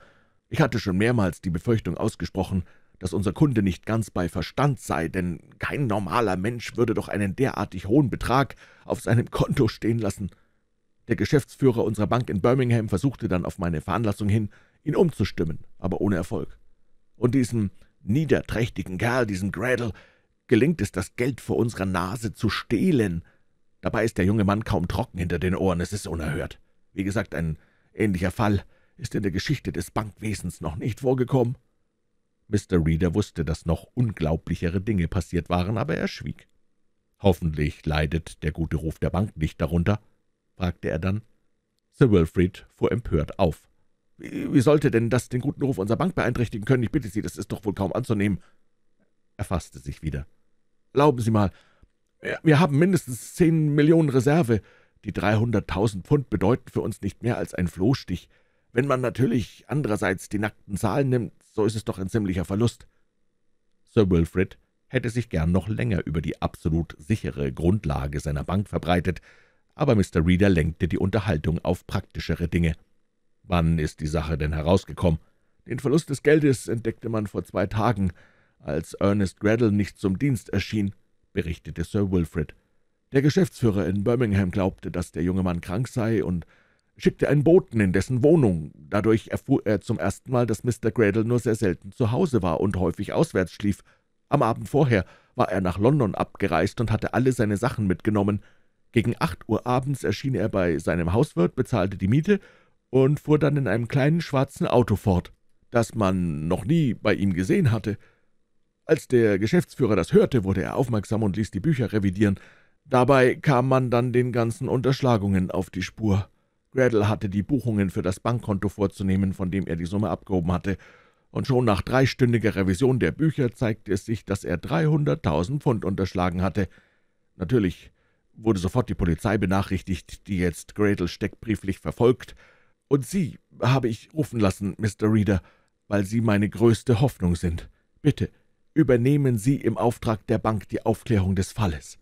Ich hatte schon mehrmals die Befürchtung ausgesprochen, dass unser Kunde nicht ganz bei Verstand sei, denn kein normaler Mensch würde doch einen derartig hohen Betrag auf seinem Konto stehen lassen. Der Geschäftsführer unserer Bank in Birmingham versuchte dann auf meine Veranlassung hin, ihn umzustimmen, aber ohne Erfolg. Und diesem niederträchtigen Kerl, diesem Gradle, gelingt es, das Geld vor unserer Nase zu stehlen. Dabei ist der junge Mann kaum trocken hinter den Ohren, es ist unerhört. Wie gesagt, ein ähnlicher Fall ist in der Geschichte des Bankwesens noch nicht vorgekommen. Mr. Reader wusste, dass noch unglaublichere Dinge passiert waren, aber er schwieg. »Hoffentlich leidet der gute Ruf der Bank nicht darunter?« fragte er dann. Sir Wilfrid fuhr empört auf. Wie, »Wie sollte denn das den guten Ruf unserer Bank beeinträchtigen können? Ich bitte Sie, das ist doch wohl kaum anzunehmen.« Er fasste sich wieder. »Glauben Sie mal, wir haben mindestens zehn Millionen Reserve. Die 300.000 Pfund bedeuten für uns nicht mehr als ein Flohstich. Wenn man natürlich andererseits die nackten Zahlen nimmt, so ist es doch ein ziemlicher Verlust.« Sir Wilfred hätte sich gern noch länger über die absolut sichere Grundlage seiner Bank verbreitet, aber Mr. Reader lenkte die Unterhaltung auf praktischere Dinge. »Wann ist die Sache denn herausgekommen?« »Den Verlust des Geldes entdeckte man vor zwei Tagen, als Ernest Gradle nicht zum Dienst erschien«, berichtete Sir Wilfred. »Der Geschäftsführer in Birmingham glaubte, dass der junge Mann krank sei und schickte einen Boten in dessen Wohnung. Dadurch erfuhr er zum ersten Mal, dass Mr. Gradle nur sehr selten zu Hause war und häufig auswärts schlief. Am Abend vorher war er nach London abgereist und hatte alle seine Sachen mitgenommen. Gegen acht Uhr abends erschien er bei seinem Hauswirt, bezahlte die Miete und fuhr dann in einem kleinen schwarzen Auto fort, das man noch nie bei ihm gesehen hatte. Als der Geschäftsführer das hörte, wurde er aufmerksam und ließ die Bücher revidieren. Dabei kam man dann den ganzen Unterschlagungen auf die Spur. Gradle hatte die Buchungen für das Bankkonto vorzunehmen, von dem er die Summe abgehoben hatte, und schon nach dreistündiger Revision der Bücher zeigte es sich, dass er 300.000 Pfund unterschlagen hatte. Natürlich wurde sofort die Polizei benachrichtigt, die jetzt Gradle steckbrieflich verfolgt, und Sie habe ich rufen lassen, Mr. Reader, weil Sie meine größte Hoffnung sind. Bitte, übernehmen Sie im Auftrag der Bank die Aufklärung des Falles.«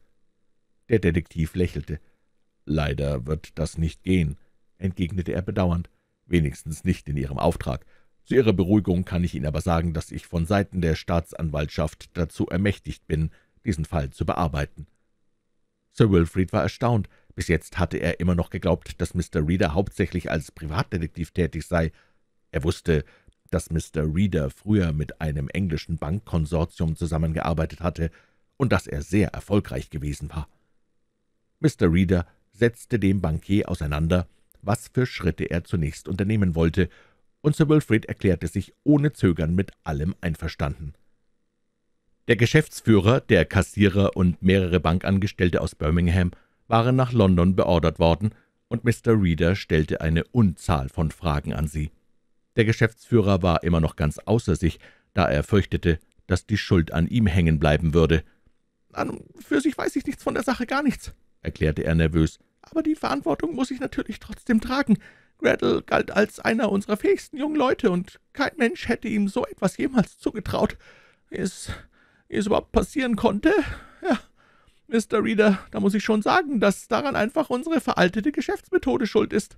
Der Detektiv lächelte. »Leider wird das nicht gehen entgegnete er bedauernd, wenigstens nicht in Ihrem Auftrag. Zu Ihrer Beruhigung kann ich Ihnen aber sagen, dass ich von Seiten der Staatsanwaltschaft dazu ermächtigt bin, diesen Fall zu bearbeiten. Sir Wilfried war erstaunt. Bis jetzt hatte er immer noch geglaubt, dass Mr. Reader hauptsächlich als Privatdetektiv tätig sei. Er wusste, dass Mr. Reader früher mit einem englischen Bankkonsortium zusammengearbeitet hatte und dass er sehr erfolgreich gewesen war. Mr. Reader setzte dem Bankier auseinander, was für Schritte er zunächst unternehmen wollte, und Sir Wilfrid erklärte sich ohne Zögern mit allem einverstanden. Der Geschäftsführer, der Kassierer und mehrere Bankangestellte aus Birmingham waren nach London beordert worden, und Mr. Reader stellte eine Unzahl von Fragen an sie. Der Geschäftsführer war immer noch ganz außer sich, da er fürchtete, dass die Schuld an ihm hängen bleiben würde. »An für sich weiß ich nichts von der Sache, gar nichts«, erklärte er nervös aber die Verantwortung muss ich natürlich trotzdem tragen. Gretel galt als einer unserer fähigsten jungen Leute, und kein Mensch hätte ihm so etwas jemals zugetraut, wie es, wie es überhaupt passieren konnte. Ja, Mr. Reader, da muss ich schon sagen, dass daran einfach unsere veraltete Geschäftsmethode schuld ist.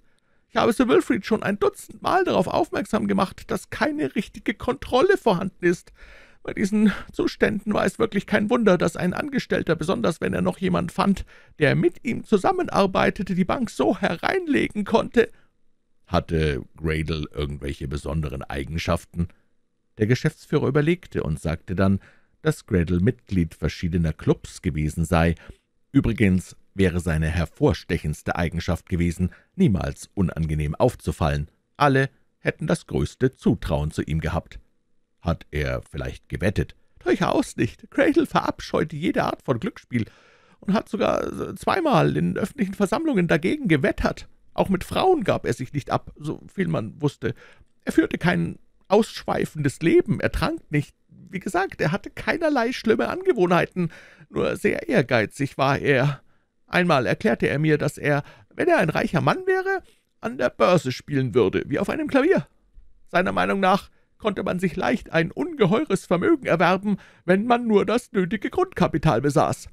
Ich habe Sir Wilfried schon ein Dutzend Mal darauf aufmerksam gemacht, dass keine richtige Kontrolle vorhanden ist. Bei diesen Zuständen war es wirklich kein Wunder, dass ein Angestellter, besonders wenn er noch jemand fand, der mit ihm zusammenarbeitete, die Bank so hereinlegen konnte.« »Hatte Gradle irgendwelche besonderen Eigenschaften?« Der Geschäftsführer überlegte und sagte dann, dass Gradle Mitglied verschiedener Clubs gewesen sei. Übrigens wäre seine hervorstechendste Eigenschaft gewesen, niemals unangenehm aufzufallen. Alle hätten das größte Zutrauen zu ihm gehabt. Hat er vielleicht gewettet? Durchaus nicht. Cradle verabscheute jede Art von Glücksspiel und hat sogar zweimal in öffentlichen Versammlungen dagegen gewettert. Auch mit Frauen gab er sich nicht ab, so viel man wusste. Er führte kein ausschweifendes Leben, er trank nicht. Wie gesagt, er hatte keinerlei schlimme Angewohnheiten, nur sehr ehrgeizig war er. Einmal erklärte er mir, dass er, wenn er ein reicher Mann wäre, an der Börse spielen würde, wie auf einem Klavier. Seiner Meinung nach konnte man sich leicht ein ungeheures Vermögen erwerben, wenn man nur das nötige Grundkapital besaß.«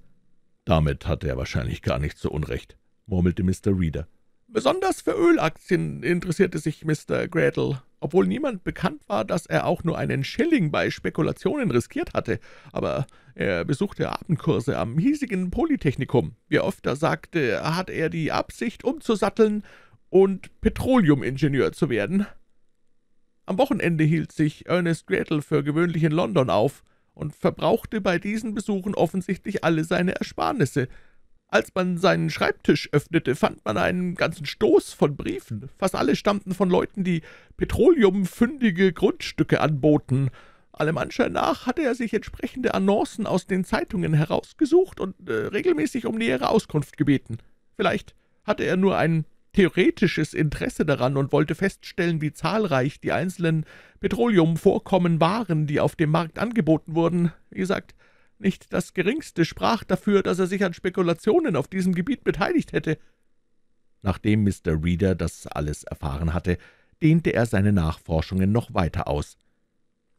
»Damit hatte er wahrscheinlich gar nicht so Unrecht«, murmelte Mr. Reader. »Besonders für Ölaktien interessierte sich Mr. Gradle, obwohl niemand bekannt war, dass er auch nur einen Schilling bei Spekulationen riskiert hatte, aber er besuchte Abendkurse am hiesigen Polytechnikum. Wie oft er sagte, hat er die Absicht, umzusatteln und Petroleumingenieur zu werden.« am Wochenende hielt sich Ernest Gretel für gewöhnlich in London auf und verbrauchte bei diesen Besuchen offensichtlich alle seine Ersparnisse. Als man seinen Schreibtisch öffnete, fand man einen ganzen Stoß von Briefen. Fast alle stammten von Leuten, die petroleumfündige Grundstücke anboten. Allem Anschein nach hatte er sich entsprechende Annoncen aus den Zeitungen herausgesucht und äh, regelmäßig um nähere Auskunft gebeten. Vielleicht hatte er nur ein theoretisches Interesse daran und wollte feststellen, wie zahlreich die einzelnen Petroleumvorkommen waren, die auf dem Markt angeboten wurden. Wie gesagt, nicht das Geringste sprach dafür, dass er sich an Spekulationen auf diesem Gebiet beteiligt hätte. Nachdem Mr. Reader das alles erfahren hatte, dehnte er seine Nachforschungen noch weiter aus.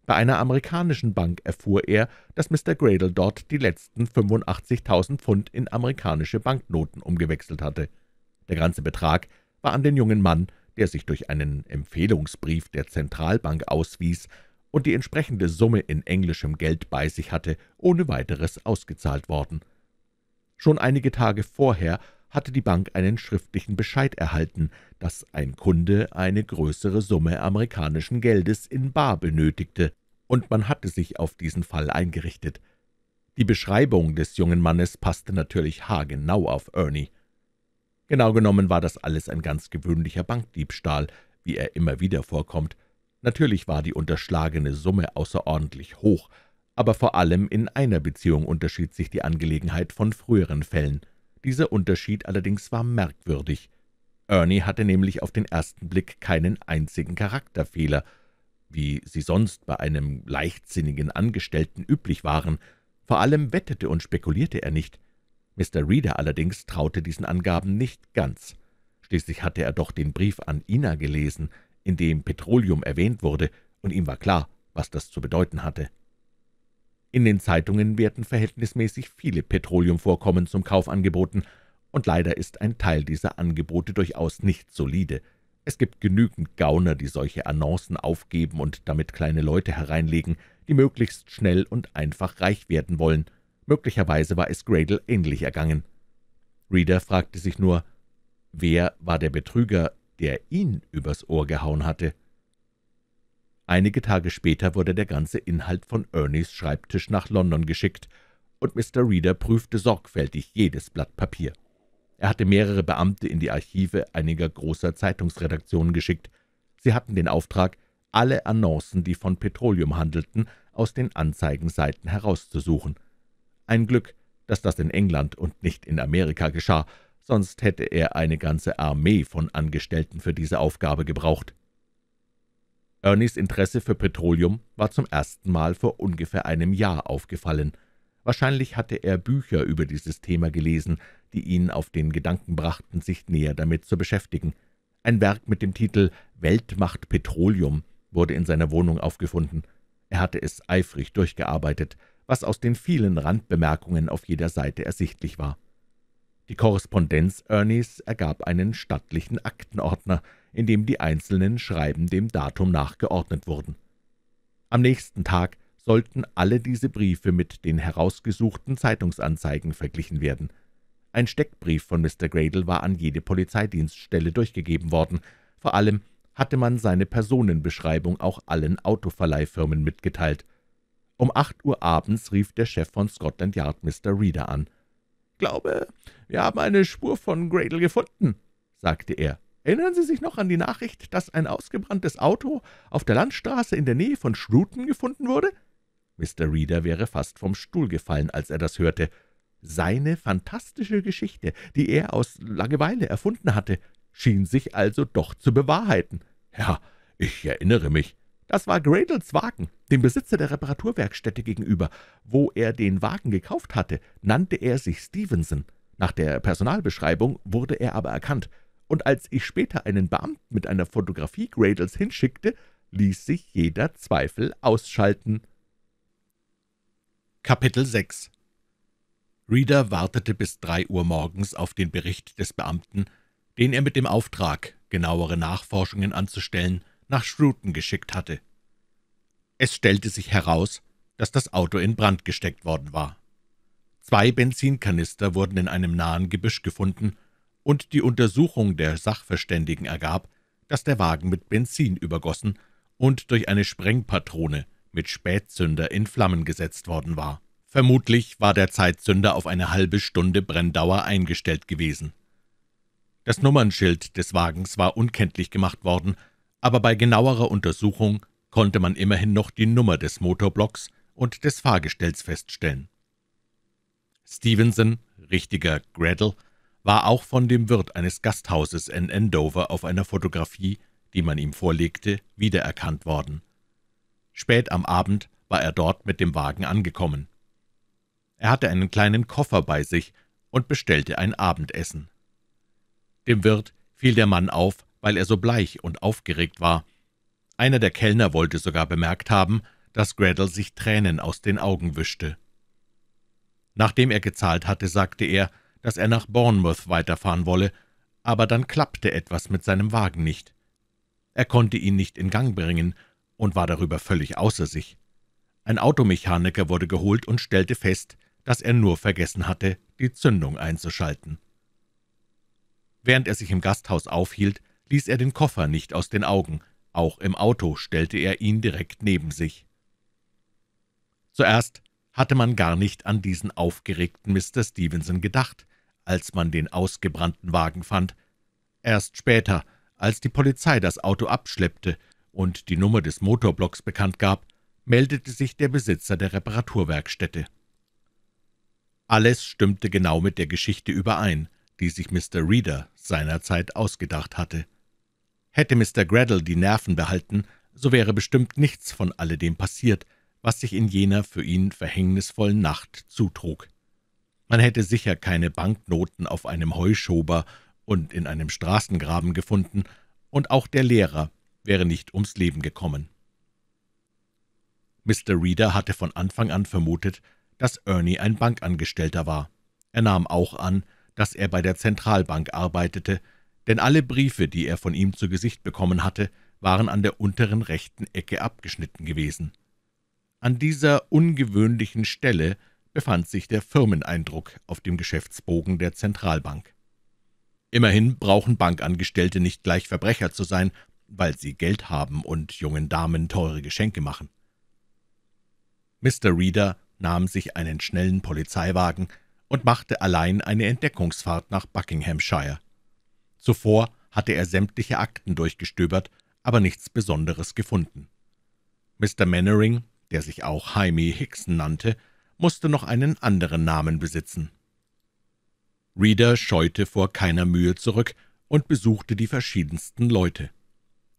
Bei einer amerikanischen Bank erfuhr er, dass Mr. Gradle dort die letzten 85.000 Pfund in amerikanische Banknoten umgewechselt hatte. Der ganze Betrag war an den jungen Mann, der sich durch einen Empfehlungsbrief der Zentralbank auswies und die entsprechende Summe in englischem Geld bei sich hatte, ohne weiteres ausgezahlt worden. Schon einige Tage vorher hatte die Bank einen schriftlichen Bescheid erhalten, dass ein Kunde eine größere Summe amerikanischen Geldes in bar benötigte, und man hatte sich auf diesen Fall eingerichtet. Die Beschreibung des jungen Mannes passte natürlich haargenau auf Ernie. Genau genommen war das alles ein ganz gewöhnlicher Bankdiebstahl, wie er immer wieder vorkommt. Natürlich war die unterschlagene Summe außerordentlich hoch, aber vor allem in einer Beziehung unterschied sich die Angelegenheit von früheren Fällen. Dieser Unterschied allerdings war merkwürdig. Ernie hatte nämlich auf den ersten Blick keinen einzigen Charakterfehler, wie sie sonst bei einem leichtsinnigen Angestellten üblich waren. Vor allem wettete und spekulierte er nicht. Mr. Reader allerdings traute diesen Angaben nicht ganz. Schließlich hatte er doch den Brief an Ina gelesen, in dem Petroleum erwähnt wurde, und ihm war klar, was das zu bedeuten hatte. In den Zeitungen werden verhältnismäßig viele Petroleumvorkommen zum Kauf angeboten, und leider ist ein Teil dieser Angebote durchaus nicht solide. Es gibt genügend Gauner, die solche Annoncen aufgeben und damit kleine Leute hereinlegen, die möglichst schnell und einfach reich werden wollen – Möglicherweise war es Gradle ähnlich ergangen. Reader fragte sich nur, wer war der Betrüger, der ihn übers Ohr gehauen hatte. Einige Tage später wurde der ganze Inhalt von Ernies Schreibtisch nach London geschickt, und Mr. Reader prüfte sorgfältig jedes Blatt Papier. Er hatte mehrere Beamte in die Archive einiger großer Zeitungsredaktionen geschickt. Sie hatten den Auftrag, alle Annoncen, die von Petroleum handelten, aus den Anzeigenseiten herauszusuchen – ein Glück, dass das in England und nicht in Amerika geschah, sonst hätte er eine ganze Armee von Angestellten für diese Aufgabe gebraucht. Ernies Interesse für Petroleum war zum ersten Mal vor ungefähr einem Jahr aufgefallen. Wahrscheinlich hatte er Bücher über dieses Thema gelesen, die ihn auf den Gedanken brachten, sich näher damit zu beschäftigen. Ein Werk mit dem Titel »Weltmacht Petroleum« wurde in seiner Wohnung aufgefunden. Er hatte es eifrig durchgearbeitet – was aus den vielen Randbemerkungen auf jeder Seite ersichtlich war. Die Korrespondenz Ernies ergab einen stattlichen Aktenordner, in dem die einzelnen Schreiben dem Datum nachgeordnet wurden. Am nächsten Tag sollten alle diese Briefe mit den herausgesuchten Zeitungsanzeigen verglichen werden. Ein Steckbrief von Mr. Gradle war an jede Polizeidienststelle durchgegeben worden. Vor allem hatte man seine Personenbeschreibung auch allen Autoverleihfirmen mitgeteilt. Um acht Uhr abends rief der Chef von Scotland Yard Mr. Reader an. »Glaube, wir haben eine Spur von Gradle gefunden«, sagte er. »Erinnern Sie sich noch an die Nachricht, dass ein ausgebranntes Auto auf der Landstraße in der Nähe von Schruten gefunden wurde?« Mr. Reader wäre fast vom Stuhl gefallen, als er das hörte. Seine fantastische Geschichte, die er aus Langeweile erfunden hatte, schien sich also doch zu bewahrheiten. »Ja, ich erinnere mich«, das war Gradles Wagen, dem Besitzer der Reparaturwerkstätte gegenüber. Wo er den Wagen gekauft hatte, nannte er sich Stevenson. Nach der Personalbeschreibung wurde er aber erkannt. Und als ich später einen Beamten mit einer Fotografie Gradles hinschickte, ließ sich jeder Zweifel ausschalten. Kapitel 6 Reader wartete bis drei Uhr morgens auf den Bericht des Beamten, den er mit dem Auftrag, genauere Nachforschungen anzustellen, nach Shrewton geschickt hatte. Es stellte sich heraus, dass das Auto in Brand gesteckt worden war. Zwei Benzinkanister wurden in einem nahen Gebüsch gefunden, und die Untersuchung der Sachverständigen ergab, dass der Wagen mit Benzin übergossen und durch eine Sprengpatrone mit Spätzünder in Flammen gesetzt worden war. Vermutlich war der Zeitzünder auf eine halbe Stunde Brenndauer eingestellt gewesen. Das Nummernschild des Wagens war unkenntlich gemacht worden, aber bei genauerer Untersuchung konnte man immerhin noch die Nummer des Motorblocks und des Fahrgestells feststellen. Stevenson, richtiger Gradle, war auch von dem Wirt eines Gasthauses in Andover auf einer Fotografie, die man ihm vorlegte, wiedererkannt worden. Spät am Abend war er dort mit dem Wagen angekommen. Er hatte einen kleinen Koffer bei sich und bestellte ein Abendessen. Dem Wirt fiel der Mann auf, weil er so bleich und aufgeregt war. Einer der Kellner wollte sogar bemerkt haben, dass Gradle sich Tränen aus den Augen wischte. Nachdem er gezahlt hatte, sagte er, dass er nach Bournemouth weiterfahren wolle, aber dann klappte etwas mit seinem Wagen nicht. Er konnte ihn nicht in Gang bringen und war darüber völlig außer sich. Ein Automechaniker wurde geholt und stellte fest, dass er nur vergessen hatte, die Zündung einzuschalten. Während er sich im Gasthaus aufhielt, ließ er den Koffer nicht aus den Augen, auch im Auto stellte er ihn direkt neben sich. Zuerst hatte man gar nicht an diesen aufgeregten Mr. Stevenson gedacht, als man den ausgebrannten Wagen fand. Erst später, als die Polizei das Auto abschleppte und die Nummer des Motorblocks bekannt gab, meldete sich der Besitzer der Reparaturwerkstätte. Alles stimmte genau mit der Geschichte überein, die sich Mr. Reader seinerzeit ausgedacht hatte. Hätte Mr. Gradle die Nerven behalten, so wäre bestimmt nichts von alledem passiert, was sich in jener für ihn verhängnisvollen Nacht zutrug. Man hätte sicher keine Banknoten auf einem Heuschober und in einem Straßengraben gefunden, und auch der Lehrer wäre nicht ums Leben gekommen. Mr. Reader hatte von Anfang an vermutet, dass Ernie ein Bankangestellter war. Er nahm auch an, dass er bei der Zentralbank arbeitete, denn alle Briefe, die er von ihm zu Gesicht bekommen hatte, waren an der unteren rechten Ecke abgeschnitten gewesen. An dieser ungewöhnlichen Stelle befand sich der Firmeneindruck auf dem Geschäftsbogen der Zentralbank. Immerhin brauchen Bankangestellte nicht gleich Verbrecher zu sein, weil sie Geld haben und jungen Damen teure Geschenke machen. Mr. Reader nahm sich einen schnellen Polizeiwagen und machte allein eine Entdeckungsfahrt nach Buckinghamshire. Zuvor hatte er sämtliche Akten durchgestöbert, aber nichts Besonderes gefunden. Mr. Mannering, der sich auch Jaime Hickson nannte, musste noch einen anderen Namen besitzen. Reader scheute vor keiner Mühe zurück und besuchte die verschiedensten Leute.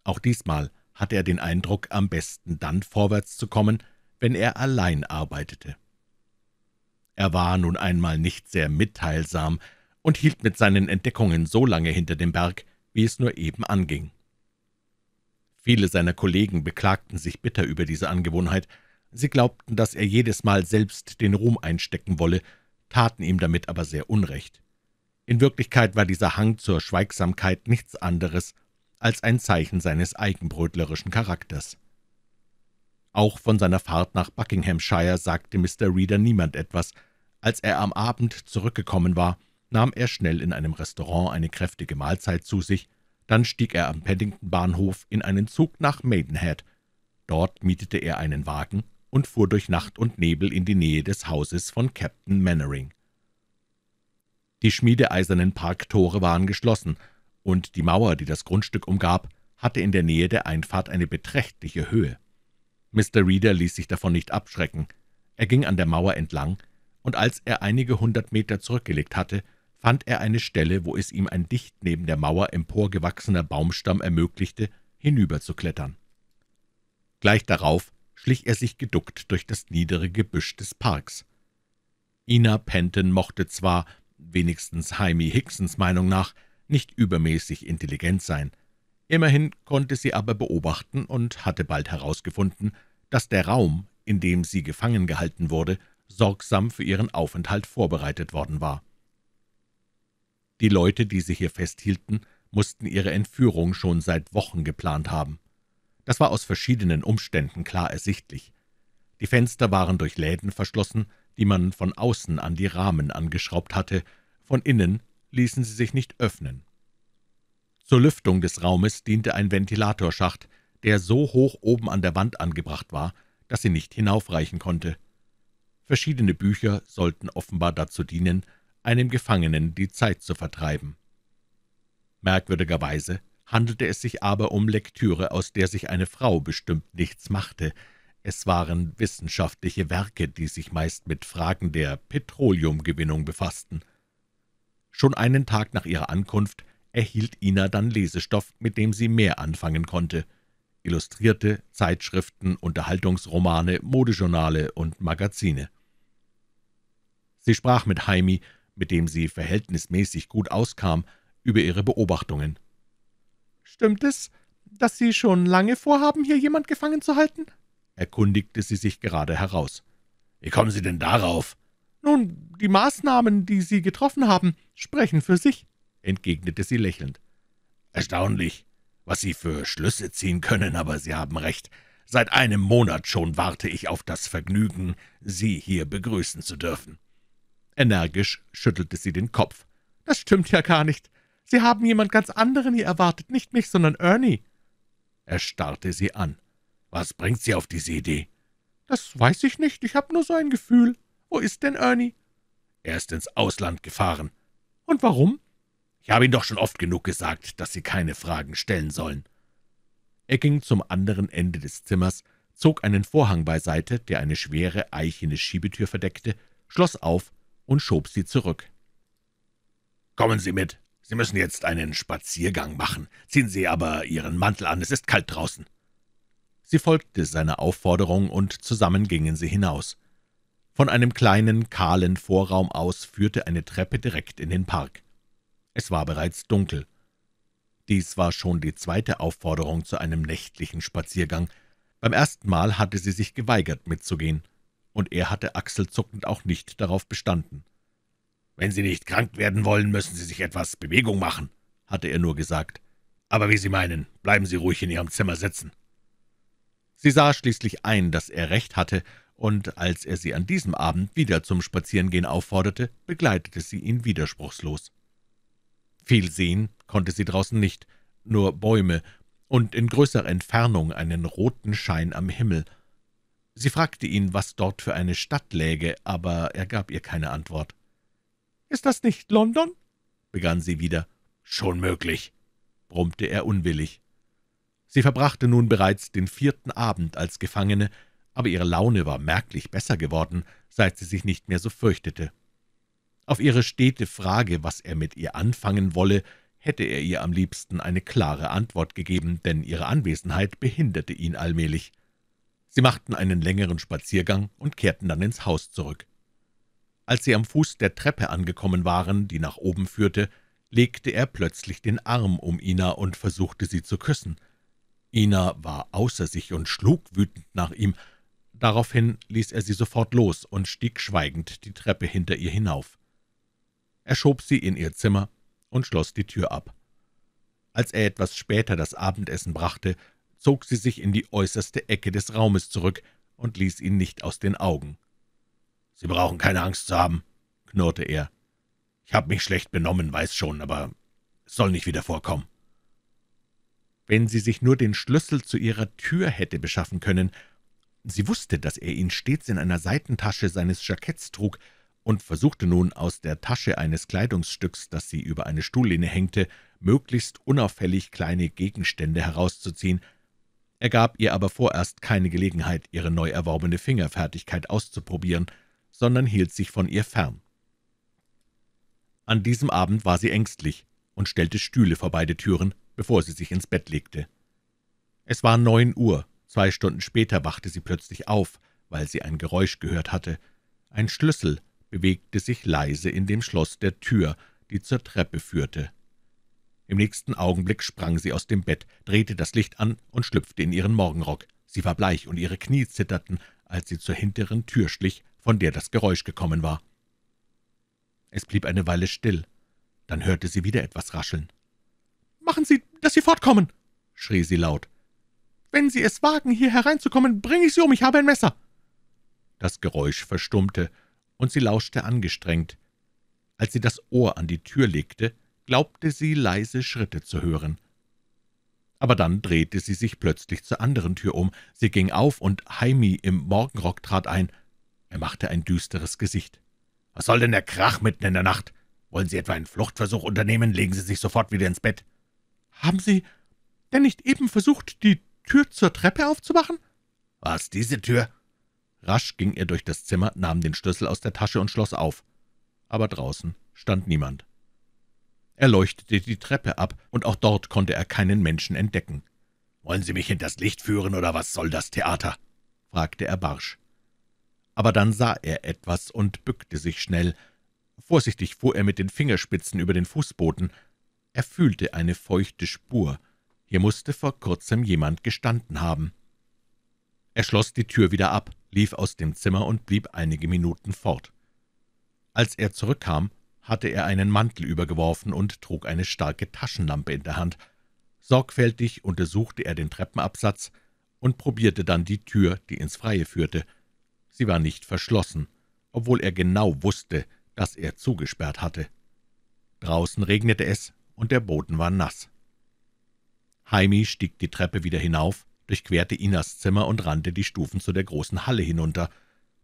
Auch diesmal hatte er den Eindruck, am besten dann vorwärts zu kommen, wenn er allein arbeitete. Er war nun einmal nicht sehr mitteilsam, und hielt mit seinen Entdeckungen so lange hinter dem Berg, wie es nur eben anging. Viele seiner Kollegen beklagten sich bitter über diese Angewohnheit. Sie glaubten, dass er jedes Mal selbst den Ruhm einstecken wolle, taten ihm damit aber sehr Unrecht. In Wirklichkeit war dieser Hang zur Schweigsamkeit nichts anderes als ein Zeichen seines eigenbrötlerischen Charakters. Auch von seiner Fahrt nach Buckinghamshire sagte Mr. Reader niemand etwas. Als er am Abend zurückgekommen war, nahm er schnell in einem Restaurant eine kräftige Mahlzeit zu sich, dann stieg er am Paddington-Bahnhof in einen Zug nach Maidenhead. Dort mietete er einen Wagen und fuhr durch Nacht und Nebel in die Nähe des Hauses von Captain Mannering. Die schmiedeeisernen Parktore waren geschlossen, und die Mauer, die das Grundstück umgab, hatte in der Nähe der Einfahrt eine beträchtliche Höhe. Mr. Reader ließ sich davon nicht abschrecken. Er ging an der Mauer entlang, und als er einige hundert Meter zurückgelegt hatte, fand er eine Stelle, wo es ihm ein dicht neben der Mauer emporgewachsener Baumstamm ermöglichte, hinüberzuklettern. Gleich darauf schlich er sich geduckt durch das niedere Gebüsch des Parks. Ina Penton mochte zwar, wenigstens Jaime Hicksons Meinung nach, nicht übermäßig intelligent sein. Immerhin konnte sie aber beobachten und hatte bald herausgefunden, dass der Raum, in dem sie gefangen gehalten wurde, sorgsam für ihren Aufenthalt vorbereitet worden war. Die Leute, die sie hier festhielten, mussten ihre Entführung schon seit Wochen geplant haben. Das war aus verschiedenen Umständen klar ersichtlich. Die Fenster waren durch Läden verschlossen, die man von außen an die Rahmen angeschraubt hatte, von innen ließen sie sich nicht öffnen. Zur Lüftung des Raumes diente ein Ventilatorschacht, der so hoch oben an der Wand angebracht war, dass sie nicht hinaufreichen konnte. Verschiedene Bücher sollten offenbar dazu dienen, einem Gefangenen die Zeit zu vertreiben. Merkwürdigerweise handelte es sich aber um Lektüre, aus der sich eine Frau bestimmt nichts machte. Es waren wissenschaftliche Werke, die sich meist mit Fragen der Petroleumgewinnung befassten. Schon einen Tag nach ihrer Ankunft erhielt Ina dann Lesestoff, mit dem sie mehr anfangen konnte. Illustrierte, Zeitschriften, Unterhaltungsromane, Modejournale und Magazine. Sie sprach mit Heimi, mit dem sie verhältnismäßig gut auskam, über ihre Beobachtungen. »Stimmt es, dass Sie schon lange vorhaben, hier jemand gefangen zu halten?« erkundigte sie sich gerade heraus. »Wie kommen Sie denn darauf?« »Nun, die Maßnahmen, die Sie getroffen haben, sprechen für sich«, entgegnete sie lächelnd. »Erstaunlich, was Sie für Schlüsse ziehen können, aber Sie haben recht. Seit einem Monat schon warte ich auf das Vergnügen, Sie hier begrüßen zu dürfen.« Energisch schüttelte sie den Kopf. »Das stimmt ja gar nicht. Sie haben jemand ganz anderen hier erwartet, nicht mich, sondern Ernie.« Er starrte sie an. »Was bringt Sie auf diese Idee?« »Das weiß ich nicht. Ich habe nur so ein Gefühl. Wo ist denn Ernie?« »Er ist ins Ausland gefahren.« »Und warum?« »Ich habe Ihnen doch schon oft genug gesagt, dass Sie keine Fragen stellen sollen.« Er ging zum anderen Ende des Zimmers, zog einen Vorhang beiseite, der eine schwere eichene Schiebetür verdeckte, schloss auf und schob sie zurück. »Kommen Sie mit. Sie müssen jetzt einen Spaziergang machen. Ziehen Sie aber Ihren Mantel an, es ist kalt draußen.« Sie folgte seiner Aufforderung, und zusammen gingen sie hinaus. Von einem kleinen, kahlen Vorraum aus führte eine Treppe direkt in den Park. Es war bereits dunkel. Dies war schon die zweite Aufforderung zu einem nächtlichen Spaziergang. Beim ersten Mal hatte sie sich geweigert, mitzugehen und er hatte achselzuckend auch nicht darauf bestanden. »Wenn Sie nicht krank werden wollen, müssen Sie sich etwas Bewegung machen«, hatte er nur gesagt. »Aber wie Sie meinen, bleiben Sie ruhig in Ihrem Zimmer sitzen.« Sie sah schließlich ein, dass er recht hatte, und als er sie an diesem Abend wieder zum Spazierengehen aufforderte, begleitete sie ihn widerspruchslos. Viel sehen konnte sie draußen nicht, nur Bäume und in größerer Entfernung einen roten Schein am Himmel – Sie fragte ihn, was dort für eine Stadt läge, aber er gab ihr keine Antwort. »Ist das nicht London?« begann sie wieder. »Schon möglich«, brummte er unwillig. Sie verbrachte nun bereits den vierten Abend als Gefangene, aber ihre Laune war merklich besser geworden, seit sie sich nicht mehr so fürchtete. Auf ihre stete Frage, was er mit ihr anfangen wolle, hätte er ihr am liebsten eine klare Antwort gegeben, denn ihre Anwesenheit behinderte ihn allmählich. Sie machten einen längeren Spaziergang und kehrten dann ins Haus zurück. Als sie am Fuß der Treppe angekommen waren, die nach oben führte, legte er plötzlich den Arm um Ina und versuchte sie zu küssen. Ina war außer sich und schlug wütend nach ihm. Daraufhin ließ er sie sofort los und stieg schweigend die Treppe hinter ihr hinauf. Er schob sie in ihr Zimmer und schloss die Tür ab. Als er etwas später das Abendessen brachte, zog sie sich in die äußerste Ecke des Raumes zurück und ließ ihn nicht aus den Augen. »Sie brauchen keine Angst zu haben«, knurrte er. »Ich habe mich schlecht benommen, weiß schon, aber es soll nicht wieder vorkommen.« Wenn sie sich nur den Schlüssel zu ihrer Tür hätte beschaffen können, sie wusste, dass er ihn stets in einer Seitentasche seines Jacketts trug und versuchte nun aus der Tasche eines Kleidungsstücks, das sie über eine Stuhllehne hängte, möglichst unauffällig kleine Gegenstände herauszuziehen, er gab ihr aber vorerst keine Gelegenheit, ihre neu erworbene Fingerfertigkeit auszuprobieren, sondern hielt sich von ihr fern. An diesem Abend war sie ängstlich und stellte Stühle vor beide Türen, bevor sie sich ins Bett legte. Es war neun Uhr, zwei Stunden später wachte sie plötzlich auf, weil sie ein Geräusch gehört hatte. Ein Schlüssel bewegte sich leise in dem Schloss der Tür, die zur Treppe führte. Im nächsten Augenblick sprang sie aus dem Bett, drehte das Licht an und schlüpfte in ihren Morgenrock. Sie war bleich, und ihre Knie zitterten, als sie zur hinteren Tür schlich, von der das Geräusch gekommen war. Es blieb eine Weile still. Dann hörte sie wieder etwas rascheln. »Machen Sie, dass Sie fortkommen!« schrie sie laut. »Wenn Sie es wagen, hier hereinzukommen, bringe ich Sie um, ich habe ein Messer!« Das Geräusch verstummte, und sie lauschte angestrengt. Als sie das Ohr an die Tür legte, glaubte sie, leise Schritte zu hören. Aber dann drehte sie sich plötzlich zur anderen Tür um. Sie ging auf, und Heimi im Morgenrock trat ein. Er machte ein düsteres Gesicht. »Was soll denn der Krach mitten in der Nacht? Wollen Sie etwa einen Fluchtversuch unternehmen? Legen Sie sich sofort wieder ins Bett.« »Haben Sie denn nicht eben versucht, die Tür zur Treppe aufzumachen?« »Was, diese Tür?« Rasch ging er durch das Zimmer, nahm den Schlüssel aus der Tasche und schloss auf. Aber draußen stand niemand. Er leuchtete die Treppe ab, und auch dort konnte er keinen Menschen entdecken. »Wollen Sie mich hinters Licht führen, oder was soll das Theater?« fragte er barsch. Aber dann sah er etwas und bückte sich schnell. Vorsichtig fuhr er mit den Fingerspitzen über den Fußboden. Er fühlte eine feuchte Spur. Hier musste vor kurzem jemand gestanden haben. Er schloss die Tür wieder ab, lief aus dem Zimmer und blieb einige Minuten fort. Als er zurückkam, hatte er einen Mantel übergeworfen und trug eine starke Taschenlampe in der Hand. Sorgfältig untersuchte er den Treppenabsatz und probierte dann die Tür, die ins Freie führte. Sie war nicht verschlossen, obwohl er genau wusste, dass er zugesperrt hatte. Draußen regnete es, und der Boden war nass. Heimi stieg die Treppe wieder hinauf, durchquerte Inas Zimmer und rannte die Stufen zu der großen Halle hinunter.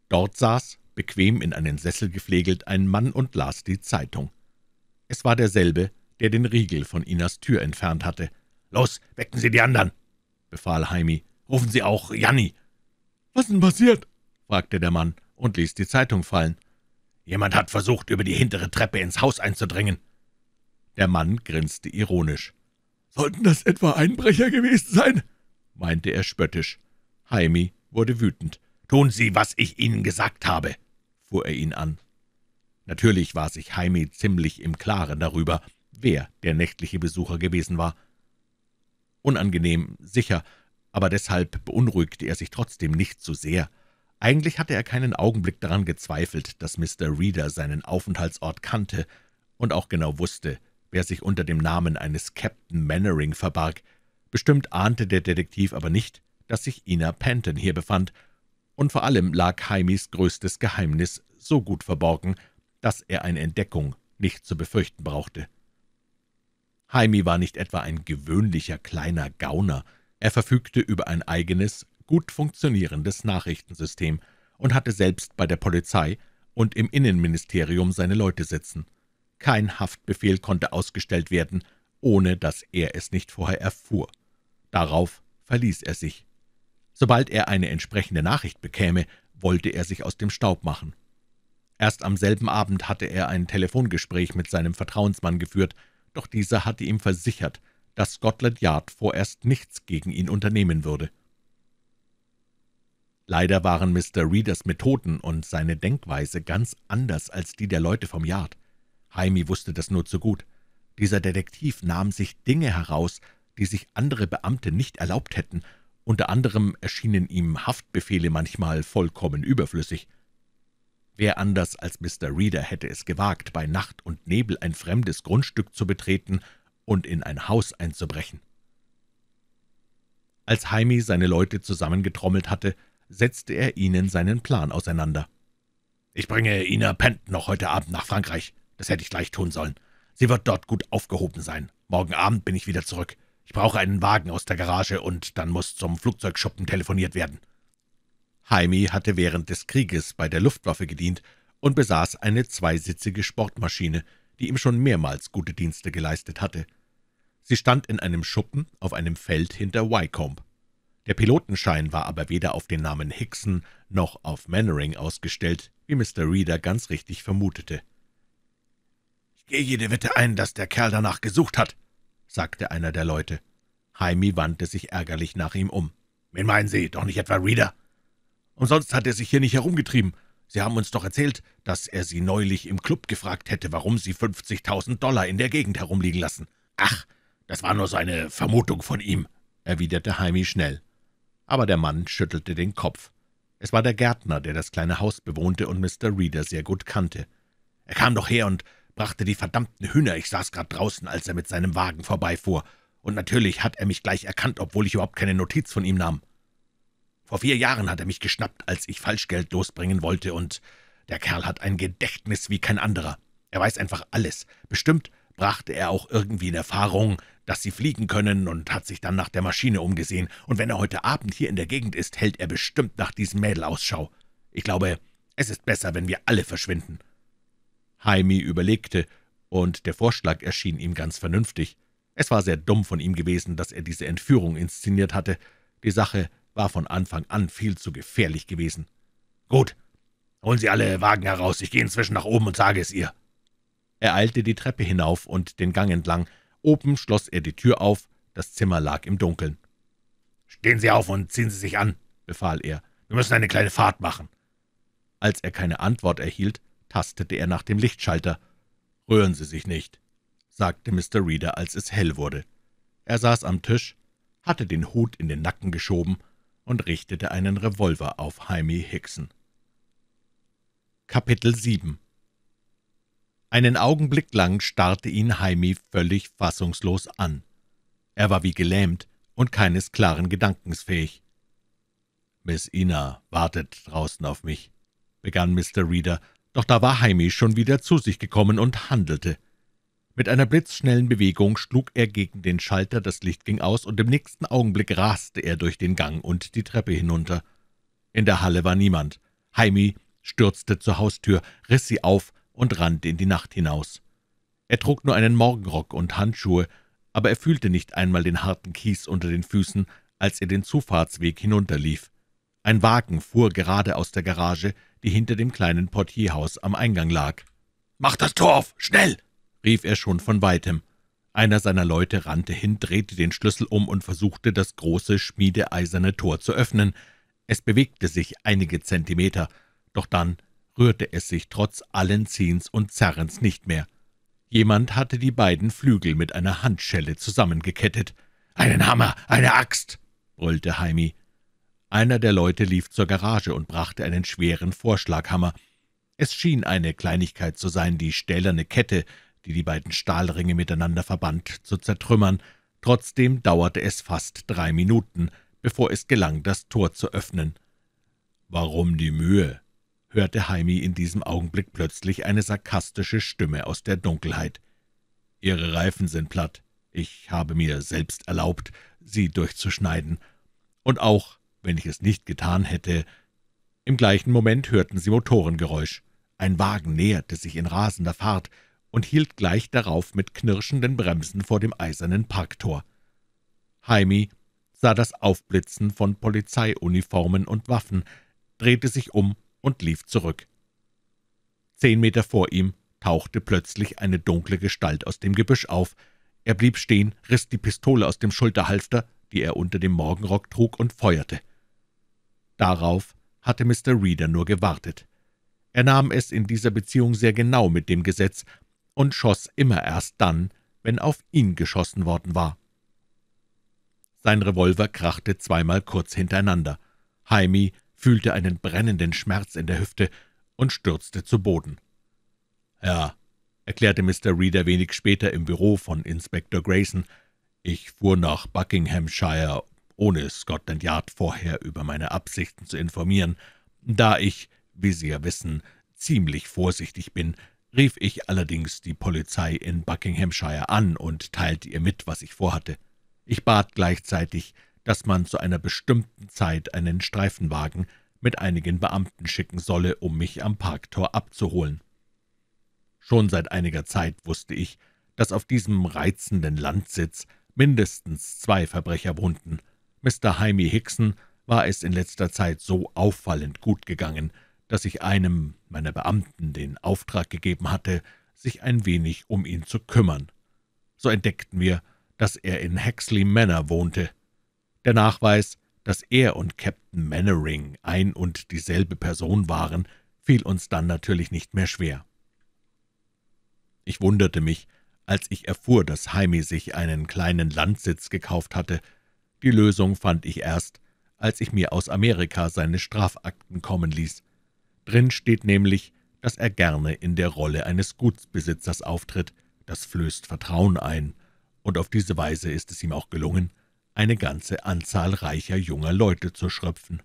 Dort saß, bequem in einen Sessel geflegelt ein Mann und las die Zeitung. Es war derselbe, der den Riegel von Inas Tür entfernt hatte. »Los, wecken Sie die anderen!« befahl Heimi. »Rufen Sie auch Janni!« »Was denn passiert?« fragte der Mann und ließ die Zeitung fallen. »Jemand hat versucht, über die hintere Treppe ins Haus einzudringen.« Der Mann grinste ironisch. »Sollten das etwa Einbrecher gewesen sein?« meinte er spöttisch. Heimi wurde wütend. »Tun Sie, was ich Ihnen gesagt habe!« fuhr er ihn an. Natürlich war sich Jaime ziemlich im Klaren darüber, wer der nächtliche Besucher gewesen war. Unangenehm, sicher, aber deshalb beunruhigte er sich trotzdem nicht zu so sehr. Eigentlich hatte er keinen Augenblick daran gezweifelt, dass Mr. Reader seinen Aufenthaltsort kannte und auch genau wusste, wer sich unter dem Namen eines Captain Mannering verbarg. Bestimmt ahnte der Detektiv aber nicht, dass sich Ina Panton hier befand und vor allem lag Heimis größtes Geheimnis so gut verborgen, dass er eine Entdeckung nicht zu befürchten brauchte. Heimi war nicht etwa ein gewöhnlicher kleiner Gauner, er verfügte über ein eigenes, gut funktionierendes Nachrichtensystem und hatte selbst bei der Polizei und im Innenministerium seine Leute sitzen. Kein Haftbefehl konnte ausgestellt werden, ohne dass er es nicht vorher erfuhr. Darauf verließ er sich. Sobald er eine entsprechende Nachricht bekäme, wollte er sich aus dem Staub machen. Erst am selben Abend hatte er ein Telefongespräch mit seinem Vertrauensmann geführt, doch dieser hatte ihm versichert, dass Scotland Yard vorerst nichts gegen ihn unternehmen würde. Leider waren Mr. Readers Methoden und seine Denkweise ganz anders als die der Leute vom Yard. Jaime wusste das nur zu gut. Dieser Detektiv nahm sich Dinge heraus, die sich andere Beamte nicht erlaubt hätten, unter anderem erschienen ihm Haftbefehle manchmal vollkommen überflüssig. Wer anders als Mr. Reader hätte es gewagt, bei Nacht und Nebel ein fremdes Grundstück zu betreten und in ein Haus einzubrechen? Als Heimi seine Leute zusammengetrommelt hatte, setzte er ihnen seinen Plan auseinander. »Ich bringe Ina Pent noch heute Abend nach Frankreich. Das hätte ich gleich tun sollen. Sie wird dort gut aufgehoben sein. Morgen Abend bin ich wieder zurück. Ich brauche einen Wagen aus der Garage, und dann muss zum Flugzeugschuppen telefoniert werden.« Jaime hatte während des Krieges bei der Luftwaffe gedient und besaß eine zweisitzige Sportmaschine, die ihm schon mehrmals gute Dienste geleistet hatte. Sie stand in einem Schuppen auf einem Feld hinter Wycombe. Der Pilotenschein war aber weder auf den Namen Hickson noch auf Mannering ausgestellt, wie Mr. Reeder ganz richtig vermutete. »Ich gehe jede Wette ein, dass der Kerl danach gesucht hat«, sagte einer der Leute. Heimi wandte sich ärgerlich nach ihm um. »Wen meinen Sie, doch nicht etwa Reader?« »Umsonst hat er sich hier nicht herumgetrieben. Sie haben uns doch erzählt, dass er Sie neulich im Club gefragt hätte, warum Sie 50.000 Dollar in der Gegend herumliegen lassen.« »Ach, das war nur so eine Vermutung von ihm«, erwiderte Heimi schnell. Aber der Mann schüttelte den Kopf. Es war der Gärtner, der das kleine Haus bewohnte und Mr. Reader sehr gut kannte. »Er kam doch her und brachte die verdammten Hühner, ich saß gerade draußen, als er mit seinem Wagen vorbeifuhr, und natürlich hat er mich gleich erkannt, obwohl ich überhaupt keine Notiz von ihm nahm. Vor vier Jahren hat er mich geschnappt, als ich Falschgeld losbringen wollte, und der Kerl hat ein Gedächtnis wie kein anderer. Er weiß einfach alles. Bestimmt brachte er auch irgendwie in Erfahrung, dass sie fliegen können und hat sich dann nach der Maschine umgesehen. Und wenn er heute Abend hier in der Gegend ist, hält er bestimmt nach diesem Mädel Ausschau. Ich glaube, es ist besser, wenn wir alle verschwinden.« Heimi überlegte, und der Vorschlag erschien ihm ganz vernünftig. Es war sehr dumm von ihm gewesen, dass er diese Entführung inszeniert hatte. Die Sache war von Anfang an viel zu gefährlich gewesen. »Gut, holen Sie alle Wagen heraus, ich gehe inzwischen nach oben und sage es ihr.« Er eilte die Treppe hinauf und den Gang entlang. Oben schloss er die Tür auf, das Zimmer lag im Dunkeln. »Stehen Sie auf und ziehen Sie sich an«, befahl er. »Wir müssen eine kleine Fahrt machen.« als er keine Antwort erhielt, tastete er nach dem Lichtschalter. »Rühren Sie sich nicht«, sagte Mr. Reader, als es hell wurde. Er saß am Tisch, hatte den Hut in den Nacken geschoben und richtete einen Revolver auf Jaime Hickson. Kapitel 7 Einen Augenblick lang starrte ihn Jaime völlig fassungslos an. Er war wie gelähmt und keines klaren Gedankens fähig. »Miss Ina wartet draußen auf mich«, begann Mr. Reader, doch da war Heimi schon wieder zu sich gekommen und handelte. Mit einer blitzschnellen Bewegung schlug er gegen den Schalter, das Licht ging aus, und im nächsten Augenblick raste er durch den Gang und die Treppe hinunter. In der Halle war niemand. Heimi stürzte zur Haustür, riss sie auf und rannte in die Nacht hinaus. Er trug nur einen Morgenrock und Handschuhe, aber er fühlte nicht einmal den harten Kies unter den Füßen, als er den Zufahrtsweg hinunterlief. Ein Wagen fuhr gerade aus der Garage, die hinter dem kleinen Portierhaus am Eingang lag. »Mach das Tor auf! Schnell!« rief er schon von Weitem. Einer seiner Leute rannte hin, drehte den Schlüssel um und versuchte, das große, schmiedeeiserne Tor zu öffnen. Es bewegte sich einige Zentimeter, doch dann rührte es sich trotz allen Ziehens und Zerrens nicht mehr. Jemand hatte die beiden Flügel mit einer Handschelle zusammengekettet. »Einen Hammer, eine Axt!« brüllte Heimi. Einer der Leute lief zur Garage und brachte einen schweren Vorschlaghammer. Es schien eine Kleinigkeit zu sein, die stählerne Kette, die die beiden Stahlringe miteinander verband, zu zertrümmern. Trotzdem dauerte es fast drei Minuten, bevor es gelang, das Tor zu öffnen. »Warum die Mühe?« hörte Heimi in diesem Augenblick plötzlich eine sarkastische Stimme aus der Dunkelheit. »Ihre Reifen sind platt. Ich habe mir selbst erlaubt, sie durchzuschneiden. Und auch wenn ich es nicht getan hätte. Im gleichen Moment hörten sie Motorengeräusch. Ein Wagen näherte sich in rasender Fahrt und hielt gleich darauf mit knirschenden Bremsen vor dem eisernen Parktor. Heimi sah das Aufblitzen von Polizeiuniformen und Waffen, drehte sich um und lief zurück. Zehn Meter vor ihm tauchte plötzlich eine dunkle Gestalt aus dem Gebüsch auf. Er blieb stehen, riss die Pistole aus dem Schulterhalfter, die er unter dem Morgenrock trug, und feuerte. Darauf hatte Mr. Reader nur gewartet. Er nahm es in dieser Beziehung sehr genau mit dem Gesetz und schoss immer erst dann, wenn auf ihn geschossen worden war. Sein Revolver krachte zweimal kurz hintereinander. Jaime fühlte einen brennenden Schmerz in der Hüfte und stürzte zu Boden. »Ja«, erklärte Mr. Reader wenig später im Büro von Inspektor Grayson, »ich fuhr nach Buckinghamshire, ohne Scotland Yard vorher über meine Absichten zu informieren. Da ich, wie Sie ja wissen, ziemlich vorsichtig bin, rief ich allerdings die Polizei in Buckinghamshire an und teilte ihr mit, was ich vorhatte. Ich bat gleichzeitig, dass man zu einer bestimmten Zeit einen Streifenwagen mit einigen Beamten schicken solle, um mich am Parktor abzuholen. Schon seit einiger Zeit wusste ich, dass auf diesem reizenden Landsitz mindestens zwei Verbrecher wohnten, Mr. Jaime Hickson war es in letzter Zeit so auffallend gut gegangen, dass ich einem meiner Beamten den Auftrag gegeben hatte, sich ein wenig um ihn zu kümmern. So entdeckten wir, dass er in Hexley Manor wohnte. Der Nachweis, dass er und Captain Mannering ein und dieselbe Person waren, fiel uns dann natürlich nicht mehr schwer. Ich wunderte mich, als ich erfuhr, dass Jaime sich einen kleinen Landsitz gekauft hatte, die Lösung fand ich erst, als ich mir aus Amerika seine Strafakten kommen ließ. Drin steht nämlich, dass er gerne in der Rolle eines Gutsbesitzers auftritt, das flößt Vertrauen ein, und auf diese Weise ist es ihm auch gelungen, eine ganze Anzahl reicher junger Leute zu schröpfen.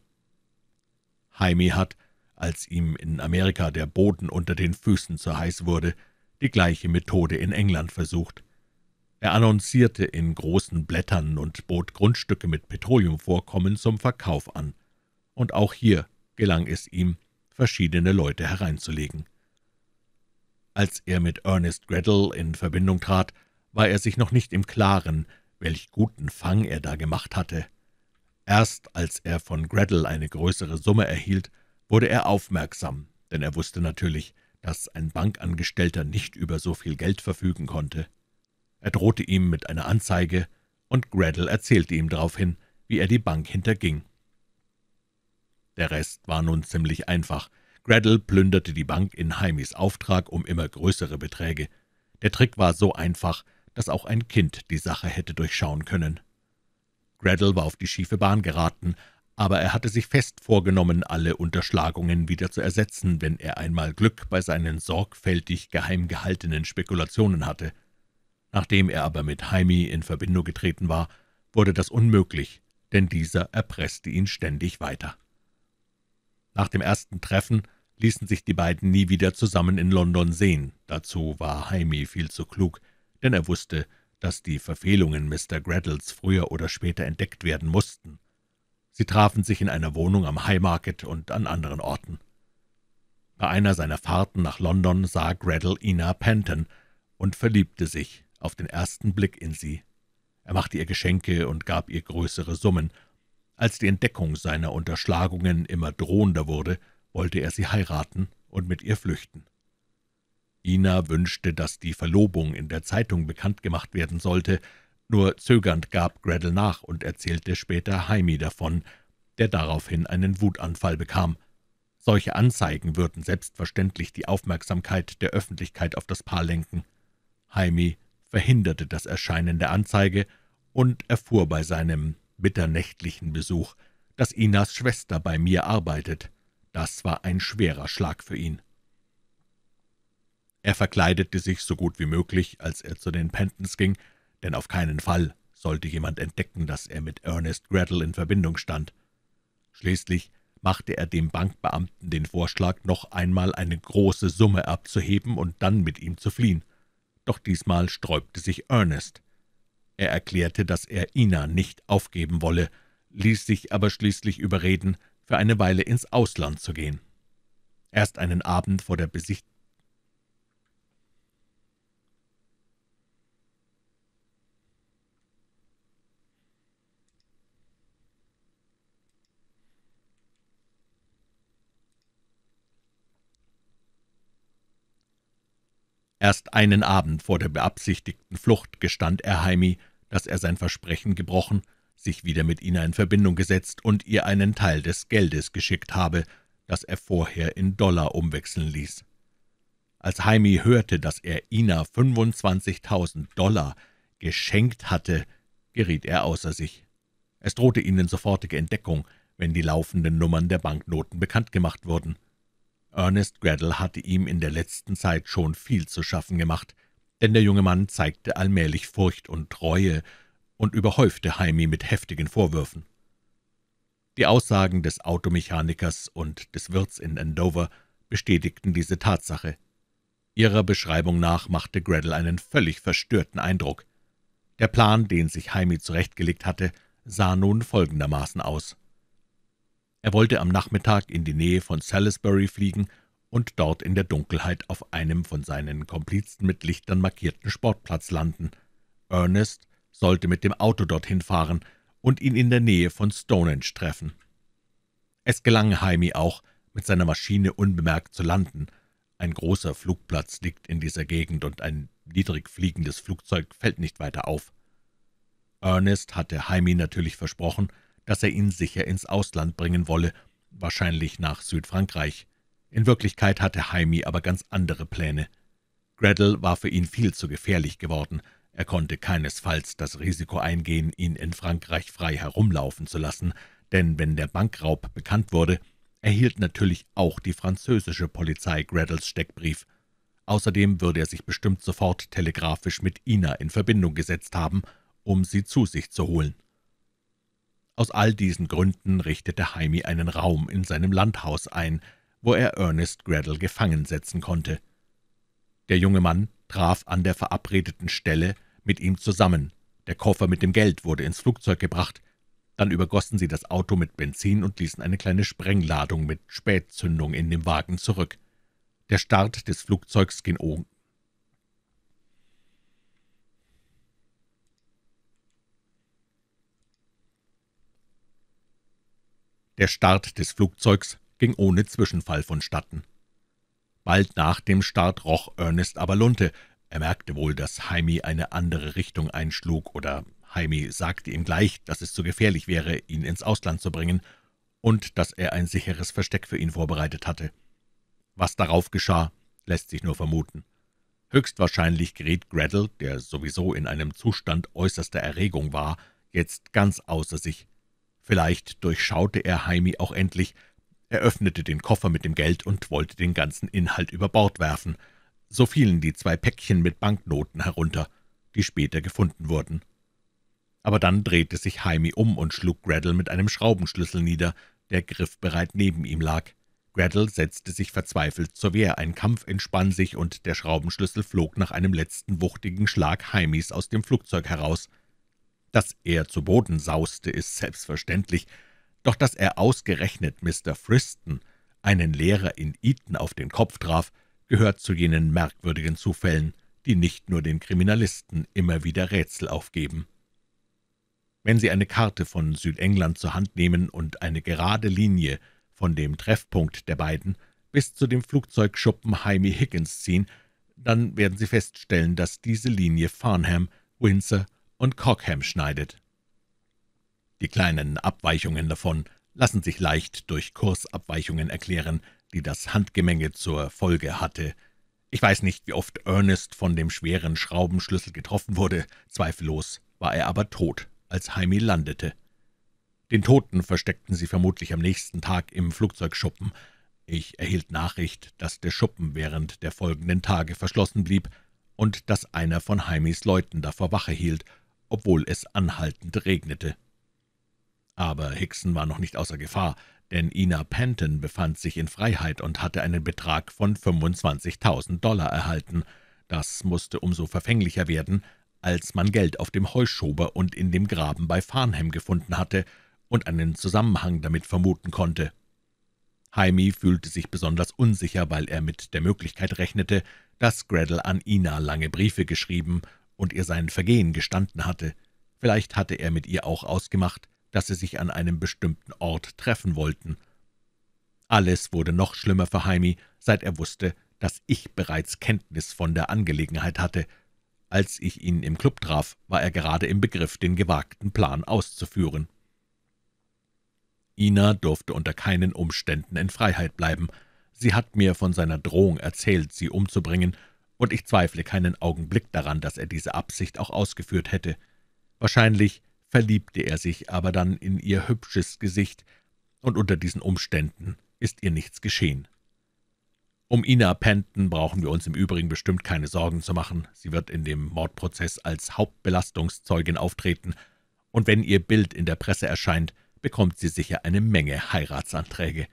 Jaime hat, als ihm in Amerika der Boden unter den Füßen zu heiß wurde, die gleiche Methode in England versucht. Er annoncierte in großen Blättern und bot Grundstücke mit Petroleumvorkommen zum Verkauf an. Und auch hier gelang es ihm, verschiedene Leute hereinzulegen. Als er mit Ernest Greddel in Verbindung trat, war er sich noch nicht im Klaren, welch guten Fang er da gemacht hatte. Erst als er von Greddel eine größere Summe erhielt, wurde er aufmerksam, denn er wusste natürlich, dass ein Bankangestellter nicht über so viel Geld verfügen konnte. Er drohte ihm mit einer Anzeige, und Gradle erzählte ihm daraufhin, wie er die Bank hinterging. Der Rest war nun ziemlich einfach. Gradle plünderte die Bank in Heimis Auftrag um immer größere Beträge. Der Trick war so einfach, dass auch ein Kind die Sache hätte durchschauen können. Gradle war auf die schiefe Bahn geraten, aber er hatte sich fest vorgenommen, alle Unterschlagungen wieder zu ersetzen, wenn er einmal Glück bei seinen sorgfältig geheim gehaltenen Spekulationen hatte – Nachdem er aber mit Heimi in Verbindung getreten war, wurde das unmöglich, denn dieser erpresste ihn ständig weiter. Nach dem ersten Treffen ließen sich die beiden nie wieder zusammen in London sehen. Dazu war Heimi viel zu klug, denn er wusste, dass die Verfehlungen Mr. Gradles früher oder später entdeckt werden mussten. Sie trafen sich in einer Wohnung am Highmarket und an anderen Orten. Bei einer seiner Fahrten nach London sah Gradle Ina Penton und verliebte sich auf den ersten Blick in sie. Er machte ihr Geschenke und gab ihr größere Summen. Als die Entdeckung seiner Unterschlagungen immer drohender wurde, wollte er sie heiraten und mit ihr flüchten. Ina wünschte, dass die Verlobung in der Zeitung bekannt gemacht werden sollte, nur zögernd gab Gretel nach und erzählte später Heimi davon, der daraufhin einen Wutanfall bekam. Solche Anzeigen würden selbstverständlich die Aufmerksamkeit der Öffentlichkeit auf das Paar lenken. Heimi verhinderte das Erscheinen der Anzeige und erfuhr bei seinem mitternächtlichen Besuch, dass Inas Schwester bei mir arbeitet. Das war ein schwerer Schlag für ihn. Er verkleidete sich so gut wie möglich, als er zu den Pentons ging, denn auf keinen Fall sollte jemand entdecken, dass er mit Ernest Gradle in Verbindung stand. Schließlich machte er dem Bankbeamten den Vorschlag, noch einmal eine große Summe abzuheben und dann mit ihm zu fliehen doch diesmal sträubte sich Ernest. Er erklärte, dass er Ina nicht aufgeben wolle, ließ sich aber schließlich überreden, für eine Weile ins Ausland zu gehen. Erst einen Abend vor der Besichtigung Erst einen Abend vor der beabsichtigten Flucht gestand er Heimi, dass er sein Versprechen gebrochen, sich wieder mit Ina in Verbindung gesetzt und ihr einen Teil des Geldes geschickt habe, das er vorher in Dollar umwechseln ließ. Als Heimi hörte, dass er Ina 25.000 Dollar geschenkt hatte, geriet er außer sich. Es drohte ihnen sofortige Entdeckung, wenn die laufenden Nummern der Banknoten bekannt gemacht wurden. Ernest Gradle hatte ihm in der letzten Zeit schon viel zu schaffen gemacht, denn der junge Mann zeigte allmählich Furcht und Reue und überhäufte Jaime mit heftigen Vorwürfen. Die Aussagen des Automechanikers und des Wirts in Andover bestätigten diese Tatsache. Ihrer Beschreibung nach machte Gradle einen völlig verstörten Eindruck. Der Plan, den sich Jaime zurechtgelegt hatte, sah nun folgendermaßen aus. Er wollte am Nachmittag in die Nähe von Salisbury fliegen und dort in der Dunkelheit auf einem von seinen Komplizen mit Lichtern markierten Sportplatz landen. Ernest sollte mit dem Auto dorthin fahren und ihn in der Nähe von Stonehenge treffen. Es gelang Jaime auch, mit seiner Maschine unbemerkt zu landen. Ein großer Flugplatz liegt in dieser Gegend und ein niedrig fliegendes Flugzeug fällt nicht weiter auf. Ernest hatte Jaime natürlich versprochen, dass er ihn sicher ins Ausland bringen wolle, wahrscheinlich nach Südfrankreich. In Wirklichkeit hatte Jaime aber ganz andere Pläne. Greddel war für ihn viel zu gefährlich geworden. Er konnte keinesfalls das Risiko eingehen, ihn in Frankreich frei herumlaufen zu lassen, denn wenn der Bankraub bekannt wurde, erhielt natürlich auch die französische Polizei Greddles Steckbrief. Außerdem würde er sich bestimmt sofort telegrafisch mit Ina in Verbindung gesetzt haben, um sie zu sich zu holen. Aus all diesen Gründen richtete Jaime einen Raum in seinem Landhaus ein, wo er Ernest Gradle gefangen setzen konnte. Der junge Mann traf an der verabredeten Stelle mit ihm zusammen. Der Koffer mit dem Geld wurde ins Flugzeug gebracht. Dann übergossen sie das Auto mit Benzin und ließen eine kleine Sprengladung mit Spätzündung in dem Wagen zurück. Der Start des Flugzeugs ging Der Start des Flugzeugs ging ohne Zwischenfall vonstatten. Bald nach dem Start roch Ernest aber Lunte. Er merkte wohl, dass Jaime eine andere Richtung einschlug, oder Jaime sagte ihm gleich, dass es zu gefährlich wäre, ihn ins Ausland zu bringen, und dass er ein sicheres Versteck für ihn vorbereitet hatte. Was darauf geschah, lässt sich nur vermuten. Höchstwahrscheinlich geriet Gradle, der sowieso in einem Zustand äußerster Erregung war, jetzt ganz außer sich. Vielleicht durchschaute er Heimi auch endlich. Er öffnete den Koffer mit dem Geld und wollte den ganzen Inhalt über Bord werfen. So fielen die zwei Päckchen mit Banknoten herunter, die später gefunden wurden. Aber dann drehte sich Heimi um und schlug Gradle mit einem Schraubenschlüssel nieder, der griffbereit neben ihm lag. Gradle setzte sich verzweifelt zur Wehr, ein Kampf entspann sich und der Schraubenschlüssel flog nach einem letzten wuchtigen Schlag Heimis aus dem Flugzeug heraus. Dass er zu Boden sauste, ist selbstverständlich, doch dass er ausgerechnet Mr. Friston, einen Lehrer in Eton, auf den Kopf traf, gehört zu jenen merkwürdigen Zufällen, die nicht nur den Kriminalisten immer wieder Rätsel aufgeben. Wenn Sie eine Karte von Südengland zur Hand nehmen und eine gerade Linie von dem Treffpunkt der beiden bis zu dem Flugzeugschuppen Jaime Higgins ziehen, dann werden Sie feststellen, dass diese Linie Farnham, Windsor und Cockham schneidet. Die kleinen Abweichungen davon lassen sich leicht durch Kursabweichungen erklären, die das Handgemenge zur Folge hatte. Ich weiß nicht, wie oft Ernest von dem schweren Schraubenschlüssel getroffen wurde, zweifellos war er aber tot, als Heimi landete. Den Toten versteckten sie vermutlich am nächsten Tag im Flugzeugschuppen. Ich erhielt Nachricht, dass der Schuppen während der folgenden Tage verschlossen blieb und dass einer von Heimis Leuten davor Wache hielt obwohl es anhaltend regnete. Aber Hickson war noch nicht außer Gefahr, denn Ina Panton befand sich in Freiheit und hatte einen Betrag von 25.000 Dollar erhalten. Das musste umso verfänglicher werden, als man Geld auf dem Heuschober und in dem Graben bei Farnham gefunden hatte und einen Zusammenhang damit vermuten konnte. Jaime fühlte sich besonders unsicher, weil er mit der Möglichkeit rechnete, dass Gradle an Ina lange Briefe geschrieben und ihr sein Vergehen gestanden hatte. Vielleicht hatte er mit ihr auch ausgemacht, dass sie sich an einem bestimmten Ort treffen wollten. Alles wurde noch schlimmer für Heimi, seit er wusste, dass ich bereits Kenntnis von der Angelegenheit hatte. Als ich ihn im Club traf, war er gerade im Begriff, den gewagten Plan auszuführen. Ina durfte unter keinen Umständen in Freiheit bleiben. Sie hat mir von seiner Drohung erzählt, sie umzubringen, und ich zweifle keinen Augenblick daran, dass er diese Absicht auch ausgeführt hätte. Wahrscheinlich verliebte er sich aber dann in ihr hübsches Gesicht, und unter diesen Umständen ist ihr nichts geschehen. Um Ina Penton brauchen wir uns im Übrigen bestimmt keine Sorgen zu machen. Sie wird in dem Mordprozess als Hauptbelastungszeugin auftreten, und wenn ihr Bild in der Presse erscheint, bekommt sie sicher eine Menge Heiratsanträge.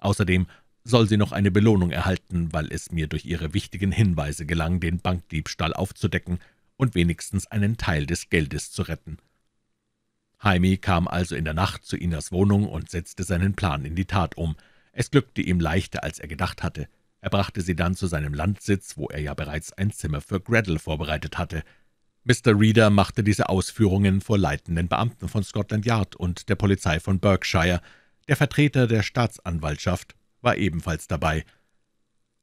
Außerdem soll sie noch eine Belohnung erhalten, weil es mir durch ihre wichtigen Hinweise gelang, den Bankdiebstahl aufzudecken und wenigstens einen Teil des Geldes zu retten. Jaime kam also in der Nacht zu Inas Wohnung und setzte seinen Plan in die Tat um. Es glückte ihm leichter, als er gedacht hatte. Er brachte sie dann zu seinem Landsitz, wo er ja bereits ein Zimmer für Gretel vorbereitet hatte. Mr. Reader machte diese Ausführungen vor leitenden Beamten von Scotland Yard und der Polizei von Berkshire, der Vertreter der Staatsanwaltschaft war ebenfalls dabei.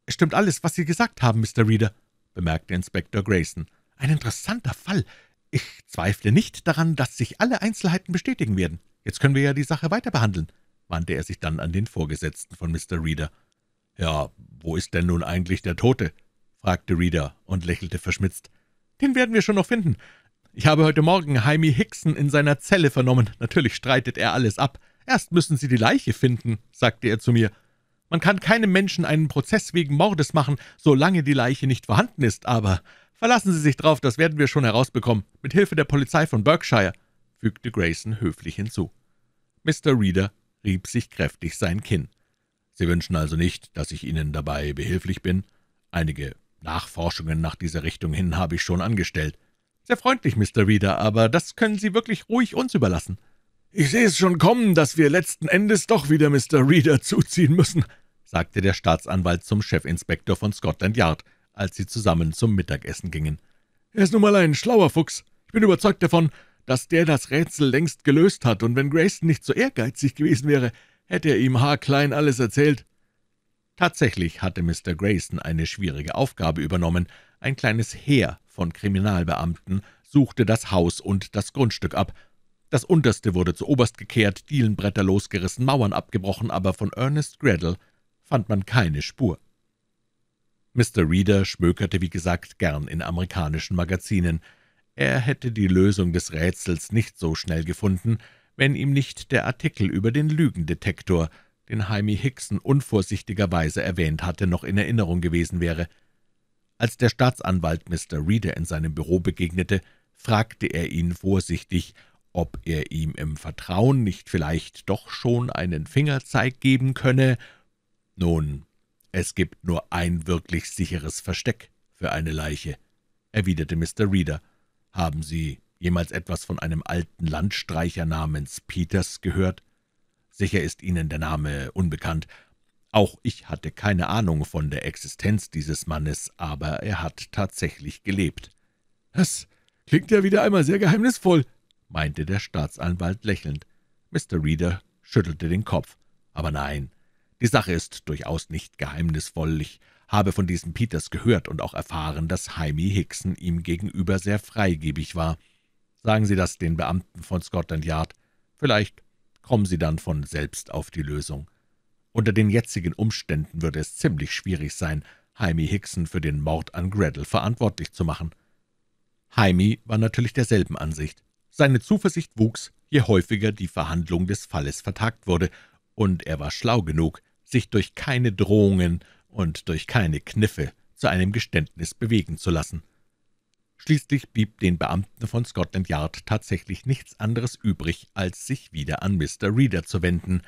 »Es stimmt alles, was Sie gesagt haben, Mr. Reader«, bemerkte Inspektor Grayson. »Ein interessanter Fall. Ich zweifle nicht daran, dass sich alle Einzelheiten bestätigen werden. Jetzt können wir ja die Sache weiter behandeln«, wandte er sich dann an den Vorgesetzten von Mr. Reader. »Ja, wo ist denn nun eigentlich der Tote?« fragte Reader und lächelte verschmitzt. »Den werden wir schon noch finden. Ich habe heute Morgen Heimi Hickson in seiner Zelle vernommen. Natürlich streitet er alles ab. Erst müssen Sie die Leiche finden«, sagte er zu mir. Man kann keinem Menschen einen Prozess wegen Mordes machen, solange die Leiche nicht vorhanden ist, aber verlassen Sie sich drauf, das werden wir schon herausbekommen, mit Hilfe der Polizei von Berkshire, fügte Grayson höflich hinzu. Mr. Reader rieb sich kräftig sein Kinn. Sie wünschen also nicht, dass ich Ihnen dabei behilflich bin? Einige Nachforschungen nach dieser Richtung hin habe ich schon angestellt. Sehr freundlich, Mr. Reader, aber das können Sie wirklich ruhig uns überlassen. »Ich sehe es schon kommen, dass wir letzten Endes doch wieder Mr. Reader zuziehen müssen«, sagte der Staatsanwalt zum Chefinspektor von Scotland Yard, als sie zusammen zum Mittagessen gingen. »Er ist nun mal ein schlauer Fuchs. Ich bin überzeugt davon, dass der das Rätsel längst gelöst hat, und wenn Grayson nicht so ehrgeizig gewesen wäre, hätte er ihm haarklein alles erzählt.« Tatsächlich hatte Mr. Grayson eine schwierige Aufgabe übernommen. Ein kleines Heer von Kriminalbeamten suchte das Haus und das Grundstück ab das unterste wurde zu Oberst gekehrt, Dielenbretter losgerissen, Mauern abgebrochen, aber von Ernest Gradle fand man keine Spur. Mr. Reader schmökerte, wie gesagt, gern in amerikanischen Magazinen. Er hätte die Lösung des Rätsels nicht so schnell gefunden, wenn ihm nicht der Artikel über den Lügendetektor, den Jaime Hickson unvorsichtigerweise erwähnt hatte, noch in Erinnerung gewesen wäre. Als der Staatsanwalt Mr. Reader in seinem Büro begegnete, fragte er ihn vorsichtig, ob er ihm im Vertrauen nicht vielleicht doch schon einen Fingerzeig geben könne. »Nun, es gibt nur ein wirklich sicheres Versteck für eine Leiche«, erwiderte Mr. Reader. »Haben Sie jemals etwas von einem alten Landstreicher namens Peters gehört? Sicher ist Ihnen der Name unbekannt. Auch ich hatte keine Ahnung von der Existenz dieses Mannes, aber er hat tatsächlich gelebt.« »Das klingt ja wieder einmal sehr geheimnisvoll«, meinte der Staatsanwalt lächelnd. Mr. Reader schüttelte den Kopf. »Aber nein, die Sache ist durchaus nicht geheimnisvoll. Ich habe von diesem Peters gehört und auch erfahren, dass Heimi Hickson ihm gegenüber sehr freigebig war. Sagen Sie das den Beamten von Scotland Yard. Vielleicht kommen Sie dann von selbst auf die Lösung. Unter den jetzigen Umständen würde es ziemlich schwierig sein, Heimi Hickson für den Mord an Gretel verantwortlich zu machen.« Heimi war natürlich derselben Ansicht. Seine Zuversicht wuchs, je häufiger die Verhandlung des Falles vertagt wurde, und er war schlau genug, sich durch keine Drohungen und durch keine Kniffe zu einem Geständnis bewegen zu lassen. Schließlich blieb den Beamten von Scotland Yard tatsächlich nichts anderes übrig, als sich wieder an Mr. Reader zu wenden.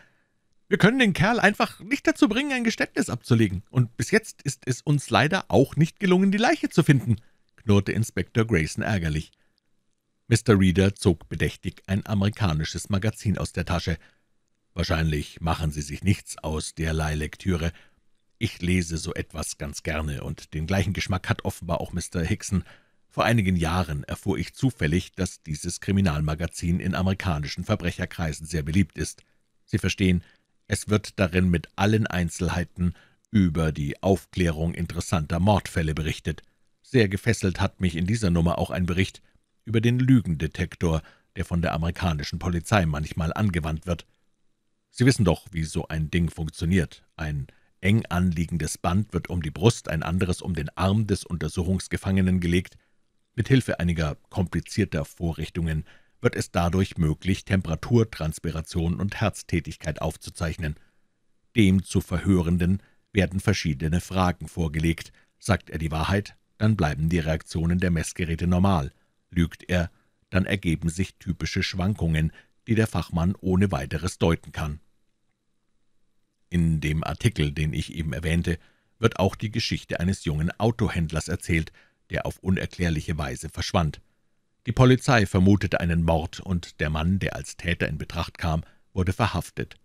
»Wir können den Kerl einfach nicht dazu bringen, ein Geständnis abzulegen, und bis jetzt ist es uns leider auch nicht gelungen, die Leiche zu finden«, knurrte Inspektor Grayson ärgerlich. Mr. Reader zog bedächtig ein amerikanisches Magazin aus der Tasche. »Wahrscheinlich machen Sie sich nichts aus derlei Lektüre. Ich lese so etwas ganz gerne, und den gleichen Geschmack hat offenbar auch Mr. Hickson. Vor einigen Jahren erfuhr ich zufällig, dass dieses Kriminalmagazin in amerikanischen Verbrecherkreisen sehr beliebt ist. Sie verstehen, es wird darin mit allen Einzelheiten über die Aufklärung interessanter Mordfälle berichtet. Sehr gefesselt hat mich in dieser Nummer auch ein Bericht über den Lügendetektor, der von der amerikanischen Polizei manchmal angewandt wird. Sie wissen doch, wie so ein Ding funktioniert. Ein eng anliegendes Band wird um die Brust, ein anderes um den Arm des Untersuchungsgefangenen gelegt. Mit Hilfe einiger komplizierter Vorrichtungen wird es dadurch möglich, Temperatur, Transpiration und Herztätigkeit aufzuzeichnen. Dem zu Verhörenden werden verschiedene Fragen vorgelegt. Sagt er die Wahrheit, dann bleiben die Reaktionen der Messgeräte normal lügt er, dann ergeben sich typische Schwankungen, die der Fachmann ohne weiteres deuten kann. In dem Artikel, den ich eben erwähnte, wird auch die Geschichte eines jungen Autohändlers erzählt, der auf unerklärliche Weise verschwand. Die Polizei vermutete einen Mord, und der Mann, der als Täter in Betracht kam, wurde verhaftet.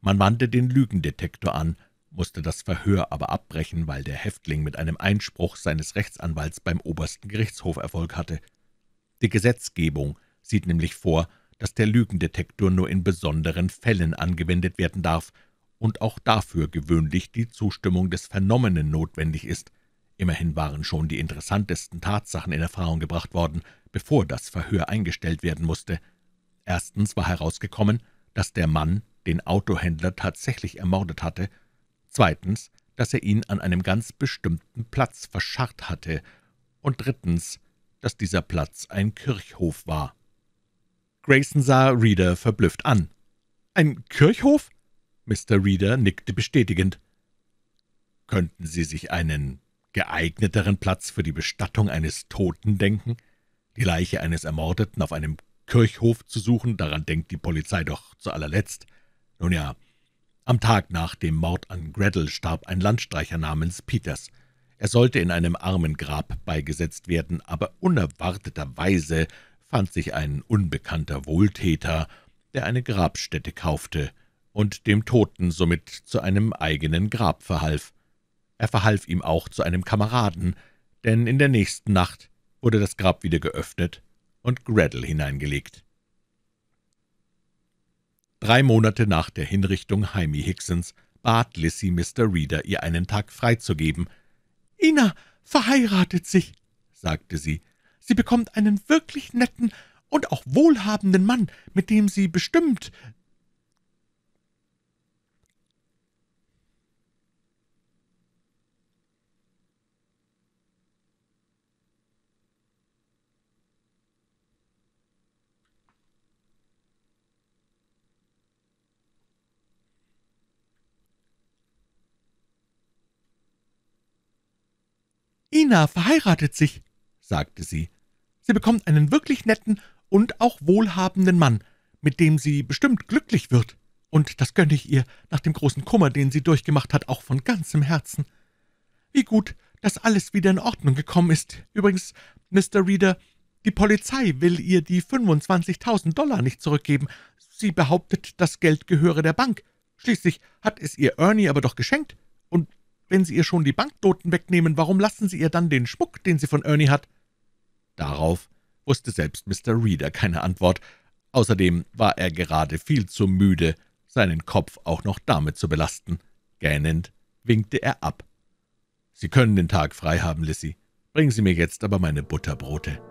Man wandte den Lügendetektor an, musste das Verhör aber abbrechen, weil der Häftling mit einem Einspruch seines Rechtsanwalts beim obersten Gerichtshof Erfolg hatte. Die Gesetzgebung sieht nämlich vor, dass der Lügendetektor nur in besonderen Fällen angewendet werden darf und auch dafür gewöhnlich die Zustimmung des Vernommenen notwendig ist. Immerhin waren schon die interessantesten Tatsachen in Erfahrung gebracht worden, bevor das Verhör eingestellt werden musste. Erstens war herausgekommen, dass der Mann den Autohändler tatsächlich ermordet hatte, zweitens, dass er ihn an einem ganz bestimmten Platz verscharrt hatte, und drittens, dass dieser Platz ein Kirchhof war. Grayson sah Reader verblüfft an. »Ein Kirchhof?« Mr. Reader nickte bestätigend. »Könnten Sie sich einen geeigneteren Platz für die Bestattung eines Toten denken? Die Leiche eines Ermordeten auf einem Kirchhof zu suchen, daran denkt die Polizei doch zu allerletzt. Nun ja, am Tag nach dem Mord an Gretel starb ein Landstreicher namens Peters. Er sollte in einem armen Grab beigesetzt werden, aber unerwarteterweise fand sich ein unbekannter Wohltäter, der eine Grabstätte kaufte und dem Toten somit zu einem eigenen Grab verhalf. Er verhalf ihm auch zu einem Kameraden, denn in der nächsten Nacht wurde das Grab wieder geöffnet und Gretel hineingelegt. Drei Monate nach der Hinrichtung Heimi Hicksons bat Lissy Mr. Reader, ihr einen Tag freizugeben, »Ina verheiratet sich«, sagte sie. »Sie bekommt einen wirklich netten und auch wohlhabenden Mann, mit dem sie bestimmt »Ina verheiratet sich«, sagte sie. »Sie bekommt einen wirklich netten und auch wohlhabenden Mann, mit dem sie bestimmt glücklich wird. Und das gönne ich ihr, nach dem großen Kummer, den sie durchgemacht hat, auch von ganzem Herzen. Wie gut, dass alles wieder in Ordnung gekommen ist. Übrigens, Mr. Reader, die Polizei will ihr die 25.000 Dollar nicht zurückgeben. Sie behauptet, das Geld gehöre der Bank. Schließlich hat es ihr Ernie aber doch geschenkt. Wenn Sie ihr schon die Banknoten wegnehmen, warum lassen Sie ihr dann den Schmuck, den sie von Ernie hat?« Darauf wusste selbst Mr. Reader keine Antwort. Außerdem war er gerade viel zu müde, seinen Kopf auch noch damit zu belasten. Gähnend winkte er ab. »Sie können den Tag frei haben, Lissy. Bringen Sie mir jetzt aber meine Butterbrote.«